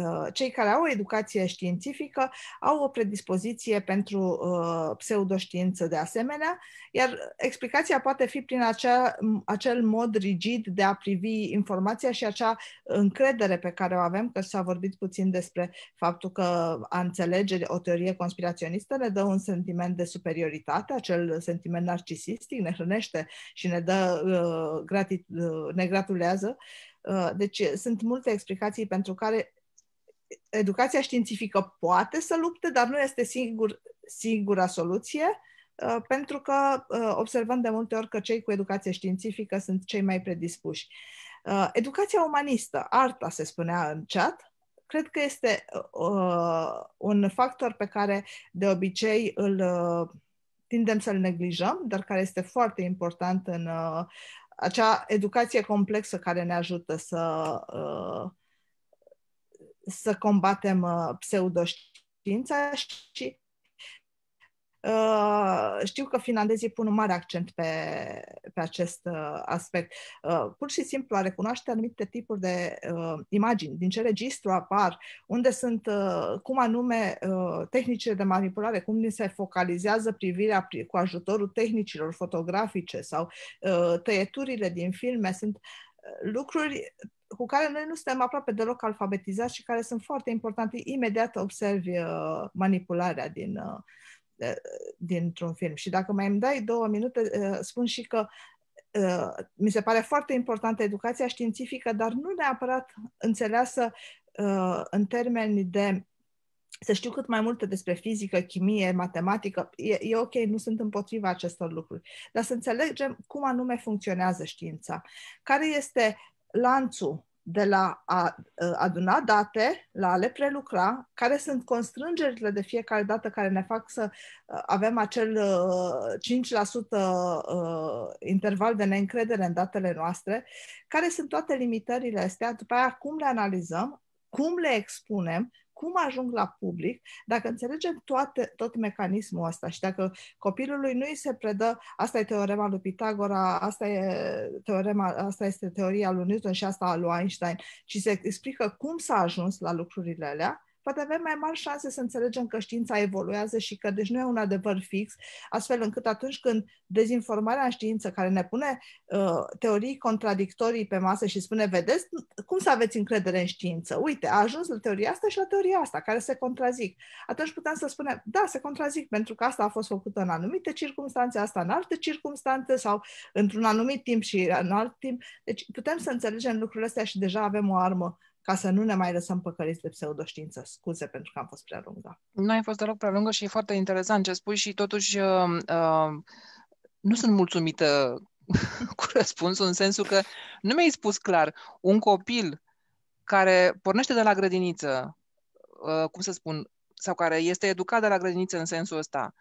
S5: uh, cei care au o educație științifică au o predispoziție pentru uh, pseudoștiință de asemenea, iar explicația poate fi prin acea, acel mod rigid de a privi informația și acea încredere pe care o avem, că s-a vorbit puțin despre faptul că a înțelege o teorie conspiraționistă ne dă un sentiment de superioritate, acel sentiment narcisistic, ne hrănește și ne dă, uh, gratit, uh, ne gratulează uh, Uh, deci sunt multe explicații pentru care educația științifică poate să lupte, dar nu este singur, singura soluție, uh, pentru că uh, observăm de multe ori că cei cu educație științifică sunt cei mai predispuși. Educația umanistă, arta se spunea în chat, cred că este un factor pe care de obicei îl tindem să-l neglijăm, dar care este foarte important în, acea educație complexă care ne ajută să, uh, să combatem uh, pseudoștiința și Uh, știu că finlandezii pun un mare accent pe, pe acest uh, aspect. Uh, pur și simplu a recunoaște anumite tipuri de imagini, din ce registru apar, unde sunt, cum anume, tehnicile de manipulare, cum ni se focalizează privirea pri- cu ajutorul tehnicilor fotografice sau tăieturile din filme. Sunt lucruri cu care noi nu suntem aproape deloc alfabetizați și care sunt foarte importante. Imediat observi manipularea din dintr-un film. Și dacă mai îmi dai două minute, uh, spun și că uh, mi se pare foarte importantă educația științifică, dar nu neapărat înțeleasă uh, în termeni de să știu cât mai multe despre fizică, chimie, matematică. E, e ok, nu sunt împotriva acestor lucruri, dar să înțelegem cum anume funcționează știința, care este lanțul de la a ă, aduna date, la a le prelucra, care sunt constrângerile de fiecare dată care ne fac să ă, avem acel 5% ă, interval de neîncredere în datele noastre, care sunt toate limitările astea, după aia cum le analizăm, cum le expunem, cum ajung la public, dacă înțelegem toate, tot mecanismul ăsta și dacă copilului nu îi se predă, asta e teorema lui Pitagora, asta, e teorema, asta este teoria lui Newton și asta a lui Einstein, ci se explică cum s-a ajuns la lucrurile alea, poate avem mai mari șanse să înțelegem că știința evoluează și că deci nu e un adevăr fix, astfel încât atunci când dezinformarea în știință, care ne pune uh, teorii contradictorii pe masă și spune, vedeți, cum să aveți încredere în știință? Uite, a ajuns la teoria asta și la teoria asta, care se contrazic. Atunci putem să spunem, da, se contrazic, pentru că asta a fost făcută în anumite circunstanțe, asta în alte circunstanțe sau într-un anumit timp și în alt timp. Deci putem să înțelegem lucrurile astea și deja avem o armă ca să nu ne mai lăsăm păcăliți de pseudoștiință. Scuze pentru că am fost prea lungă.
S2: Nu ai fost deloc prea lungă și e foarte interesant ce spui și totuși uh, uh, nu sunt mulțumită cu răspunsul în sensul că nu mi-ai spus clar un copil care pornește de la grădiniță, uh, cum să spun, sau care este educat de la grădiniță în sensul ăsta,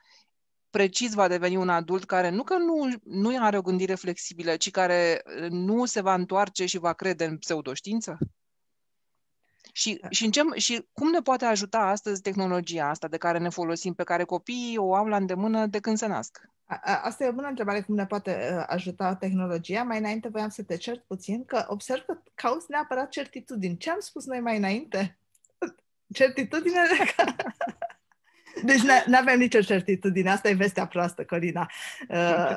S2: precis va deveni un adult care nu că nu, nu are o gândire flexibilă, ci care nu se va întoarce și va crede în pseudoștiință? Și, da. și, în ce, și cum ne poate ajuta astăzi tehnologia asta de care ne folosim, pe care copiii o au la îndemână de când se nasc? Asta e o bună întrebare, cum ne poate
S5: ă, ajuta tehnologia. Mai înainte voiam să te cert puțin, că observ că cauți neapărat certitudini. Ce am spus noi mai înainte? Certitudine de Deci nu avem nicio certitudine. Asta e vestea proastă, Corina. Uh,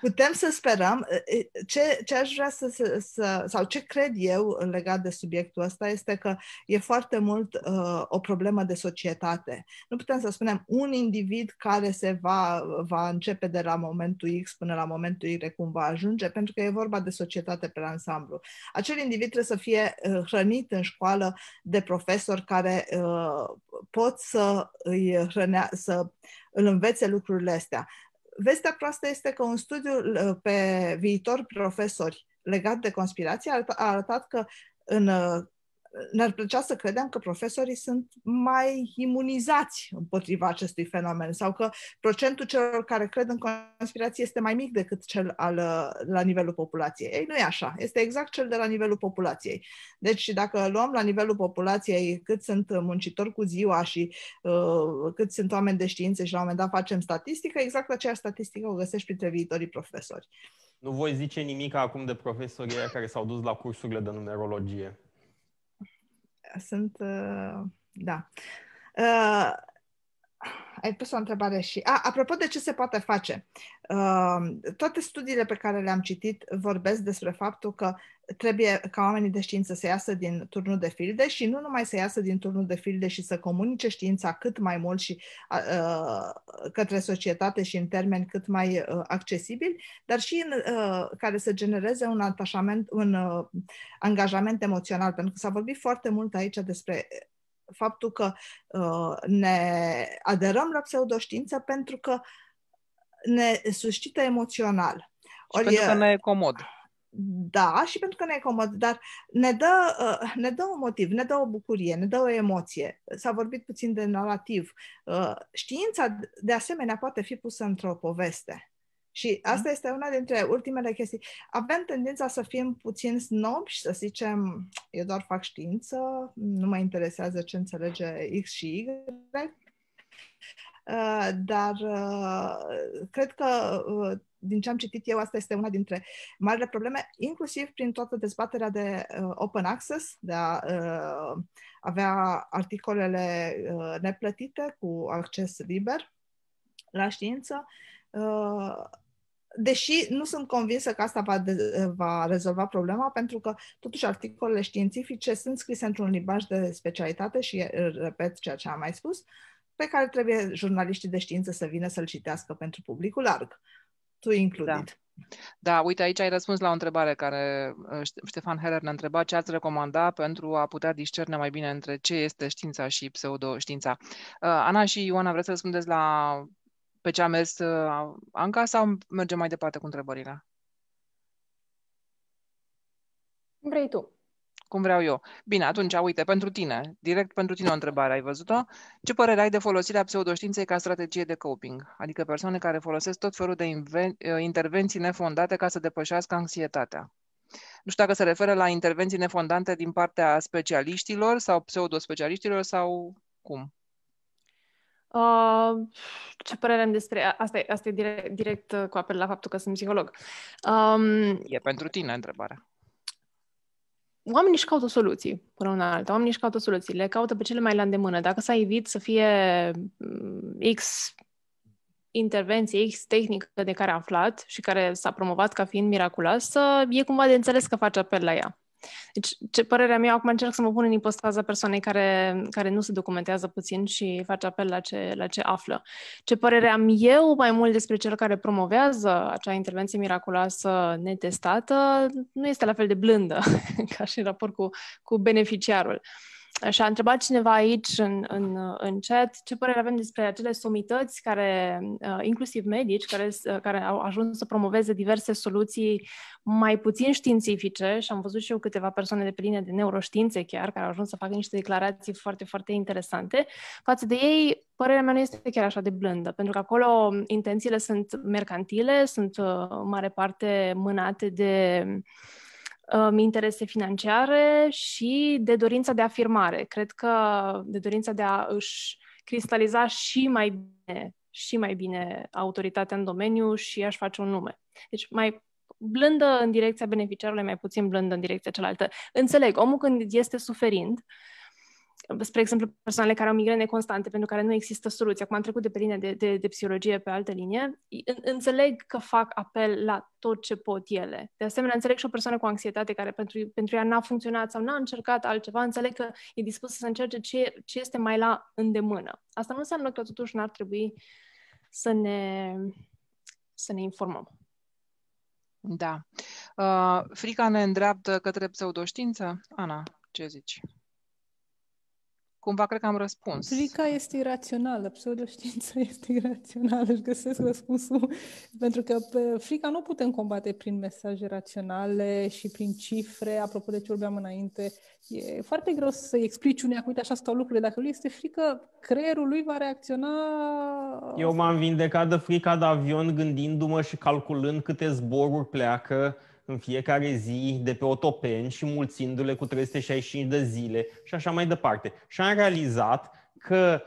S5: putem să sperăm. Uh, ce, ce aș vrea să, să, să. sau ce cred eu legat de subiectul ăsta este că e foarte mult uh, o problemă de societate. Nu putem să spunem un individ care se va, va începe de la momentul X până la momentul Y cum va ajunge, pentru că e vorba de societate pe ansamblu. Acel individ trebuie să fie uh, hrănit în școală de profesori care uh, pot să să, îi hrănea, să îl învețe lucrurile astea. Vestea proastă este că un studiu pe viitori profesori legat de conspirație a arătat că în ne-ar plăcea să credem că profesorii sunt mai imunizați împotriva acestui fenomen sau că procentul celor care cred în conspirație este mai mic decât cel al, uh, la nivelul populației. Ei, nu e așa. Este exact cel de la nivelul populației. Deci, dacă luăm la nivelul populației cât sunt muncitori cu ziua și uh, cât sunt oameni de știință și la un moment dat facem statistică, exact aceeași statistică o găsești printre viitorii
S1: profesori. Nu voi zice nimic acum de profesorii care s-au dus la cursurile de numerologie
S5: sunt, uh, da. Uh, ai pus o întrebare și... A, apropo de ce se poate face, uh, toate studiile pe care le-am citit vorbesc despre faptul că trebuie ca oamenii de știință să iasă din turnul de filde și nu numai să iasă din turnul de filde și să comunice știința cât mai mult și uh, către societate și în termeni cât mai uh, accesibili, dar și în, uh, care să genereze un atașament, un uh, angajament emoțional, pentru că s-a vorbit foarte mult aici despre faptul că uh, ne aderăm la pseudoștiință pentru că ne suscită emoțional. Și Ori, pentru că ne e comod da, și pentru că ne e comod, dar ne dă, uh, ne dă un motiv, ne dă o bucurie, ne dă o emoție. S-a vorbit puțin de narrativ. Uh, știința, de asemenea, poate fi pusă într-o poveste. Și mm. asta este una dintre ultimele chestii. Avem tendința să fim puțin snob și să zicem, eu doar fac știință, nu mă interesează ce înțelege X și Y, uh, dar cred că din ce am citit eu, asta este una dintre marile probleme, inclusiv prin toată dezbaterea de uh, open access, de a uh, avea articolele uh, neplătite cu acces liber la știință. Uh, deși nu sunt convinsă că asta va, de, va rezolva problema, pentru că totuși articolele științifice sunt scrise într-un limbaj de specialitate și uh, repet ceea ce am mai spus, pe care trebuie jurnaliștii de știință să vină să-l citească pentru publicul larg. Uh, tu included.
S2: Da. Da, uite, aici ai răspuns la o întrebare care uh, Ștefan Heller ne întreba ce ați recomanda pentru a putea discerne mai bine între ce este știința și pseudoștiința. Uh, Ana și Ioana, vreți să răspundeți la pe ce a mers uh, Anca sau mergem mai departe cu întrebările? Vrei tu cum vreau eu. Bine, atunci, uite, pentru tine, direct pentru tine o întrebare, ai văzut-o? Ce părere ai de folosirea pseudoștiinței ca strategie de coping? Adică persoane care folosesc tot felul de eh, intervenții nefondate ca să depășească anxietatea. Nu știu dacă se referă la intervenții nefondante din partea specialiștilor sau pseudospecialiștilor sau cum?
S3: Uh, ce părere am despre... Asta e, asta e direct, direct uh, cu apel la faptul că sunt psiholog. Um, e pentru tine întrebarea oamenii își caută soluții până una alta, oamenii își caută soluții, le caută pe cele mai la îndemână. Dacă s-a evit să fie mm, X intervenție, X tehnică de care a aflat și care s-a promovat ca fiind miraculoasă, e cumva de înțeles că face apel la ea. Deci, ce părerea mea, acum încerc să mă pun în ipostaza persoanei care, care nu se documentează puțin și face apel la ce, la ce află. Ce părere am eu mai mult despre cel care promovează acea intervenție miraculoasă netestată, nu este la fel de blândă ca și în raport cu, cu beneficiarul. Uh, și a întrebat cineva aici în, în, în chat ce părere avem despre acele somități care, uh, inclusiv medici, care, uh, care au ajuns să promoveze diverse soluții mai puțin științifice și am văzut și eu câteva persoane de pe linia de neuroștiințe chiar, care au ajuns să facă niște declarații foarte, foarte interesante. Față de ei, părerea mea nu este chiar așa de blândă, pentru că acolo um, intențiile sunt mercantile, sunt în uh, mare parte mânate de uh, um, interese financiare și de dorința de afirmare. Cred că de dorința de a își cristaliza și mai bine, și mai bine autoritatea în domeniu și aș face un nume. Deci mai blândă în direcția beneficiarului, mai puțin blândă în direcția cealaltă. Înțeleg, omul când este suferind, uh, spre exemplu, persoanele care au migrene constante, pentru care nu există soluție. Acum am trecut de pe linia de, de, de psihologie pe altă linie. Înțeleg că fac apel la tot ce pot ele. De asemenea, înțeleg și o persoană cu anxietate care pentru, pentru ea n-a funcționat sau n-a încercat altceva, înțeleg că e dispusă să încerce ce, ce este mai la îndemână. Asta nu înseamnă că totuși n-ar trebui să ne, să ne informăm. Da. Uh,
S2: frica ne îndreaptă către
S3: pseudoștiință?
S2: Ana, ce zici? cumva cred că am răspuns. Frica
S4: este irațională, pseudoștiința este irațională, își găsesc răspunsul, pentru că frica nu putem combate prin mesaje raționale și prin cifre, apropo de ce vorbeam înainte, e foarte greu să-i explici unei uite așa stau lucrurile, dacă lui este frică, creierul lui va reacționa... Eu
S1: m-am vindecat de frica de avion gândindu-mă și calculând câte zboruri pleacă, în fiecare zi de pe otopeni și mulțindu-le cu 365 de zile și așa mai departe. Și am realizat că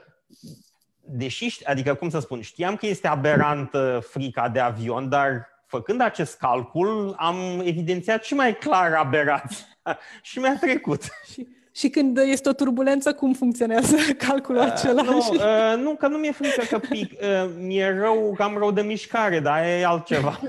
S1: deși, adică cum să spun, știam că este aberantă frica de avion, dar făcând acest calcul am evidențiat și mai clar aberația și mi-a trecut. Și, și când este o turbulență, cum funcționează calculul uh, acela? Nu, uh, nu că nu mi-e frică că pic, uh, mi-e rău, că am rău de mișcare, dar e altceva.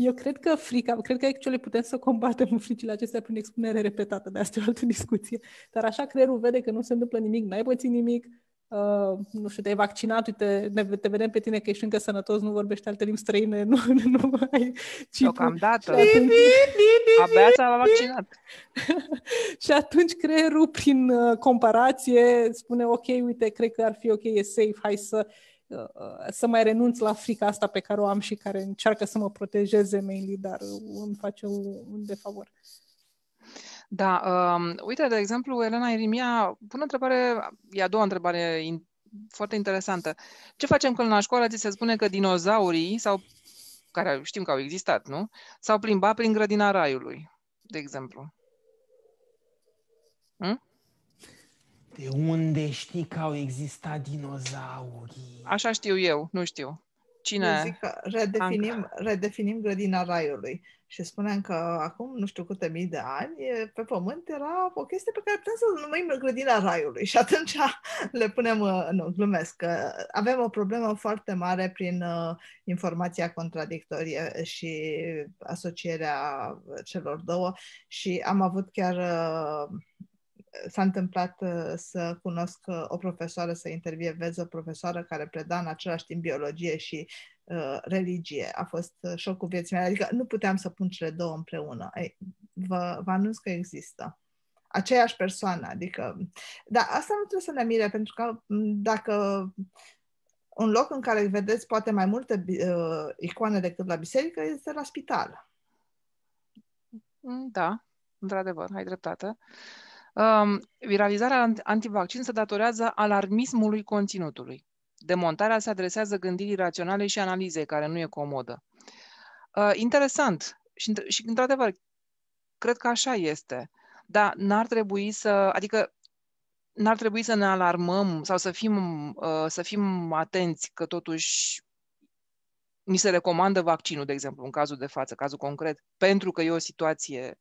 S4: Eu cred că frica, cred că le putem să combatem fricile acestea prin expunere repetată, de asta e o altă discuție. Dar așa creierul vede că nu se întâmplă nimic, n-ai pățit nimic, Uh, nu știu, te-ai vaccinat, uite, ne, te vedem pe tine că ești încă sănătos, nu vorbești alte limbi străine, nu, nu mai ai Deocamdată. Abia s-a vaccinat. și atunci creierul, prin uh, comparație, spune, ok, uite, cred că ar fi ok, e safe, hai să... Uh, să mai renunț la frica asta pe care o am și care încearcă să mă protejeze mainly, dar îmi face un defavor.
S2: Da, um, uite, de exemplu, Elena Irimia pune întrebare, e a doua întrebare in, foarte interesantă. Ce facem când la școală ți se spune că dinozaurii, sau, care știm că au existat, nu? S-au plimbat prin grădina raiului, de exemplu.
S1: Hmm? De unde știi că au existat dinozauri?
S2: Așa știu eu, nu știu. Cine? Zic că
S5: redefinim, redefinim grădina raiului și spuneam că acum nu știu câte mii de ani pe pământ era o chestie pe care putem să numim grădina raiului și atunci le punem, uh, nu, glumesc, că avem o problemă foarte mare prin uh, informația contradictorie și asocierea celor două și am avut chiar uh, s-a întâmplat uh, să cunosc uh, o profesoară, să intervievez o profesoară care preda în același timp biologie și uh, religie. A fost șocul vieții mele, adică nu puteam să pun cele două împreună. Ei, vă, vă anunț că există aceeași persoană, adică... Dar asta nu trebuie să ne mire, pentru că dacă un loc în care vedeți poate mai multe uh,
S2: icoane decât la biserică este la spital. Mm, da, într-adevăr, ai dreptate. Uh, Um, viralizarea antivaccin se datorează alarmismului conținutului. Demontarea se adresează gândirii raționale și analizei, care nu e comodă. Uh, interesant și, și, într-adevăr, cred că așa este. Dar n-ar trebui să, adică n-ar trebui să ne alarmăm sau să fim, uh, să fim atenți că totuși ni se recomandă vaccinul, de exemplu, în cazul de față, cazul concret, pentru că e o situație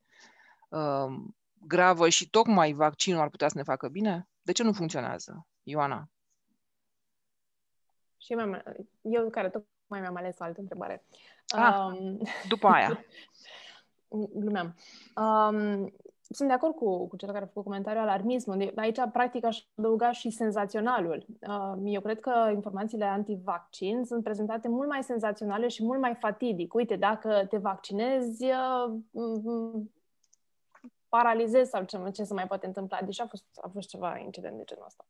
S2: uh, gravă și tocmai vaccinul ar putea să ne facă bine? De ce nu funcționează, Ioana?
S3: Și eu, eu care tocmai mi-am ales o altă întrebare. Ah, um, după aia. Glumeam. Um, sunt de acord cu, cu cel care a făcut comentariul alarmismul. Aici, practic, aș adăuga și senzaționalul. Eu cred că informațiile antivaccin sunt prezentate mult mai senzaționale și mult mai fatidic. Uite, dacă te vaccinezi, uh, paralizezi sau ce, ce se mai poate întâmpla. Deci a fost, a fost ceva incident de genul ăsta.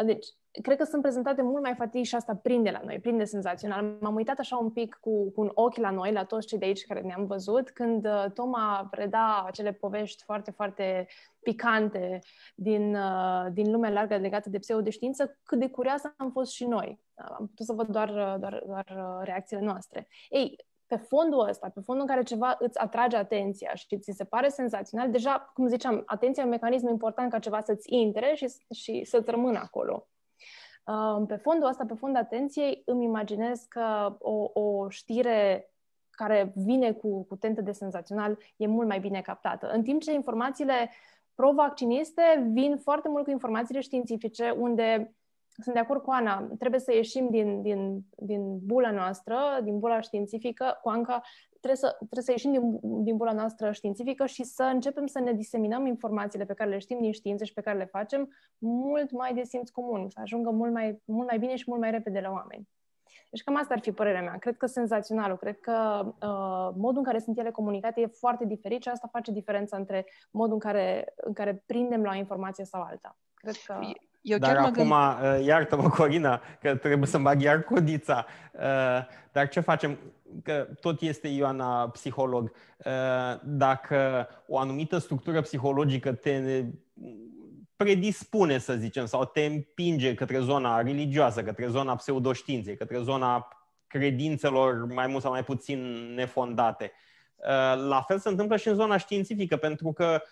S3: Uh, deci, cred că sunt prezentate mult mai fatig și asta prinde la noi, prinde senzațional. M-am uitat așa un pic cu, cu un ochi la noi, la toți cei de aici care ne-am văzut, când uh, Toma preda acele povești foarte, foarte picante din, uh, din lumea largă legată de pseudoștiință, cât de curioasă am fost și noi. Uh, am putut să văd doar, uh, doar, doar reacțiile noastre. Ei, pe fondul ăsta, pe fondul în care ceva îți atrage atenția și ți se pare senzațional, deja, cum ziceam, atenția e un mecanism important ca ceva să-ți intre și, și să-ți rămână acolo. Um, pe fondul ăsta, pe fondul atenției, îmi imaginez că o, o știre care vine cu, cu tentă de senzațional e mult mai bine captată. În timp ce informațiile pro-vacciniste vin foarte mult cu informațiile științifice, unde sunt de acord cu Ana, trebuie să ieșim din, din, din bula noastră, din bula științifică, cu Anca, trebuie să, trebuie să ieșim din, din bula noastră științifică și să începem să ne diseminăm informațiile pe care le știm din știință și pe care le facem mult mai de simț comun, să ajungă mult mai, mult mai bine și mult mai repede la oameni. Deci cam asta ar fi părerea mea. Cred că senzaționalul, cred că uh, modul în care sunt ele comunicate e foarte diferit și asta face diferența între modul în care, în care prindem la o informație sau alta. Cred că... Eu Dar chiar acum, gând...
S1: Ă, iartă-mă, Corina, că trebuie să-mi bag iar codița. Ă, dar ce facem? Că tot este Ioana psiholog. Ă, dacă o anumită structură psihologică te predispune, să zicem, sau te împinge către zona religioasă, către zona pseudoștiinței, către zona credințelor mai mult sau mai puțin nefondate. La fel se întâmplă și în zona științifică, pentru că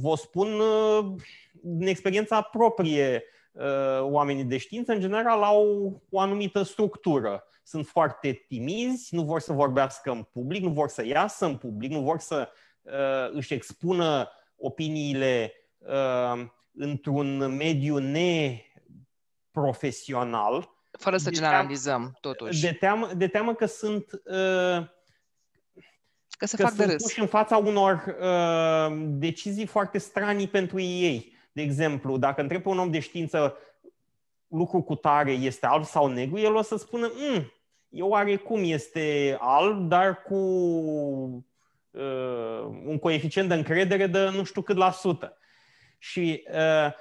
S1: vă spun uh, din experiența proprie, uh, oamenii de știință, în general, au o anumită structură. Sunt foarte timizi, nu vor să vorbească în public, nu vor să iasă în public, nu vor să uh, își expună opiniile uh, într-un mediu neprofesional. Fără să de generalizăm, teamă, totuși. De teamă, de teamă că sunt uh, Că se că fac de râs. puși în fața unor uh, decizii foarte stranii pentru ei. De exemplu, dacă întreb pe un om de știință lucru cu tare este alb sau negru, el o să spună, mm, eu oarecum este alb, dar cu uh, un coeficient de încredere de nu știu cât la sută. Și uh,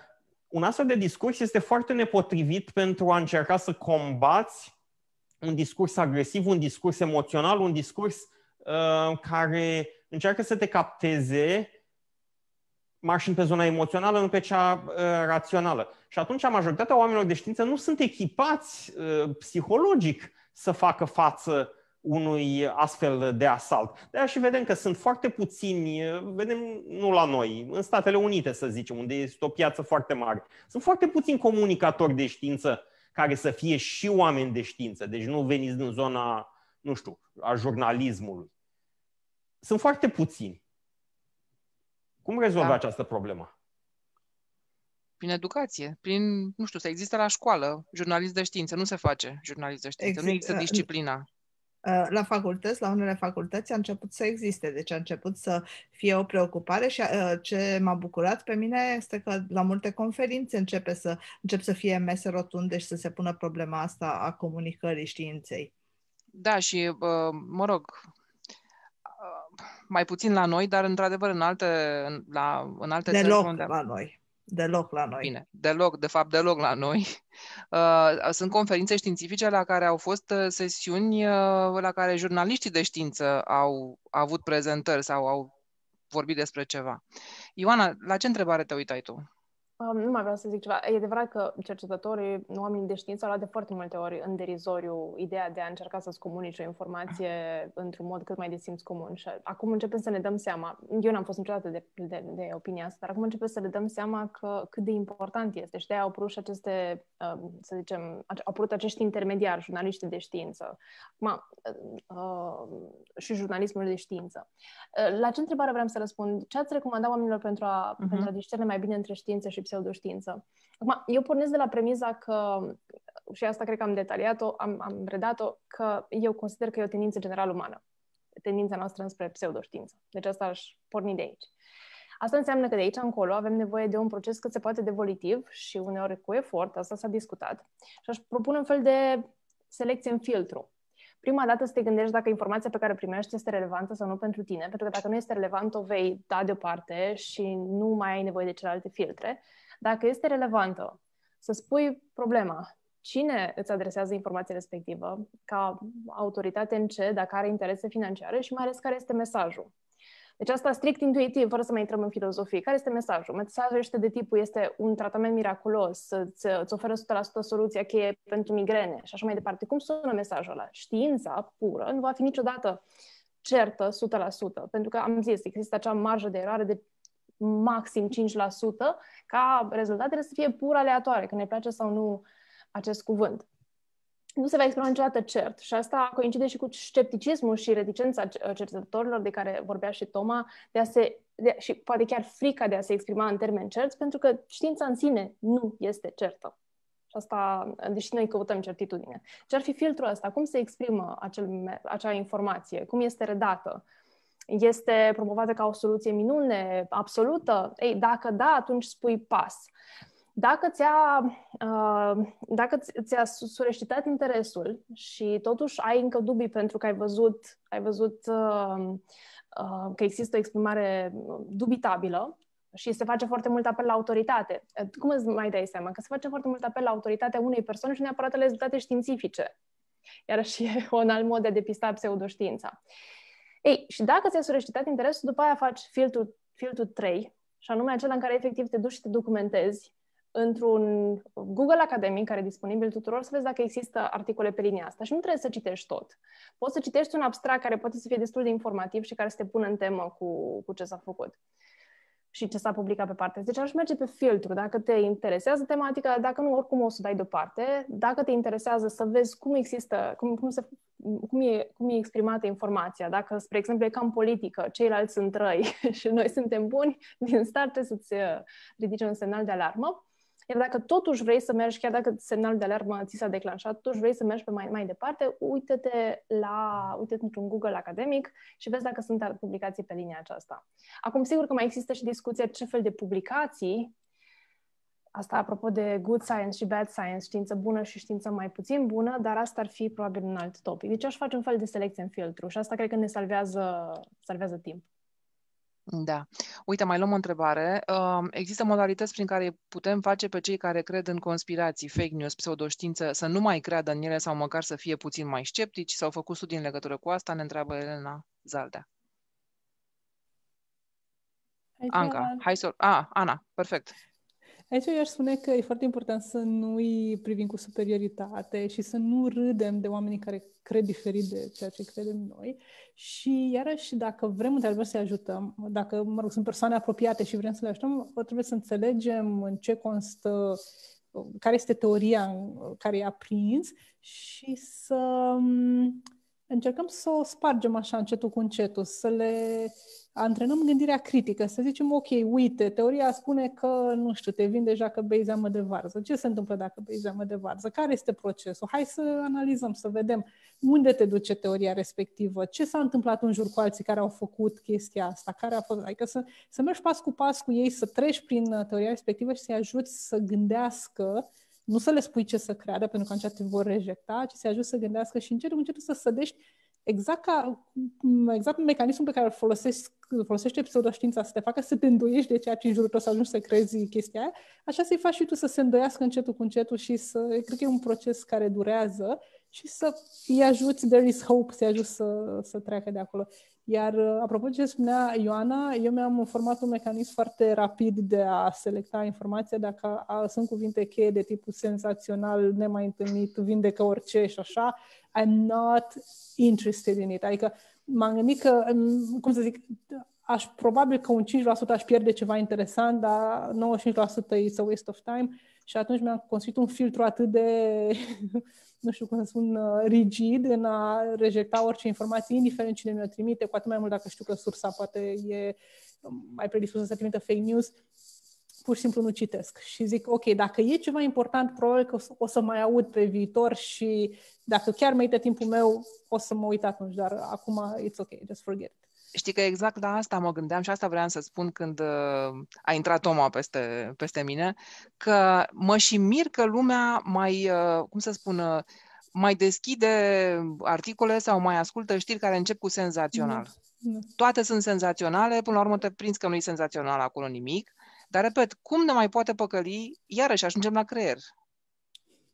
S1: un astfel de discurs este foarte nepotrivit pentru a încerca să combați un discurs agresiv, un discurs emoțional, un discurs Uh, care încearcă să te capteze marșând pe zona emoțională, nu pe cea uh, rațională. Și atunci majoritatea oamenilor de știință nu sunt echipați uh, psihologic să facă față unui astfel de asalt. De și vedem că sunt foarte puțini, uh, vedem nu la noi, în Statele Unite să zicem, unde este o piață foarte mare. Sunt foarte puțini comunicatori de știință care să fie și oameni de știință, deci nu veniți din zona, nu știu, a jurnalismului sunt foarte puțini. Cum rezolvă da. această problemă?
S2: Prin educație, prin, nu știu, să există la școală jurnalist de știință, nu se face jurnalist de știință, exact. nu există uh, disciplina
S5: uh, la facultăți, la unele facultăți a început să existe, deci a început să fie o preocupare și uh, ce m-a bucurat pe mine este că la multe conferințe începe să, încep să fie mese rotunde și să se pună problema asta a comunicării științei. Da, și,
S2: mă rog, mai puțin la noi, dar într-adevăr în alte, la, în alte Deloc țări unde... la noi. Deloc la noi. Bine, deloc, de fapt deloc la noi. Uh, sunt conferințe științifice la care au fost uh, sesiuni uh, la care jurnaliștii de știință au avut prezentări sau au vorbit despre ceva. Ioana, la ce întrebare te uitai tu?
S3: Um, nu mai vreau să zic ceva. E adevărat că cercetătorii, oamenii de știință, au luat de foarte multe ori în derizoriu ideea de a încerca să-ți comunici o informație într-un mod cât mai de simț comun. Și acum începem să ne dăm seama, eu n-am fost niciodată de, de, de opinia asta, dar acum începem să ne dăm seama că cât de important este. Și de au apărut și aceste, um, să zicem, au apărut acești intermediari, jurnaliști de știință. Acum, uh, uh, și jurnalismul de știință. Uh, la ce întrebare vreau să răspund? Ce ați recomandat oamenilor pentru a, uh-huh. pentru a discerne mai bine între știință și pseudoștiință. Acum, eu pornesc de la premiza că, și asta cred că am detaliat-o, am, am redat-o, că eu consider că e o tendință general umană, tendința noastră înspre pseudoștiință. Deci asta aș porni de aici. Asta înseamnă că de aici încolo avem nevoie de un proces cât se poate de volitiv și uneori cu efort, asta s-a discutat, și aș propune un fel de selecție în filtru prima dată să te gândești dacă informația pe care o primești este relevantă sau nu pentru tine, pentru că dacă nu este relevantă, o vei da deoparte și nu mai ai nevoie de celelalte filtre. Dacă este relevantă, să spui problema, cine îți adresează informația respectivă, ca autoritate în ce, dacă are interese financiare și mai ales care este mesajul. Deci asta strict intuitiv, fără să mai intrăm în filozofie. Care este mesajul? Mesajul este de tipul, este un tratament miraculos, îți, îți oferă 100% soluția cheie pentru migrene și așa mai departe. Cum sună mesajul ăla? Știința pură nu va fi niciodată certă 100%, pentru că am zis, există acea marjă de eroare de maxim 5%, ca rezultatele să fie pur aleatoare, că ne place sau nu acest cuvânt nu se va exprima niciodată cert. Și asta coincide și cu scepticismul și reticența uh, cercetătorilor de care vorbea și Toma de a se, de, și poate chiar frica de a se exprima în termeni cerți, pentru că știința în sine nu este certă. Și asta, uh, deși noi căutăm certitudine. Ce ar fi filtrul ăsta? Cum se exprimă acel, acea informație? Cum este redată? Este promovată ca o soluție minune, absolută? Ei, dacă da, atunci spui pas. Uh, dacă ți-a, uh, dacă ți-a sureșitat interesul și totuși ai încă dubii pentru că ai văzut, ai văzut uh, uh, că există o exprimare dubitabilă, și se face foarte mult apel la autoritate. Cum îți mai dai seama? Că se face foarte mult apel la autoritatea unei persoane și neapărat la rezultate științifice. Iar și e un alt mod de a depista pseudoștiința. Ei, și dacă ți a sureșitat interesul, după aia faci filtrul, filtrul 3, și anume acela în care efectiv te duci și te documentezi într-un Google Academic, care e disponibil tuturor, să vezi dacă există articole pe linia asta. Și nu trebuie să citești tot. Poți să citești un abstract care poate să fie destul de informativ și care să te pună în temă cu, cu ce s-a făcut și ce s-a publicat pe parte. Deci aș merge pe filtru. Dacă te interesează tematica, dacă nu, oricum o să dai deoparte. Dacă te interesează să vezi cum există, cum, cum, se, cum, e, cum e exprimată informația, dacă, spre exemplu, e cam politică, ceilalți sunt răi și noi suntem buni, din start trebuie să-ți uh, ridice un semnal de alarmă. Iar dacă totuși vrei să mergi, chiar dacă semnalul de alarmă ți s-a declanșat, totuși vrei să mergi pe mai, mai departe, uite-te la, uite într-un Google academic și vezi dacă sunt publicații pe linia aceasta. Acum, sigur că mai există și discuția ce fel de publicații Asta apropo de good science și bad science, știință bună și știință mai puțin bună, dar asta ar fi probabil un alt topic. Deci aș face un fel de selecție în filtru și asta cred că ne salvează, salvează timp.
S2: Da. Uite, mai luăm o întrebare. Există modalități prin care putem face pe cei care cred în conspirații, fake news, pseudoștiință, să nu mai creadă în ele sau măcar să fie puțin mai sceptici? S-au făcut studii în legătură cu asta? Ne întreabă Elena Zaldea.
S4: Anca, hai
S2: să... A, Ana, perfect.
S4: Aici eu aș spune că e foarte important să nu îi privim cu superioritate și să nu râdem de oamenii care cred diferit de ceea ce credem noi. Și iarăși, dacă vrem într-adevăr să-i ajutăm, dacă, mă rog, sunt persoane apropiate și vrem să le ajutăm, trebuie să înțelegem în ce constă, care este teoria care i-a prins și să încercăm să o spargem așa încetul cu încetul, să le antrenăm gândirea critică, să zicem, ok, uite, teoria spune că, nu știu, te vin deja că bei zeamă de varză. Ce se întâmplă dacă bei zeamă de varză? Care este procesul? Hai să analizăm, să vedem unde te duce teoria respectivă, ce s-a întâmplat în jur cu alții care au făcut chestia asta, care a fost, adică să, să mergi pas cu pas cu ei, să treci prin uh, teoria respectivă și să-i ajuți să gândească nu să le spui ce să creadă, pentru că atunci te vor rejecta, ci să-i ajuți să gândească și încerc, încerc să sădești exact ca exact mecanismul pe care îl folosești, folosește pseudoștiința să te facă să te îndoiești de ceea ce în jurul tău, să ajungi să crezi chestia aia, așa să-i faci și tu să se îndoiască încetul cu încetul și să, cred că e un proces care durează și să îi ajuți, there is hope, să-i ajut să, să treacă de acolo. Iar, uh, apropo ce spunea Ioana, eu mi-am format un mecanism foarte rapid de a selecta informația dacă a, sunt cuvinte cheie de tipul senzațional, nemai întâlnit, vindecă orice și așa. I'm not interested in it. Adică m-am gândit că, cum să zic, aș probabil că un 5% aș pierde ceva interesant, dar 95% e a waste of time și atunci mi-am construit un filtru atât de, nu știu cum să spun, uh, rigid în a rejecta orice informație, indiferent cine mi-o trimite, cu atât mai mult dacă știu că sursa poate e um, mai predispusă să trimită fake news, pur și simplu nu citesc. Și zic, ok, dacă e ceva important, probabil că o să mai aud pe viitor și dacă chiar uită timpul meu, o să mă uit atunci, dar acum it's ok, just forget it.
S2: Știi că exact la asta mă gândeam și asta vreau să spun când uh, a intrat Toma peste, peste mine, că mă și mir că lumea mai, uh, cum să spun, uh, mai deschide articole sau mai ascultă știri care încep cu senzațional. Mm. Toate sunt senzaționale, până la urmă te prinzi că nu e senzațional acolo nimic, dar, repet, cum ne mai poate păcăli, iarăși ajungem la creier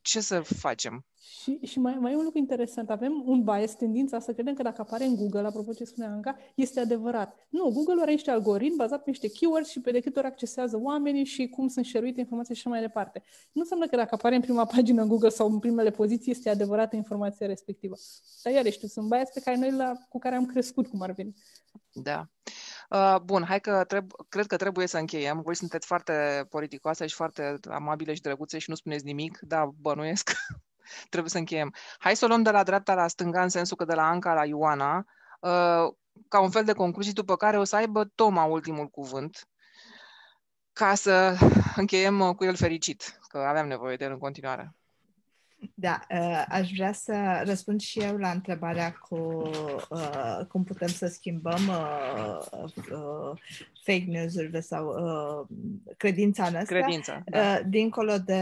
S2: ce să facem?
S4: Și, și mai, mai e un lucru interesant. Avem un bias, tendința să credem că dacă apare în Google, apropo ce spunea Anca, este adevărat. Nu, Google are niște algoritmi bazat pe niște keywords și pe de câte ori accesează oamenii și cum sunt șeruite informații și așa mai departe. Nu înseamnă că dacă apare în prima pagină în Google sau în primele poziții, este adevărată informația respectivă. Dar iarăși, sunt bias pe care noi la, cu care am crescut, cum ar veni.
S2: Da. Uh, bun, hai că treb- cred că trebuie să încheiem. Voi sunteți foarte politicoase și foarte amabile și drăguțe și nu spuneți nimic, dar bănuiesc trebuie să încheiem. Hai să o luăm de la dreapta la stânga, în sensul că de la Anca la Ioana, uh, ca un fel de concluzii, după care o să aibă Toma ultimul cuvânt, ca să încheiem uh, cu el fericit, că aveam nevoie de el în continuare.
S5: Da, uh, aș vrea să răspund și eu la întrebarea cu uh, cum putem să schimbăm uh, fake news-urile sau credința noastră. Credința, da. Dincolo de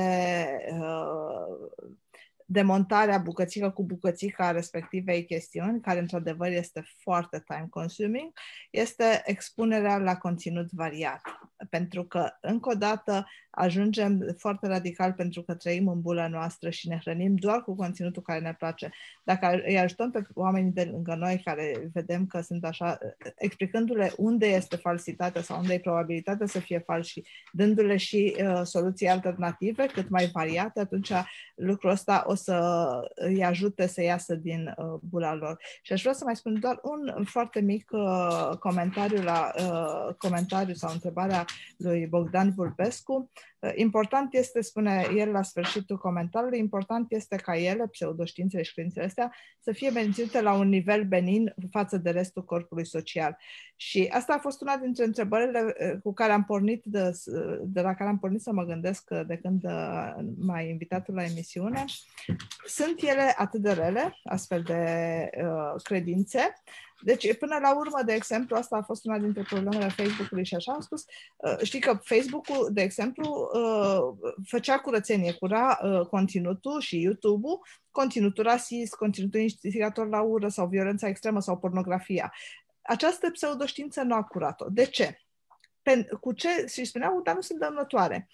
S5: demontarea bucățică cu bucățică a respectivei chestiuni, care într-adevăr este foarte time consuming, este expunerea la conținut variat. Pentru că, încă o dată, ajungem foarte radical pentru că trăim în bula noastră și ne hrănim doar cu conținutul care ne place. Dacă îi ajutăm pe oamenii de lângă noi care vedem că sunt așa, explicându-le unde este falsitatea sau unde e probabilitatea să fie fals și dându-le și uh, soluții alternative cât mai variate, atunci lucrul ăsta o să îi ajute să iasă din uh, bula lor. Și aș vrea să mai spun doar un foarte mic uh, comentariu la uh, comentariu sau întrebarea lui Bogdan Vulpescu. Eh, important este, spune el la sfârșitul comentariului, important este ca ele, pseudoștiințele și credințele astea, să fie menținute la un nivel benin față de restul corpului social. Și asta a fost una dintre întrebările eh, cu care am pornit, de, eh, de la care am pornit să mă gândesc de când m-a invitat la emisiune. Sunt ele atât de rele, astfel de uh, credințe? Deci, până la urmă, de exemplu, asta a fost una dintre problemele Facebook-ului și așa am spus, uh, știi că Facebook-ul, de exemplu, uh, făcea curățenie, cura uh, conținutul și YouTube-ul, conținutul rasist, conținutul instigator la ură sau violența extremă sau pornografia. Această pseudoștiință nu a curat-o. De ce? Pen- cu ce, și spuneau, dar nu sunt dăunătoare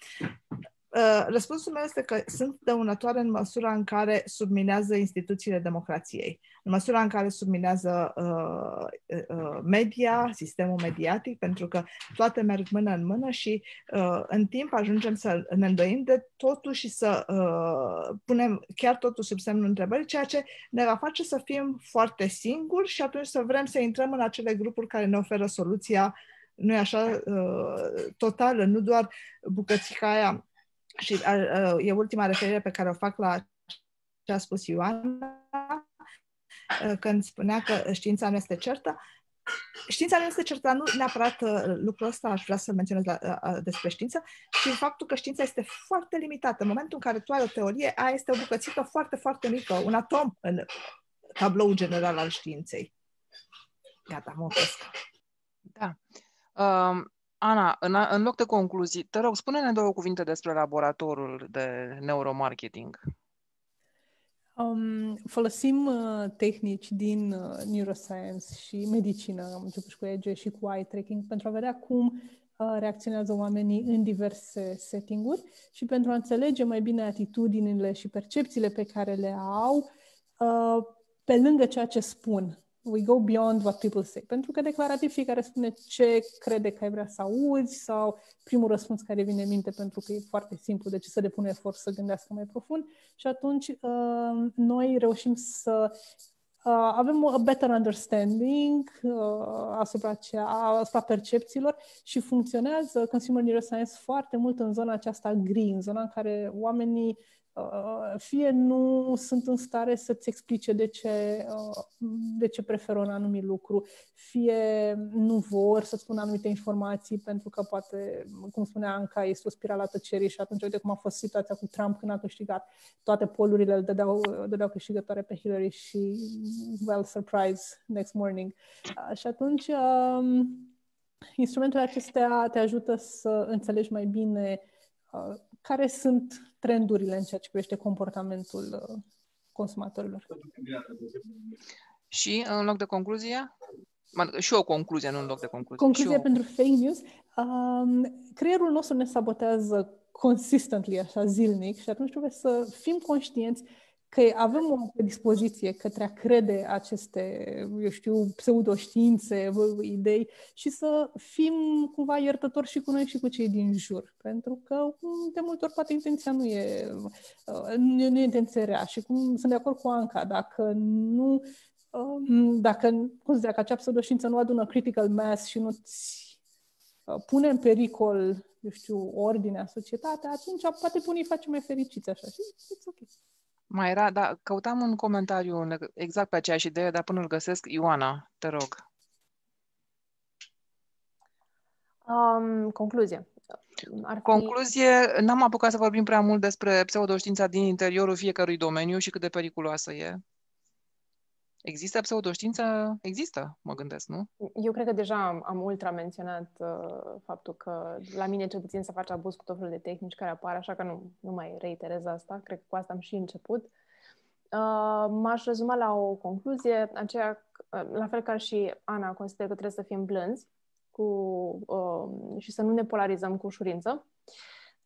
S5: Uh, răspunsul meu este că sunt dăunătoare în măsura în care subminează instituțiile democrației, în măsura în care subminează uh, uh, uh, media, sistemul mediatic, pentru că toate merg mână în mână și uh, în timp ajungem să ne îndoim de totul și să uh, punem chiar totul sub semnul întrebării, ceea ce ne va face să fim foarte singuri și atunci să vrem să intrăm în acele grupuri care ne oferă soluția nu e așa, uh, totală, nu doar bucățica aia și a, a, e ultima referire pe care o fac la ce a spus Ioana, când spunea că știința nu este certă, Știința nu este certă, nu neapărat lucrul ăsta aș vrea să-l menționez la, a, despre știință, și faptul că știința este foarte limitată. În momentul în care tu ai o teorie, aia este o bucățică foarte, foarte mică, un atom în tablou general al științei.
S2: Gata, mă opresc. Da. Um, Ana, în, în loc de concluzii, te rog, spune-ne două cuvinte despre laboratorul de neuromarketing.
S4: Um, folosim uh, tehnici din uh, neuroscience și medicină, am început și cu EG și cu eye tracking, pentru a vedea cum uh, reacționează oamenii în diverse settinguri și pentru a înțelege mai bine atitudinile și percepțiile pe care le au uh, pe lângă ceea ce spun we go beyond what people say. Pentru că declarativ fiecare spune ce crede că ai vrea să auzi sau primul răspuns care vine în minte pentru că e foarte simplu, deci să depune efort să gândească mai profund și atunci uh, noi reușim să uh, avem o better understanding uh, asupra, cea, asupra percepțiilor și funcționează Consumer Neuroscience foarte mult în zona aceasta green, zona în care oamenii Uh, fie nu sunt în stare să-ți explice de ce, uh, de ce preferă un anumit lucru, fie nu vor să spună anumite informații pentru că poate, cum spunea Anca, este o spirală tăcerii și atunci uite cum a fost situația cu Trump când a câștigat. Toate polurile îl dădeau, dădeau câștigătoare pe Hillary și, well, surprise, next morning. Uh, și atunci, um, instrumentele acestea te ajută să înțelegi mai bine uh, Uh, care sunt trendurile în ceea ce privește comportamentul uh, consumatorilor. Și în loc de concluzie?
S2: Și o concluzie, nu în loc de concluzie. Concluzia pentru
S4: o... fake news. Um, creierul nostru ne sabotează consistently, așa, zilnic și atunci trebuie să fim conștienți că avem o predispoziție către a crede aceste, eu știu, pseudoștiințe, idei și să fim cumva iertători și cu noi și cu cei din jur. Pentru că mm, de multe ori poate intenția nu e, nu uh, e, nu e intenție rea. Și cum sunt de acord cu Anca, dacă nu um, dacă, cum zic, acea pseudoștiință nu adună critical mass și nu-ți uh, pune în pericol, eu știu, ordinea, societatea, atunci poate pune unii face mai fericiți așa și it's ok.
S2: Mai era, da, căutam un comentariu exact pe aceeași idee, dar până îl găsesc, Ioana, te rog.
S3: Um, concluzie. Ar fi...
S2: Concluzie, n-am apucat să vorbim prea mult despre pseudoștiința din interiorul fiecărui domeniu și cât de periculoasă e. Există pseudoștiință? Există, mă gândesc, nu?
S3: Eu cred că deja am, am ultra menționat uh, faptul că la mine cel puțin se face abuz cu tot felul de tehnici care apar, așa că nu, nu mai reiterez asta. Cred că cu asta am și început. Uh, m-aș rezuma la o concluzie, aceea, uh, la fel ca și Ana, consider că trebuie să fim blânzi cu, uh, și să nu ne polarizăm cu ușurință. Uh,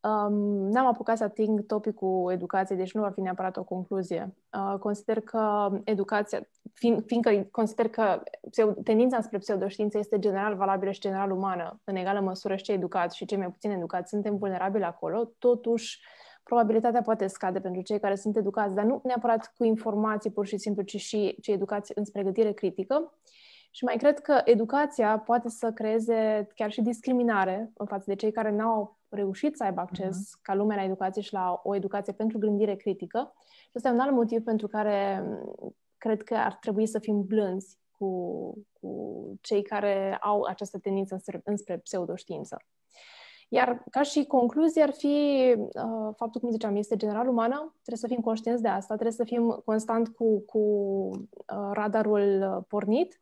S3: Um, n-am apucat să ating topicul educației, deci nu va fi neapărat o concluzie. Uh, consider că educația, fiind, fiindcă consider că tendința spre pseudoștiință este general valabilă și general umană, în egală măsură și cei educați și cei mai puțin educați suntem vulnerabili acolo, totuși probabilitatea poate scade pentru cei care sunt educați, dar nu neapărat cu informații pur și simplu, ci și cei educați în pregătire critică. Și mai cred că educația poate să creeze chiar și discriminare în față de cei care n-au reușit să aibă acces uh-huh. ca lume la educație și la o educație pentru gândire critică. Și ăsta e un alt motiv pentru care mm, cred că ar trebui să fim blânzi cu, cu cei care au această tendință înspre, înspre pseudoștiință. Iar ca și concluzie ar fi uh, faptul, cum ziceam, este general umană, trebuie să fim conștienți de asta, trebuie să fim constant cu, cu uh, radarul uh, pornit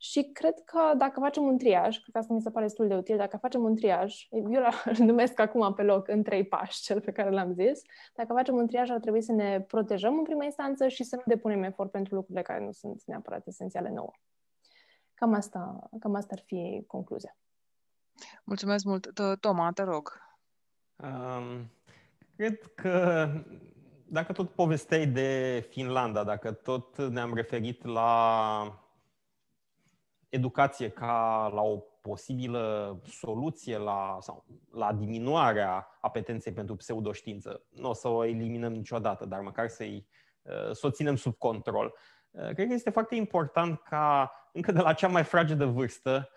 S3: și cred că dacă facem un triaj, cred că asta mi se pare destul de util, dacă facem un triaj, eu îl numesc acum pe loc în trei pași, cel pe care l-am zis, dacă facem un triaj ar trebui să ne protejăm în prima instanță și să nu depunem efort pentru lucrurile care nu sunt neapărat esențiale nouă. Cam asta, cam asta ar fi concluzia. Mulțumesc mult. Toma, te rog.
S1: Um, cred că dacă tot povestei de Finlanda, dacă tot ne-am referit la educație ca la o posibilă soluție la, sau la diminuarea apetenței pentru pseudoștiință. Nu o să o eliminăm niciodată, dar măcar să-i, uh, să o ținem sub control. Uh, cred că este foarte important ca, încă de la cea mai fragedă vârstă,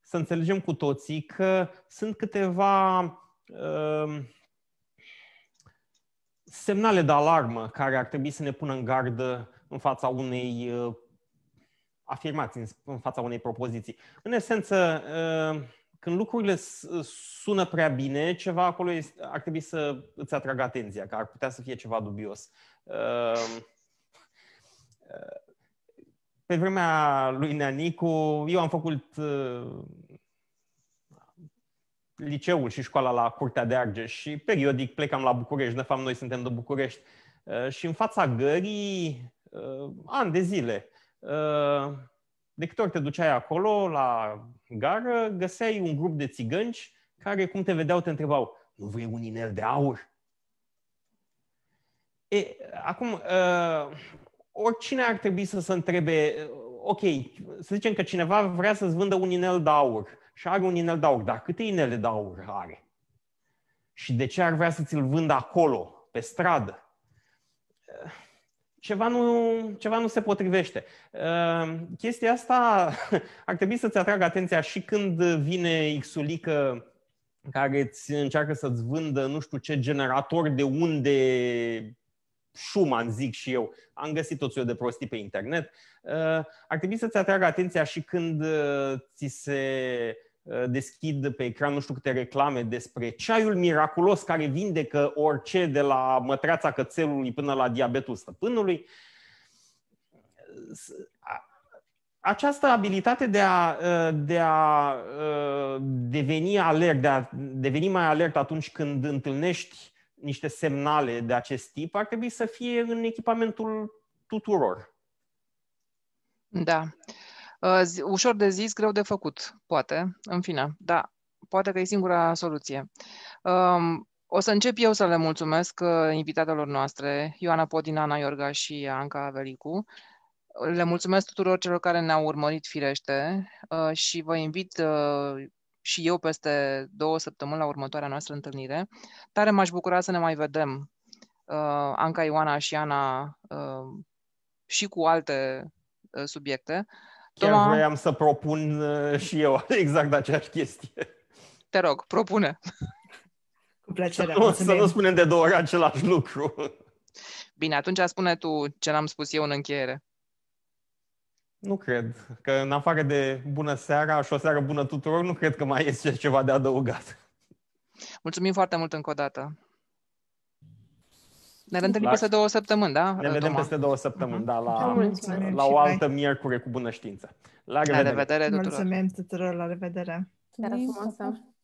S1: să înțelegem cu toții că sunt câteva uh, semnale de alarmă care ar trebui să ne pună în gardă în fața unei afirmați în, în fața unei propoziții. În esență, uh, când lucrurile uh, sună prea bine, ceva acolo este, ar trebui să îți atragă atenția, că ar putea să fie ceva dubios. Uh, pe vremea lui Neanicu, eu am făcut liceul și școala la Curtea de Argeș și periodic plecam la București. De fapt, noi suntem de București. Și în fața gării, ani de zile, Uh, de câte ori te duceai acolo, la gară, găseai un grup de țigănci care, cum te vedeau, te întrebau, nu vrei un inel de aur? E, acum, uh, oricine ar trebui să se întrebe, uh, ok, să zicem că cineva vrea să-ți vândă un inel de aur și are un inel de aur, dar câte inele de aur are? Și de ce ar vrea să ți-l vândă acolo, pe stradă? ceva nu, ceva nu se potrivește. Ehm, chestia asta ar trebui să-ți atragă atenția și când vine Xulică care îți încearcă să-ți vândă nu știu ce generator de unde Schumann, zic și eu, am găsit tot de prostii pe internet, ehm, ar trebui să-ți atragă atenția și când ă, ți se Uh, deschid pe ecran nu știu câte reclame despre ceaiul miraculos care vindecă orice de la mătreața cățelului până la diabetul stăpânului. Această abilitate de a, uh, de a uh, deveni alert, de a deveni mai alert atunci când întâlnești niște semnale de acest tip ar trebui să fie în echipamentul tuturor.
S2: Da. Uh, Uh, ușor de zis, greu de făcut, poate, în fine, da, poate că e singura soluție. Um, o să încep eu să le mulțumesc uh, invitatelor noastre, Ioana Podina, Ana Iorga și Anca Velicu. Le mulțumesc tuturor celor care ne-au urmărit firește uh, și vă invit și eu peste două săptămâni la următoarea noastră întâlnire. Tare m-aș bucura să ne mai vedem, Anca, Ioana și Ana, și cu alte subiecte.
S1: Chiar Toma... Da. vreau să propun uh, și eu exact aceeași chestie.
S2: Te rog, propune. Cu plăcere. Să nu, să nu spunem
S1: de două ori același lucru.
S2: Bine, atunci spune tu ce n-am spus eu în încheiere.
S1: Nu cred. Că în afară de bună seara și o seară bună tuturor, nu cred că mai este ceva de adăugat.
S2: Mulțumim foarte mult încă o dată.
S1: Ne întâlnim exact. peste două săptămâni, da? Ne vedem Toma? peste două săptămâni, da, la, Mulțumim la o altă miercuri cu bună știință. La revedere! La revedere tuturor! Mulțumim
S5: tuturor, la revedere! Seara frumoasă!